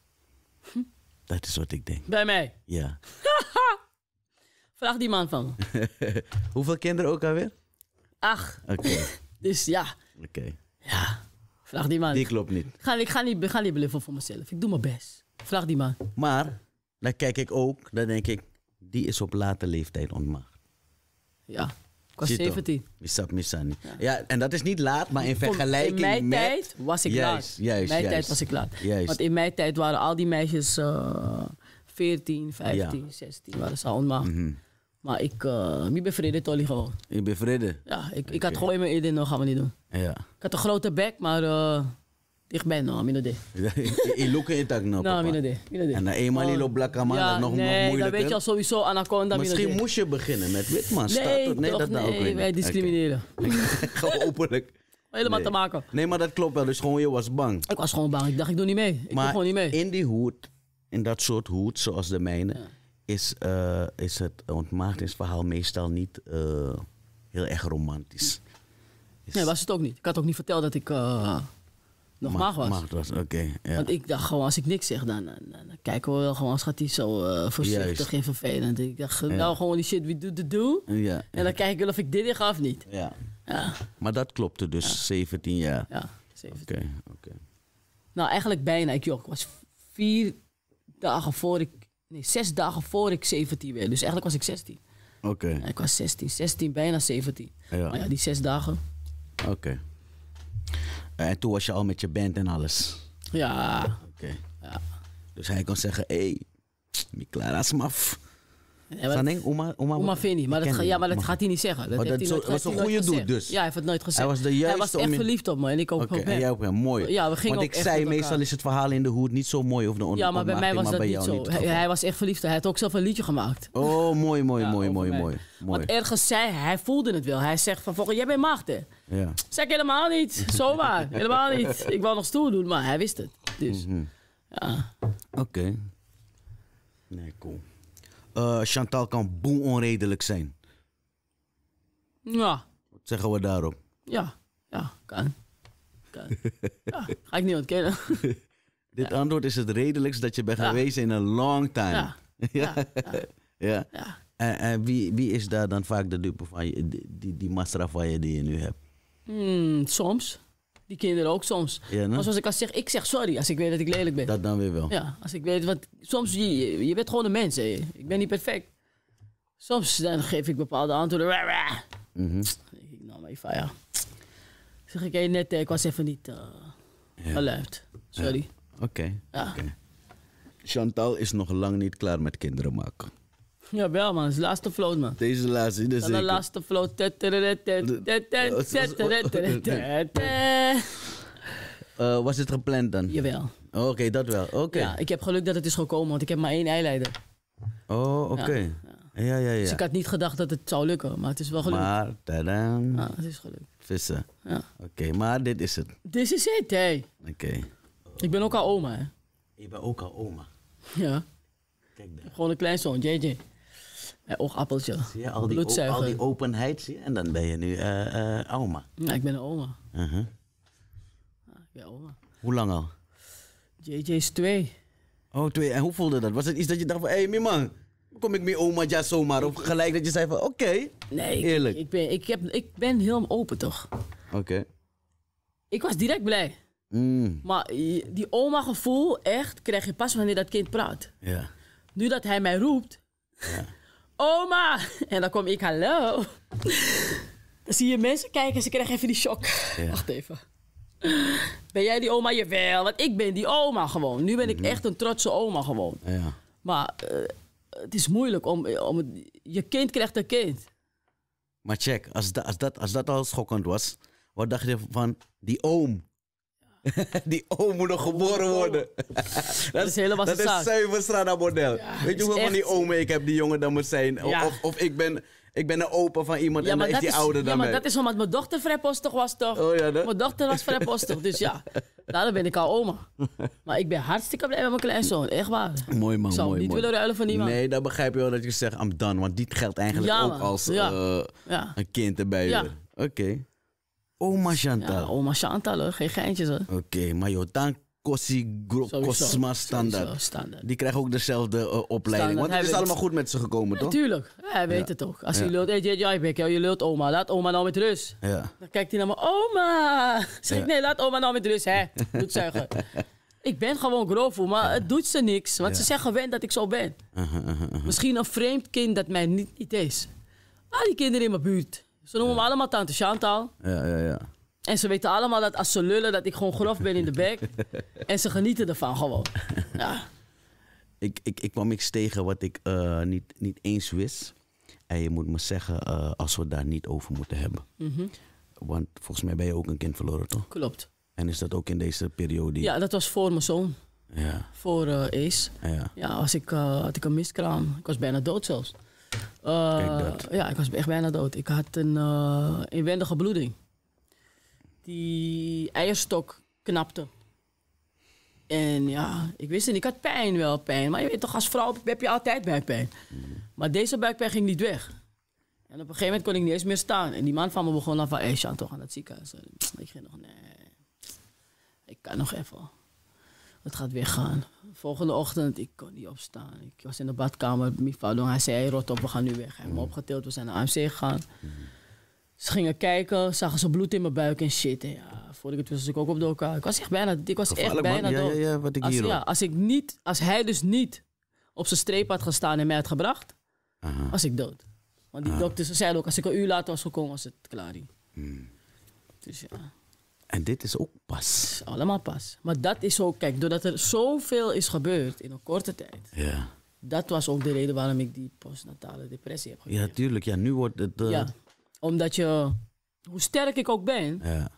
[SPEAKER 2] Dat is wat ik denk. Bij mij? Ja.
[SPEAKER 1] [laughs] Vraag die man van
[SPEAKER 2] me. [laughs] Hoeveel kinderen
[SPEAKER 1] ook alweer? Acht. Oké. [laughs] dus ja.
[SPEAKER 2] Oké. Ja. Vraag die man. Die klopt niet. Ik
[SPEAKER 1] ga, ik ga niet, ik ga niet beleven voor mezelf. Ik doe mijn best. Vraag die man.
[SPEAKER 2] Maar, dan kijk ik ook, dan denk ik, die is op late leeftijd ontmaagd. Ja was 17. Misap Misani. Ja. ja. en dat is niet laat, maar in vergelijking met... In mijn tijd was ik juist, laat. in mijn tijd was ik laat. Juist. Want in
[SPEAKER 1] mijn tijd waren al die meisjes 14, 15, 16, waren ze allemaal. Mm Maar ik, uh, eh, ik ben vrede Tolly gewoon. Je bent Ja, ik, ik had gewoon in mijn idee, nog gaan we niet doen. Ja. Ik had een grote bek, maar... Eh, ik ben [laughs] nou mino de.
[SPEAKER 2] Ik look het ook Nou,
[SPEAKER 1] de, En na eenmaal in op oh.
[SPEAKER 2] blakka man, nog nee, moeilijker. Nee, dat weet je al
[SPEAKER 1] sowieso anaconda mino Misschien
[SPEAKER 2] moest je beginnen met witman. Nee, nee, dat nou ook Wij discrimineren. [laughs] Gewoon openlijk. Helemaal te maken. Nee, maar dat klopt wel. Dus gewoon, je was bang. Ik
[SPEAKER 1] was gewoon bang. Ik dacht, ik doe niet mee.
[SPEAKER 2] Ik maar doe gewoon niet mee. in die hoed, in dat soort hoed, zoals de mijne, is, uh, is het ontmaagdingsverhaal meestal niet uh, heel erg romantisch.
[SPEAKER 1] Nee, was het ook niet. Ik had ook niet verteld dat ik... Uh, nog maag,
[SPEAKER 2] was. oké.
[SPEAKER 1] ja. Want ik dacht gewoon, als ik niks zeg, dan, dan, kijken we wel gewoon, als gaat hij zo eh, voorzichtig en vervelend. Ik dacht, nou gewoon die shit, wie doet de doe? Ja, en dan kijk ik wel of ik dit in ga of niet. Ja.
[SPEAKER 2] Maar dat klopte dus, 17 jaar. Ja, 17. Oké,
[SPEAKER 1] oké. Nou, eigenlijk bijna. Ik, joh, ik was vier dagen voor ik, nee, zes dagen voor ik 17 werd. Dus eigenlijk was ik 16. Oké. Ik was 16, 16, bijna 17. Maar ja, die zes dagen.
[SPEAKER 2] Oké. En toen was je al met je band en alles.
[SPEAKER 1] Ja.
[SPEAKER 2] Oké. Ja. Dus hij kon zeggen, hé, hey, mi Oma, oma, oma Maar dat, gaat hij niet zeggen. Dat, dat, was een goede doet dus. Ja, hij
[SPEAKER 1] heeft het nooit gezegd. Hij was, de hij was echt verliefd op me en ik ook op
[SPEAKER 2] hem. mooi. Ja, we gingen Want ik zei meestal is het verhaal in de hoed niet zo mooi of de onder. Ja, maar bij mij was dat niet zo. Hij
[SPEAKER 1] was echt verliefd. Hij had ook zelf een liedje gemaakt. Oh, mooi, mooi, mooi, mooi, mooi. Want ergens zei hij, voelde het wel. Hij zegt van volgens jij bent hè. Ja. Zeg ik helemaal niet. Zomaar. [laughs] helemaal niet. Ik wou nog stoer doen, maar hij wist het.
[SPEAKER 2] Dus. Mhm. ja. Oké. Nee, cool. Eh, Chantal kan boe onredelijk zijn. Ja. Wat zeggen we daarop?
[SPEAKER 1] Ja, ja, kan.
[SPEAKER 2] kan. ja,
[SPEAKER 1] ga ik niet ontkennen. [laughs]
[SPEAKER 2] Dit antwoord is het redelijkst dat je bent geweest in een long time. Ja. [laughs] ja. ja. En, wie, wie is daar dan vaak de dupe van, je, die, die, die masra van je die je nu hebt?
[SPEAKER 1] Hmm, soms die kinderen ook soms.
[SPEAKER 2] Ja, ik al
[SPEAKER 1] zeg, ik zeg sorry als ik weet dat ik lelijk ben. Dat dan weer wel. Ja, als ik weet, want soms, je, je bent gewoon een mens. Hè. Ik ben niet perfect. Soms dan geef ik bepaalde antwoorden. Mm Ik nou maar even, ja. Zeg ik, hey, net, eh, ik was even niet uh, geluid. Sorry.
[SPEAKER 2] Oké. Ja. Chantal is nog lang niet klaar met kinderen maken.
[SPEAKER 1] Ja, wel man, Het is de laatste float man. Deze laatste, dit De laatste float. [laughs]
[SPEAKER 2] Eh, was het gepland dan? Jawel. oké, dat wel. Oké. Ja, ik
[SPEAKER 1] heb geluk dat het is gekomen, want ik heb maar één eileider.
[SPEAKER 2] Oh, oké. Ja, ja. Ja, Dus ik had
[SPEAKER 1] niet gedacht dat het zou lukken, maar het is wel gelukt. Maar,
[SPEAKER 2] Ah, het is gelukt. Vissen. Ja. Oké, maar dit is het.
[SPEAKER 1] Dit is het, hé. Oké. Ik ben ook al oma, hè.
[SPEAKER 2] Je bent ook al oma.
[SPEAKER 1] Ja. Kijk daar. Gewoon een kleinzoon, JJ. Ja, eh, oogappeltje. al die, al die
[SPEAKER 2] openheid. Zie En dan ben je nu eh, eh, oma.
[SPEAKER 1] Ja, nou, ik ben een oma. ja, uh-huh. ah, ik ben oma. Hoe lang al? JJ is twee. Oh, twee. En hoe voelde dat? Was het iets dat je dacht van...
[SPEAKER 2] Hé, hey, mijn man. Kom ik mee oma ja zomaar? Of gelijk dat je zei van... Oké. nee. Ik, eerlijk.
[SPEAKER 1] Ik ben, ik, heb, ik ben heel open, toch? Oké. Ik was direct blij. Mm. Maar die oma-gevoel, echt, krijg je pas wanneer dat kind praat. Ja. Nu dat hij mij roept... Ja oma. En dan kom ik, hallo. Dan zie je mensen kijken, ze krijgen even die shock. Wacht even. Ben jij die oma? Jawel, want ik ben die oma gewoon. Nu ben ik mhm. echt een trotse oma gewoon. Ja. Maar eh, het is moeilijk om, om je kind krijgt een kind.
[SPEAKER 2] Maar check, als, als, dat, als dat al schokkend was, wat dacht je van die oom? [laughs] die oom moet nog geboren worden. [laughs] dat is helemaal Dat is zuiver Strada-model. Weet je hoeveel van die oom ik heb die jongen dan moet zijn? Of, of ik ben ik ben een opa van iemand en dan is die is, ouder dan Ja, maar dat is
[SPEAKER 1] omdat mijn dochter vrijpostig was, toch? Oh, ja, dat? Mijn dochter was vrijpostig, dus ja. [laughs] Nou, Daarom ben ik al oma. Maar ik ben hartstikke blij met mijn kleinzoon, echt waar.
[SPEAKER 2] Mooi man, ik zou niet willen ruilen van iemand. Nee, dat begrijp je wel dat je zegt, I'm done. Want dit geldt eigenlijk ook als eh, een kind erbij. Oké. Oma Chantal. Ja, oma
[SPEAKER 1] Chantal, hoor. geen geintjes hoor.
[SPEAKER 2] Oké, okay, maar joh, Cosma standaard. standaard. Die krijgen ook dezelfde eh, opleiding. Want het is allemaal goed
[SPEAKER 1] met ze gekomen, toch? Tuurlijk, hij weet het toch. Als je lult, hey, jij je lult oma, laat oma nou met rust. Ja. Dan kijkt hij naar me, oma. [laughs] Zeg ik, nee, laat oma nou met rust, hè. Doet [laughs] zeggen. ik ben gewoon grof, maar het doet ze niks. Want ze zijn gewend dat ik zo ben.
[SPEAKER 2] Uh-huh, uh-huh, uh-huh. Misschien
[SPEAKER 1] een vreemd kind dat mij niet, niet is. Al die kinderen in mijn buurt. Ze noemen me allemaal tante Chantal. Ja, ja, ja. En ze weten allemaal dat als ze lullen, dat ik gewoon grof ben in de bek. [laughs] en ze genieten ervan gewoon. Ja.
[SPEAKER 2] Ik, ik, ik kwam niks tegen wat ik eh, niet, niet eens wist. En je moet me zeggen eh, als we daar niet over moeten hebben. Mhm. Want volgens mij ben je ook een kind verloren, toch? Klopt. En is dat ook in deze
[SPEAKER 1] periode? Ja, dat was voor mijn zoon. Ja. Voor uh, Ace. Ja, ja. ik, had ik een miskraam. Ik was bijna dood zelfs. Uh, ja, ik was echt bijna dood. Ik had een eh, inwendige bloeding. Die eierstok knapte. En ja, ik wist het niet. Ik had pijn wel, pijn. Maar je weet toch, als vrouw heb je altijd buikpijn. Mm. Maar deze buikpijn ging niet weg. En op een gegeven moment kon ik niet eens meer staan. En die man van me begon dan van, hé hey, toch aan het ziekenhuis. Ik eh, ging nog, nee, ik kan nog even het gaat weer gaan. Volgende ochtend, ik kon niet opstaan. Ik was in de badkamer, Mifadon. Hij zei, rot op, we gaan nu weg. Hij heeft me mhm. opgetild, we zijn naar AMC gegaan. Mhm. Ze gingen kijken, zagen ze bloed in mijn buik en shit. En ja, voordat ik het wist, was ik ook op de elkaar. Ik was echt bijna, ik was echt bijna dood. Ja, ja, wat ik als, ja, als, ik niet, als hij dus niet op zijn streep had gestaan en mij had gebracht, was ik dood. Want die dokter ah. zei dokters zeiden ook, als ik een uur later was gekomen, was het klaar. Hmm. Dus ja.
[SPEAKER 2] En dit is ook pas.
[SPEAKER 1] Allemaal pas. Maar dat is ook, kijk, doordat er zoveel is gebeurd in een korte tijd. Ja. Dat was ook de reden waarom ik die postnatale depressie heb
[SPEAKER 2] gekregen. Ja, tuurlijk. Ja, nu wordt het... Eh,
[SPEAKER 1] omdat je, hoe sterk ik ook ben, ja.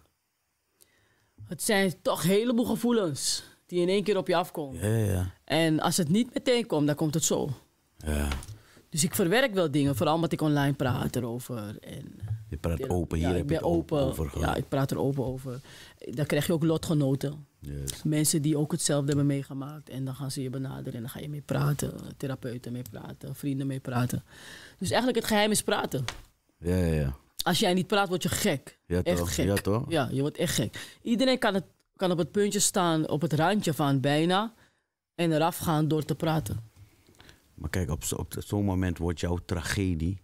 [SPEAKER 1] het zijn toch een heleboel gevoelens die in één keer op je afkomen. Ja, ja. En als het niet meteen komt, dan komt het zo. Ja. Dus ik verwerk wel dingen, vooral omdat ik online praat erover. En
[SPEAKER 2] je praat open, hier ja, heb je open over Ja, ik
[SPEAKER 1] praat er open over. Dan krijg je ook lotgenoten. Mensen die ook hetzelfde hebben meegemaakt. En dan gaan ze je benaderen en dan ga je mee praten. Therapeuten mee praten, vrienden mee praten. Dus eigenlijk het geheim is praten. Ja, ja, ja. Als jij niet praat, word je gek. Ja, echt toch? gek. Ja, toch? ja, je wordt echt gek. Iedereen kan, het, kan op het puntje staan, op het randje van bijna. En eraf gaan door te praten.
[SPEAKER 2] Maar kijk, op, zo'n moment wordt jouw tragedie,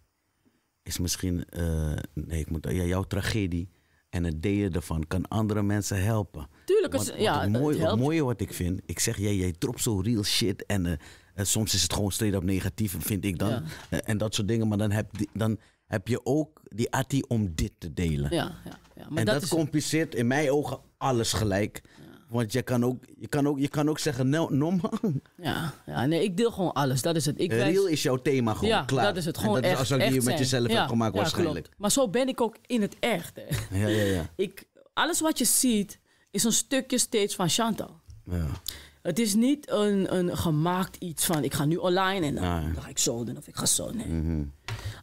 [SPEAKER 2] is misschien, eh, nee, ik moet, ja, jouw tragedie en het delen ervan kan andere mensen helpen.
[SPEAKER 1] Tuurlijk, want, het, ja, het, mooie,
[SPEAKER 2] wat ik vind, ik zeg, jij, jij zo real shit eh, en soms is het gewoon straight op negatief, vind ik dan. Eh, en dat soort dingen, maar dan heb, dan heb je ook die atti om dit te delen. Ja,
[SPEAKER 1] ja, ja. Maar en dat, dat
[SPEAKER 2] compliceert in mijn ogen alles gelijk. Want je kan ook, je kan ook, je kan ook zeggen, normaal. [laughs]
[SPEAKER 1] Ja, ja, nee, ik deel gewoon alles. Dat is het. Ik Real is
[SPEAKER 2] jouw thema gewoon, ja, klaar. dat is het. Gewoon en echt, is als je met jezelf ja, hebt gemaakt ja, waarschijnlijk.
[SPEAKER 1] Maar zo ben ik ook in het echt. Hè. Ja, ja, ja. [laughs] Ik, alles wat je ziet is een stukje steeds van Chantal. Ja. Het is niet een, een gemaakt iets van ik ga nu online en dan, dan ga ik zo doen of ik ga zo. Nee. Mhm.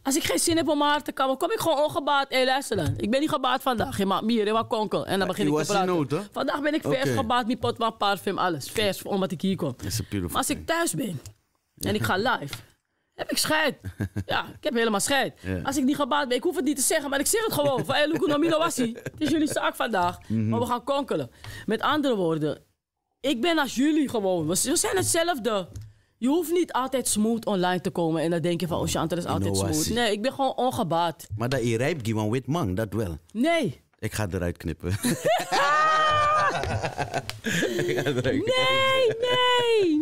[SPEAKER 1] Als ik geen zin heb om haar te komen, kom ik gewoon ongebaat. Hé, hey, luister Ik ben niet gebaat vandaag. Je maat, mier, helemaal konkel. En dan begin ik te praten. vandaag ben ik vers okay. gebaat, mijn pot van parfum, alles. Vers, omdat ik hier kom. Maar als ik thuis ben en ik ga live, heb ik scheid. [laughs] Ja, ik heb helemaal scheid. Als ik niet gebaat ben, ik hoef het niet te zeggen, maar ik zeg het gewoon. Van, hey, Luku Het is jullie zaak vandaag, mhm. maar we gaan konkelen. Met andere woorden, ik ben als jullie gewoon. We zijn hetzelfde. Je hoeft niet altijd smooth online te komen en dan denk je van, oh Chantal is altijd smooth. Nee, ik ben gewoon ongebaat.
[SPEAKER 2] Maar dat je rijpt, gewoon wit man, dat wel. Nee. Ik ga eruit knippen. [laughs] nee, nee,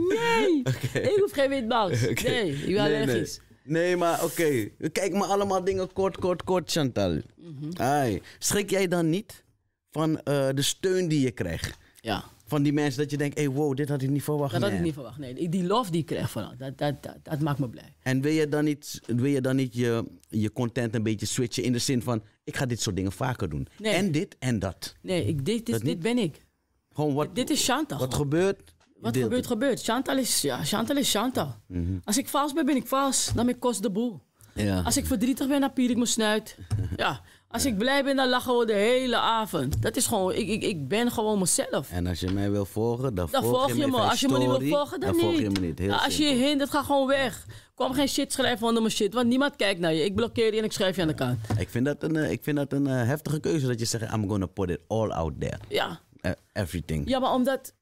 [SPEAKER 1] nee. [laughs] Ik hoef geen wit Okay. Nee, ik ben nee, allergisch.
[SPEAKER 2] Nee. maar oké. Okay. Kijk maar allemaal dingen kort, kort, kort, Chantal. Mm Ai. Schrik jij dan niet van eh, de steun die je krijgt?
[SPEAKER 1] Ja van die mensen dat je denkt, hey, wow, dit had ik niet verwacht. Dat had ik niet verwacht, nee. Die love die ik krijg van dat, dat, dat, dat, maakt me blij.
[SPEAKER 2] En wil je dan niet, wil je, dan niet je, je content een beetje switchen in de zin van,
[SPEAKER 1] ik ga dit soort dingen vaker doen. Nee. En dit en dat. Nee, ik, dit, is, dit ben ik. Gewoon wat, dit is Chantal. Wat gebeurt? Wat gebeurt, gebeurt. Chantal is, ja, Chantal is Chantal. Mhm. Als ik vals ben, ben ik vals. Dan ben ik kost de boel. Ja. Als ik verdrietig ben, dan pier ik me snuit. [laughs] Ja. Als ik blij ben, dan lachen we de hele avond. Dat is gewoon, ik, ik, ik ben gewoon mezelf. En als je mij wil volgen, dan, dan volg je, me. Als je me niet wil volgen, dan, niet. volg je me niet. Nou, als je je hindert, ga gewoon weg. Kom geen shit schrijven onder mijn shit, want niemand kijkt naar je. Ik blokkeer je en ik schrijf je aan de kant.
[SPEAKER 2] Ik vind dat een, eh, ik vind dat een eh, heftige keuze dat je zegt, I'm gonna put it all out there. Ja. Eh, everything.
[SPEAKER 1] Ja, maar omdat...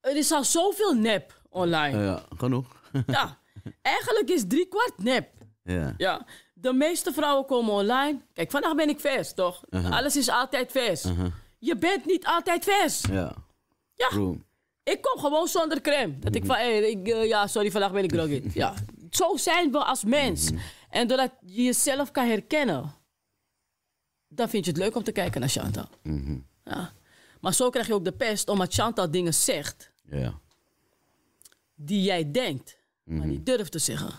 [SPEAKER 1] Er is al zoveel nep online. ja, genoeg. ja. [laughs] Eigenlijk is driekwart nep. Ja. Ja. De meeste vrouwen komen online. Kijk, vandaag ben ik vers, toch? Uh-huh. Alles is altijd vers. Uh-huh. Je bent niet altijd vers. Ja. Ja. Ik kom gewoon zonder crème. Dat ik mhm. van, ik, eh, ja, sorry, vandaag ben ik [laughs] groggy. ja. Zo zijn we als mens. Mhm. En doordat je jezelf kan herkennen, dan vind je het leuk om te kijken naar Chantal. Mhm. ja. Maar zo krijg je ook de pest omdat Chantal dingen zegt. Die jij denkt, maar niet durft te zeggen.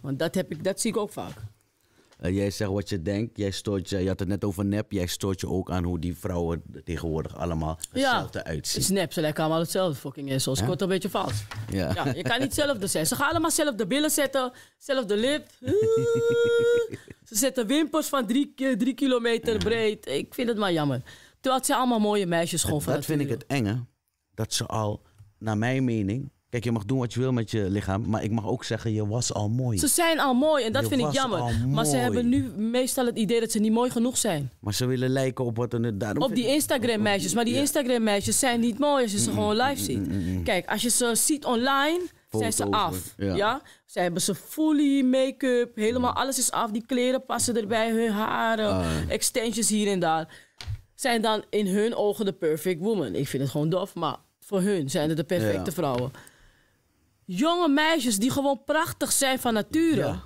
[SPEAKER 1] Want dat, heb ik, dat zie ik ook vaak.
[SPEAKER 2] Eh, jij zegt wat je denkt. Jij, stoort je, je had het net over nep. Jij stoort je ook aan hoe die vrouwen tegenwoordig allemaal
[SPEAKER 1] hetzelfde ja, uitzien. nep. Ze lijken allemaal hetzelfde fucking is. Zoals ik kort een beetje vals.
[SPEAKER 2] Ja. ja. je kan niet
[SPEAKER 1] hetzelfde zijn. Ze gaan allemaal zelf de billen zetten. Zelf de lip. [laughs] ze zetten wimpers van drie, eh, kilometer breed. Ik vind het maar jammer. Terwijl ze allemaal mooie meisjes gewoon dat vind ik
[SPEAKER 2] het enge. Dat ze al, naar mijn mening, Kijk, je mag doen wat je wil met je lichaam, maar ik mag ook zeggen, je was al mooi. Ze
[SPEAKER 1] zijn al mooi en dat vind ik jammer. Maar ze hebben nu meestal het idee dat ze niet mooi genoeg zijn.
[SPEAKER 2] Maar ze willen lijken op wat er... Daarom op die
[SPEAKER 1] Instagram-meisjes. Maar die Instagram-meisjes zijn niet mooi als je ze gewoon live ziet. Kijk, als je ze ziet online, zijn ze af. Ja. Ze hebben ze fully make-up, helemaal mm. alles is af. Die kleren passen erbij, hun haren, ah. extensions hier en daar. Zijn dan in hun ogen de perfect woman. Ik vind het gewoon dof, maar voor hun zijn het de perfecte vrouwen jonge meisjes die gewoon prachtig zijn van nature,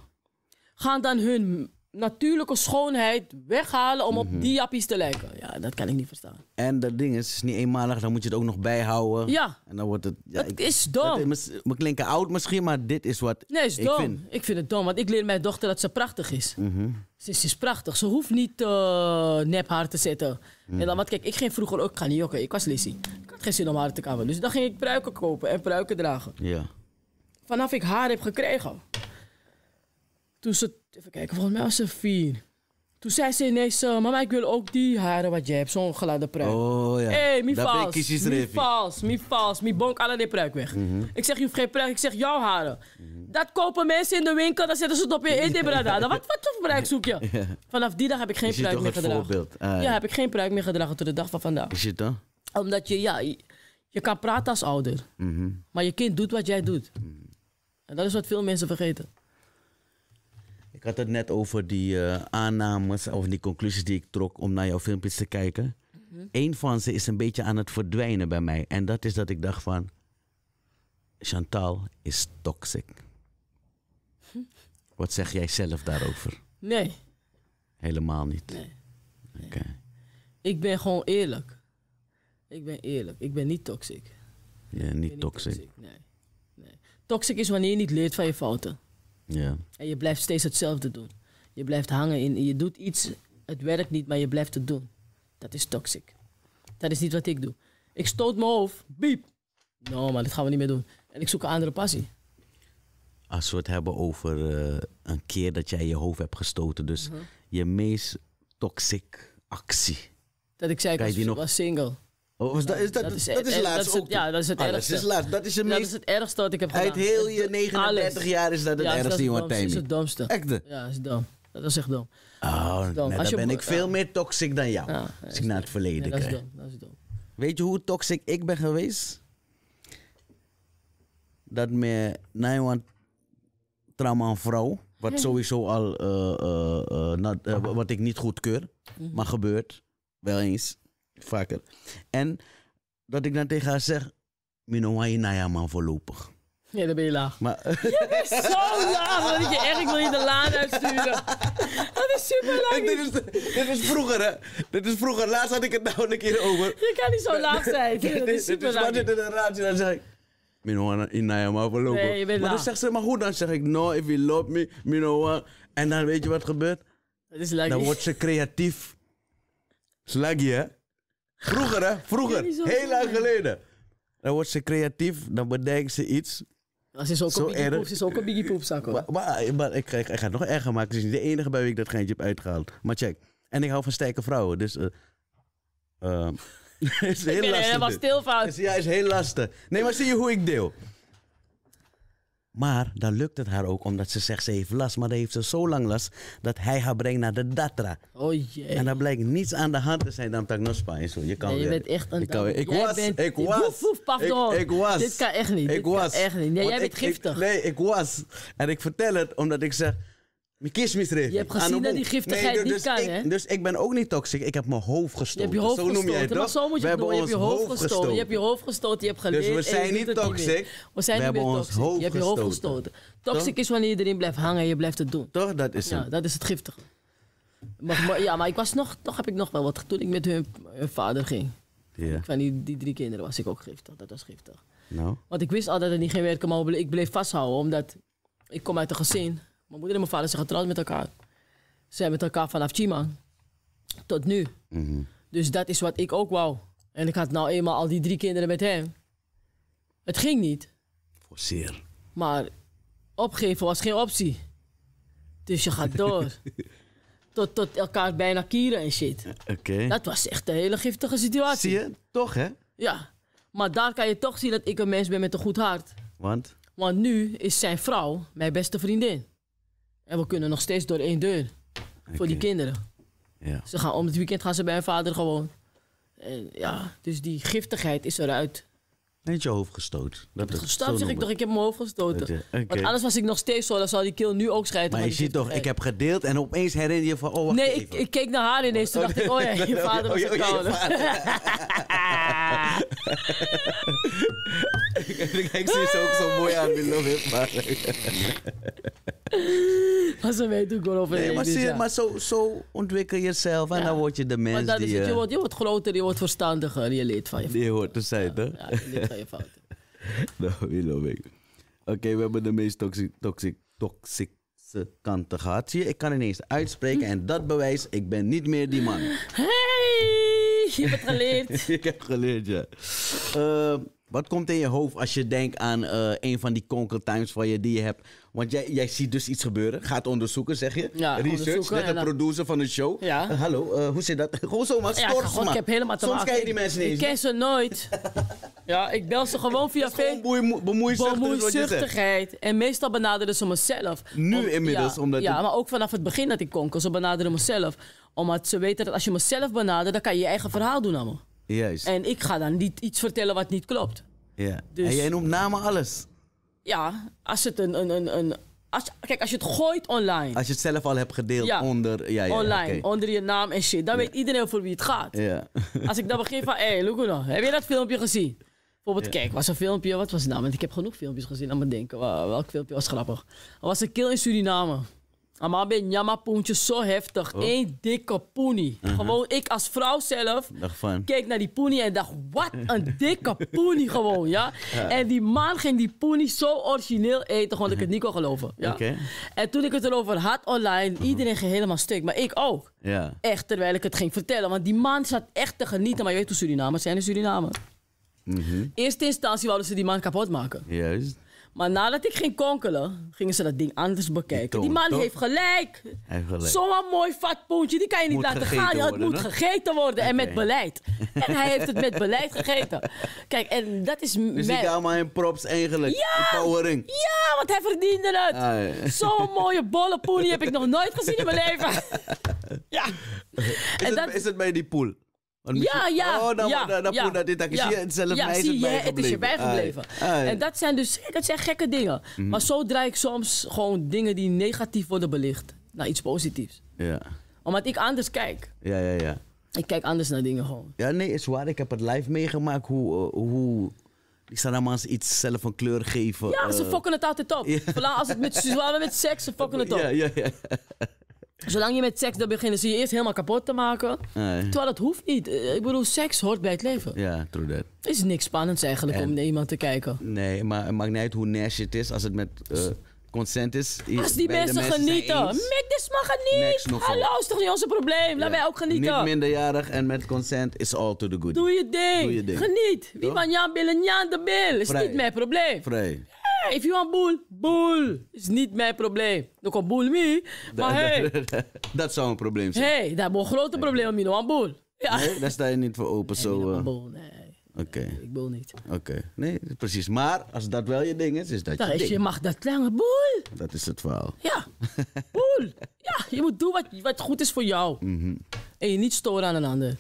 [SPEAKER 1] gaan dan hun natuurlijke schoonheid weghalen om op mhm. die jappies te lijken. Ja,
[SPEAKER 2] dat kan ik niet verstaan. En dat ding is, het is niet eenmalig, dan moet je het ook nog bijhouden. Ja. En dan wordt het... Ja, dat is dom. we klinken oud misschien, maar dit is wat Nee, is ik dom. Vind.
[SPEAKER 1] Ik vind het dom, want ik leer mijn dochter dat ze prachtig is. Mm ze, is prachtig. Ze hoeft niet uh, nep haar te zetten. Mhm. En dan, want kijk, ik ging vroeger ook, ik ga niet jokken, ik was Lissy. Ik had geen zin om haar te kamen. Dus dan ging ik pruiken kopen en pruiken dragen. Ja vanaf ik haar heb gekregen. Toen ze, even kijken, volgens mij was ze vier. Toen zei ze nee, eh, mama, ik wil ook die haren wat jij hebt. Zo'n geladen pruik. Oh ja. Hé, hey, mi vals. Mi vals, mi Mi bonk alle die pruik weg. Mhm. Ik zeg, je hoeft geen pruik. Ik zeg, jouw haren. Dat kopen mensen in de winkel. Dan zetten ze het op je in, brada. Wat, wat voor pruik zoek je? [laughs] Vanaf die dag heb ik geen pruik meer gedragen. Voorbeeld. Ah, ja, heb ik geen pruik meer gedragen tot de dag van vandaag. Is het dan? Omdat je, ja, je kan praten als ouder. Mhm. Maar je kind doet wat jij doet. Mhm. En dat is wat veel mensen vergeten.
[SPEAKER 2] Ik had het net over die eh, aannames of die conclusies die ik trok om naar jouw filmpjes te kijken. Mhm. Eén van ze is een beetje aan het verdwijnen bij mij. En dat is dat ik dacht van, Chantal is toxic. [laughs] Wat zeg jij zelf daarover? Nee. Helemaal niet?
[SPEAKER 1] Nee. Oké. Ik ben gewoon eerlijk. Ik ben eerlijk. Ik ben niet toxic. Ja, niet, ben toxic. Nee. Toxic is wanneer je niet leert van je fouten. Ja. En je blijft steeds hetzelfde doen. Je blijft hangen in, je doet iets, het werkt niet, maar je blijft het doen. Dat is toxic. Dat is niet wat ik doe. Ik stoot mijn hoofd, biep. No, maar dat gaan we niet meer doen. En ik zoek een andere passie.
[SPEAKER 2] Als we het hebben over eh, een keer dat jij je hoofd hebt gestoten, dus mhm. je meest toxic actie.
[SPEAKER 1] Dat ik zei, ik was single. Oh, dat, is dat, dat, is, dat is het laatste Ja, dat is het ergste. dat is, het meest, dat is het ergste wat ik heb gedaan. Uit heel je 39 jaar is dat het ja, ergste, jongen, Dat is het domste. Echt? Ja, is dom. Dat is echt dom. Oh,
[SPEAKER 2] dan ben ik veel meer toxic dan jou. Ja, als ik naar het verleden nee, Dat is dom. Weet je hoe toxic ik ben geweest? Dat met Nijwan Trauma vrouw, wat sowieso al, uh, uh, uh, wat ik niet goedkeur, mm maar gebeurt wel eens vaker. En dat ik dan tegen haar zeg, Minowaii Naya man voorlopig.
[SPEAKER 1] Ja, dan ben je laag. Maar, [laughs] je bent zo laag, dat je echt, ik wil je de laan uitsturen. Dat is super laag.
[SPEAKER 2] Dit is, is vroeger, hè. Dit is vroeger. Laatst had ik het nou een keer over.
[SPEAKER 1] Je kan niet zo laag zijn. Dus dit, is super laag. Dit je in de
[SPEAKER 2] radio, dan zeg ik... Minowa man voorlopig. Nee, je bent maar dan zeg ze, maar goed, dan zeg ik... No, if you love me, Minowa. En dan weet je wat gebeurt? Dat is laggy. Dan wordt ze creatief. Slaggy, hè. Vroeger, hè? Vroeger. Heel lang geleden. Dan wordt ze creatief, dan bedenkt ze iets. ze, is ook, zo een poep, is ook een biggie poepzak hoor. Maar, maar, ik, ik, ga het nog erger maken. Ze is niet de enige bij wie ik dat geintje heb uitgehaald. Maar check. En ik hou van sterke vrouwen, dus... Uh, uh, [laughs] is heel lastig helemaal stil Ja, is heel lastig. Nee, maar zie je hoe ik deel? Maar dan lukt het haar ook, omdat ze zegt ze heeft last. Maar dan heeft ze zo lang last dat hij haar brengt naar de Datra.
[SPEAKER 1] Oh jee. En dan
[SPEAKER 2] blijkt niets aan de hand te zijn dan Tagnospa en zo. Je kan bent echt een... Kan, ik, was, bent, ik was, ik was. Dit kan echt niet. Ik was. echt niet. Nee, jij bent giftig. nee, ik was. En ik vertel het omdat ik zeg... Mijn Je hebt gezien dat die giftigheid dus niet kan, hè? Dus ik ben ook niet toxic. Ik heb mijn hoofd gestoten. Je hebt je hoofd zo gestoten. noem jij het zo moet je we doen. Je hebt je hoofd, gestoten. Je hebt je
[SPEAKER 1] hoofd gestoten. Je hebt geleerd. Dus we zijn niet toxic. we zijn niet meer toxic. je hebt je hoofd gestoten. Toxic is wanneer je erin blijft hangen en je blijft het doen. Toch? Dat is het. Ja, dat is het giftige. Maar, ja, maar ik was nog, toch heb ik nog wel wat. Toen ik met hun, vader ging. Yeah. Van die, die drie kinderen was ik ook giftig. Dat was giftig. Nou? Want ik wist al dat het niet ging werken, maar ik bleef vasthouden. Omdat ik kom uit een gezin mijn moeder en mijn vader zijn getrouwd met elkaar. Ze zijn met elkaar vanaf Chima tot nu. Mhm. Dus dat is wat ik ook wou. En ik had nou eenmaal al die drie kinderen met hem. Het ging niet.
[SPEAKER 2] Voor zeer.
[SPEAKER 1] Maar opgeven was geen optie. Dus je gaat door. [laughs] tot, tot elkaar bijna kieren en shit. Oké. Dat was echt een hele giftige situatie. Zie je? Toch, hè? Ja. Maar daar kan je toch zien dat ik een mens ben met een goed hart. Want? Want nu is zijn vrouw mijn beste vriendin. En we kunnen nog steeds door één deur. Voor die kinderen. Ja. Ze gaan om het weekend gaan ze bij hun vader gewoon. En ja, dus die giftigheid is eruit. Nee, je hoofd gestoot. Dat gestoot, zeg ik toch. Ik heb mijn hoofd gestoten. Eh, want anders was ik nog steeds zo. Dan zou die keel nu ook schijten. Maar, je
[SPEAKER 2] ziet toch, ik heb gedeeld en opeens herinner je van... Oh, wacht
[SPEAKER 1] nee, ik, keek naar haar ineens. Toen oh, dacht ik, [laughs] oh ja, je oh, vader was het oh, koude. [laughs]
[SPEAKER 2] [laughs] ik zie ze ook zo mooi aan die love maar... maar
[SPEAKER 1] ze weten ook wel over nee, maar, zie, maar
[SPEAKER 2] zo, zo ontwikkel jezelf en dan word je de mens die... je, wordt,
[SPEAKER 1] je wordt groter, je wordt verstandiger. Je leert van je. Je hoort
[SPEAKER 2] te zijn, hè? van je fouten. Dat [laughs] wil nou, ik. Oké, we hebben de meest toxic, toxic, kanten gehad. Zie je, ik kan ineens uitspreken en dat bewijst, ik ben niet meer die man.
[SPEAKER 1] Hey, je hebt geleerd.
[SPEAKER 2] [laughs] ik heb geleerd, ja. Uh, wat komt in je hoofd als je denkt aan eh, een van die conquer times van je, die je hebt? Want jij, jij ziet dus iets gebeuren. Gaat onderzoeken, zeg je. Ja, Research, net de producer van de show. Ja. Eh, hallo, eh, hoe zit dat? [laughs] gewoon zomaar ja, stort, ik heb helemaal te Soms ken je die mensen niet. Ik ken
[SPEAKER 1] ze nooit. [laughs] ja, ik bel ze gewoon via Facebook. Bemoeizuchtig, bemoeizuchtigheid. En meestal benaderen ze mezelf. Nu inmiddels? Ja, omdat ja maar ook vanaf het begin dat ik konkel. Ze benaderen mezelf. Omdat ze weten dat als je mezelf benadert, dan kan je je eigen verhaal doen allemaal. En ik ga dan niet iets vertellen wat niet klopt.
[SPEAKER 2] Ja. en dus- jij
[SPEAKER 1] noemt namen alles. Ja, als het een, een, een, een kijk, als je het gooit online. Als
[SPEAKER 2] je het zelf al hebt gedeeld onder... ja, online,
[SPEAKER 1] onder je naam en shit. Dan weet iedereen voor wie het gaat. [laughs] als ik dan begin van, hé, hey, Luguno, heb je dat filmpje gezien? Bijvoorbeeld, kijk, was een filmpje, wat was de naam? Nou? Want ik heb genoeg filmpjes gezien aan me denken. Welk filmpje was grappig? Er was een kill in Suriname. Maar ben jama poentje zo heftig. Oh. Eén dikke poenie. Mhm. Gewoon, ik als vrouw zelf keek naar die poenie en dacht, wat een dikke poenie gewoon, ja? [laughs] En die man ging die poenie zo origineel eten, gewoon ik het mhm. niet kon geloven. Ja? En toen ik het erover had online, mhm. iedereen ging helemaal stuk, maar ik ook. Ja. Echt, terwijl ik het ging vertellen. Want die man zat echt te genieten, maar je weet hoe Surinamers zijn in Suriname. Mm Eerste instantie wilden ze die man kapot maken. Juist. Maar nadat ik ging konkelen, gingen ze dat ding anders bekijken. Die, man heeft gelijk. Zo'n mooi vatpoontje, die kan je niet laten gaan. het moet gegeten worden en met beleid. En hij heeft het met beleid gegeten. Kijk, en dat is... Dus mijn... ik
[SPEAKER 2] allemaal in props eigenlijk. Ja! Powering.
[SPEAKER 1] Ja, want hij verdiende het. Zo'n mooie bolle poenie heb ik nog nooit gezien in mijn leven. [laughs] ja.
[SPEAKER 2] Is, en het, is het bij die poel? ja, ja. Oh, ja, ja, dit, dat je, het is je bijgebleven. En dat
[SPEAKER 1] zijn dus dat zijn gekke dingen. Mhm. Maar zo draai ik soms gewoon dingen die negatief worden belicht naar iets positiefs. Ja. Omdat ik anders kijk. Ja, ja, ja. Ik kijk anders naar dingen gewoon.
[SPEAKER 2] Ja, nee, is waar. Ik heb het live meegemaakt hoe, uh, hoe die eens iets zelf een kleur geven. Ja, ze eh. fokken
[SPEAKER 1] het altijd op. Vooral als het met, met seks, ze fokken het op. Ja, ja, ja. Zolang je met seks beginnen, begint, zie je eerst helemaal kapot te maken. Nee. Terwijl dat hoeft niet. Eh, ik bedoel, seks hoort bij het leven.
[SPEAKER 2] Ja, true that.
[SPEAKER 1] Het is niks spannends eigenlijk om naar iemand te kijken.
[SPEAKER 2] Nee, maar het maakt niet uit hoe nasty het is als het met... Eh, consent is. Als die mensen, genieten. Mick,
[SPEAKER 1] dit mag niet. Hallo, is toch niet onze probleem? Laat ja. wij ook genieten. Niet
[SPEAKER 2] minderjarig en met consent is all to the good. Doe je ding. Doe je ding. Geniet.
[SPEAKER 1] Wie van Jan Billen, Jan de Bil. Is niet mijn probleem. Vrij if you want boel, boel. Is niet mijn probleem. Dan komt boel mee. Maar hey.
[SPEAKER 2] [laughs] dat zou een probleem zijn.
[SPEAKER 1] hey, dat is een grote probleem om je want boel. Ja. Nee,
[SPEAKER 2] daar sta je niet voor open zo. So, uh... boel, nee. Oké.
[SPEAKER 1] ik boel niet.
[SPEAKER 2] Oké, nee, precies. Maar als dat wel je ding is, is dat, je is, ding. Je mag
[SPEAKER 1] dat lange boel.
[SPEAKER 2] Dat is het verhaal. Ja, [laughs]
[SPEAKER 1] boel. Ja, je moet doen wat, wat goed is voor jou. Mhm. En je niet storen aan een ander.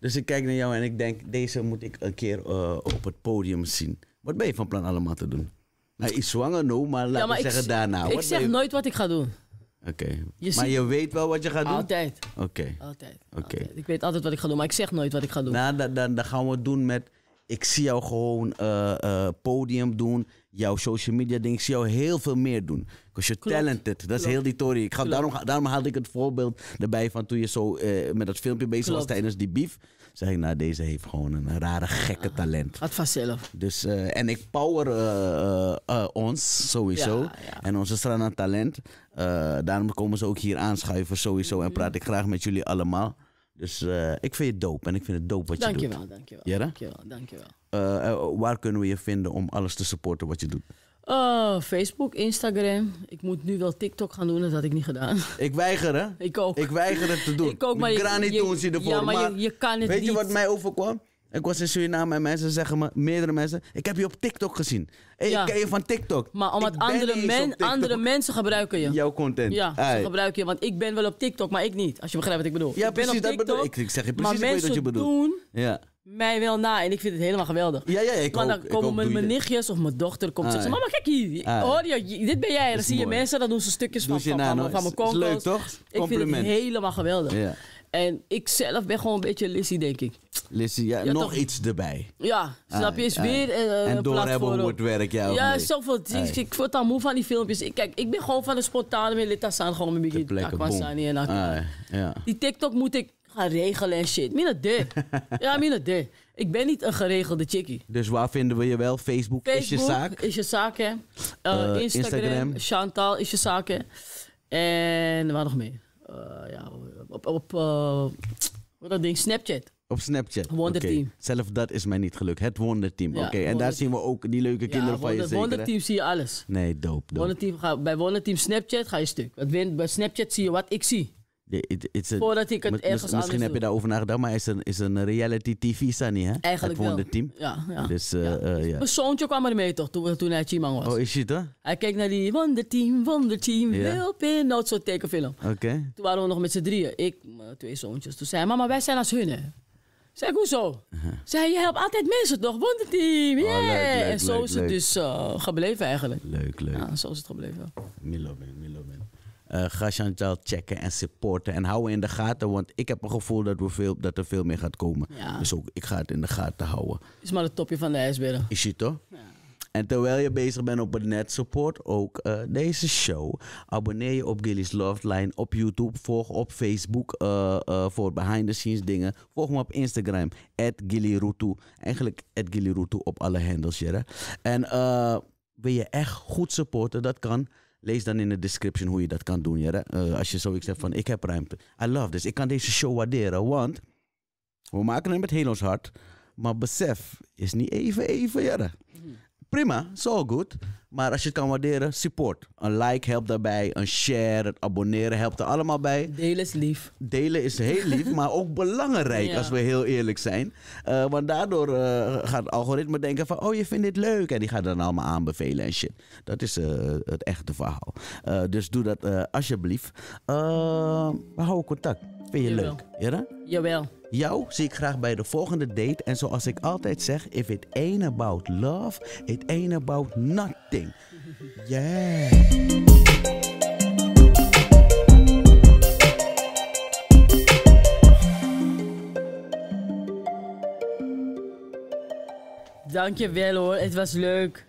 [SPEAKER 2] Dus ik kijk naar jou en ik denk, deze moet ik een keer eh, op het podium zien. Wat ben je van plan allemaal te doen? Nou, is zwanger, no, maar laten we zeggen daarna. Ik zeg
[SPEAKER 1] nooit wat ik ga doen.
[SPEAKER 2] Oké. Maar je weet wel wat je gaat doen? Altijd. Oké. Altijd. Oké.
[SPEAKER 1] Ik weet altijd wat ik ga doen, maar ik zeg nooit wat ik ga doen. Nou, dan, dan, dan gaan we het doen met...
[SPEAKER 2] Ik zie jou gewoon uh, podium doen, jouw social media ding. Ik zie jou heel veel meer doen. Because you're talented. Dat is heel die tory. Ik ga, daarom, daarom haalde ik het voorbeeld erbij van toen je zo eh, met dat filmpje bezig was tijdens die beef. Zeg ik, nou, deze heeft gewoon een rare gekke ah, talent. Wat vanzelf. Dus, eh, en ik power eh, eh, ons sowieso. En onze strana talent. daarom komen ze ook hier aanschuiven sowieso. En praat ik graag met jullie allemaal. Dus ik vind je dope en ik vind het dope wat je doet. Dankjewel, dankjewel. Jera? Dankjewel, dankjewel. Uh, waar kunnen we je vinden om alles te supporten wat je doet?
[SPEAKER 1] Oh Facebook, Instagram. Ik moet nu wel TikTok gaan doen, dat had ik niet gedaan.
[SPEAKER 2] Ik weiger, hè? Ik ook. Ik weiger het te doen. Ik ook, maar ik ga niet doen, ervoor. Ja, maar, maar je, kan het weet niet. Weet je wat mij overkwam? Ik was in Suriname en mensen zeggen me, meerdere mensen, ik heb je op TikTok gezien. Hey, Ik ken je van TikTok. Maar omdat andere, men, andere mensen
[SPEAKER 1] gebruiken je. Jouw content. Ja, Ai. ze gebruiken je. Want ik ben wel op TikTok, maar ik niet. Als je begrijpt wat ik bedoel. Ja, ik precies, ben op TikTok, dat bedoel
[SPEAKER 2] ik. Ik zeg je precies maar wat je bedoel. doen... Ja
[SPEAKER 1] mij wel na en ik vind het helemaal geweldig. Ja, ja, ik Maar dan komen mijn, nichtjes of mijn dochter komt ah, zeggen, mama kijk hier, ah, hoor je, dit ben jij. dan zie je mensen, dan doen ze stukjes van, van, van, van mijn leuk toch? Ik vind het helemaal geweldig. Ja. En ik zelf ben gewoon een beetje Lissy, denk ik. Lissy, ja, nog iets erbij. Ja, snap je? Ah, is weer uh, en doorhebben hoe het werk, ja. Ja, zoveel. Ik, ah, ik word dan moe van die filmpjes. Ik, kijk, ik ben gewoon van de spontane Melita aan, gewoon een beetje takwasani en Die TikTok moet ik gaan regelen en shit. Mina de. ja, mina de. Ik ben niet een geregelde chickie.
[SPEAKER 2] Dus waar vinden we je wel? Facebook, is je zaak?
[SPEAKER 1] is je zaak, hè. Eh, eh, Instagram, Chantal is je zaak, hè. En waar nog meer? Eh, ja, op, op wat dat ding? Snapchat.
[SPEAKER 2] Op Snapchat. wonder Okay. Zelf dat is mij niet gelukt. Het Wonderteam. Ja, Oké, en daar zien we ook die leuke kinderen van je zeker. Wonderteam
[SPEAKER 1] zie je alles.
[SPEAKER 2] Nee, dope. dope.
[SPEAKER 1] Wonderteam, ga, bij Wonderteam Snapchat ga je stuk. Bij Snapchat zie je wat ik zie.
[SPEAKER 2] Voordat ik het ergens Misschien heb je daarover nagedacht, maar is een, is een reality TV, Sunny, hè? Eigenlijk het wonder team. Ja, ja. Dus, eh, eh, dus, ja. Mijn
[SPEAKER 1] zoontje kwam er mee toch, toen, toen hij Chimang was. Oh, is het hè? Hij keek naar die Wonderteam, Wonderteam, ja. help in, dat soort tekenfilm. Oké. Toen waren we nog met z'n drieën, ik, mijn twee zoontjes. Toen zei hij, mama, wij zijn als hun, hè? Zeg, hoezo? zo. huh Zei, je helpt altijd mensen toch, Wonderteam, oh, yeah! Oh, en zo is het dus eh, gebleven eigenlijk. Leuk, leuk. Ja, zo is het gebleven.
[SPEAKER 2] Milo, man, Milo, uh, ga Chantal checken en supporten. En hou in de gaten, want ik heb een gevoel dat, we veel, dat er veel meer gaat komen. Dus ook ik ga het in de gaten houden.
[SPEAKER 1] Is maar het topje van de ijsberg.
[SPEAKER 2] Is je toch? Ja. En terwijl je bezig bent op het net, support ook eh, deze show. Abonneer je op Gilly's Love Line op YouTube. Volg op Facebook eh, voor behind the scenes dingen. Volg me op Instagram, @gillyrutu. Eigenlijk @gillyrutu op alle handles. en wil je echt goed supporten? Dat kan. Lees dan in de description hoe je dat kan doen. Eh, als je zoiets hebt van ik heb ruimte. I love this. Ik kan deze show waarderen. Want we maken hem met heel ons hart. Maar besef is niet even even. Ja prima, zo so goed. Maar als je het kan waarderen, support. Een like helpt daarbij, een share, het abonneren helpt er allemaal bij. Delen is lief. Delen is heel lief, maar ook belangrijk als we heel eerlijk zijn. Eh, want daardoor eh, gaat het algoritme denken van, oh je vindt dit leuk. En die gaat dan allemaal aanbevelen en shit. Dat is eh, het echte verhaal. dus doe dat alsjeblieft. we houden contact. Vind je Jawel. leuk? Jawel. Jou zie ik graag bij de volgende date. En zoals ik altijd zeg, if it ain't about love, it ain't about nothing. Yeah.
[SPEAKER 1] Dankjewel hoor, het was leuk.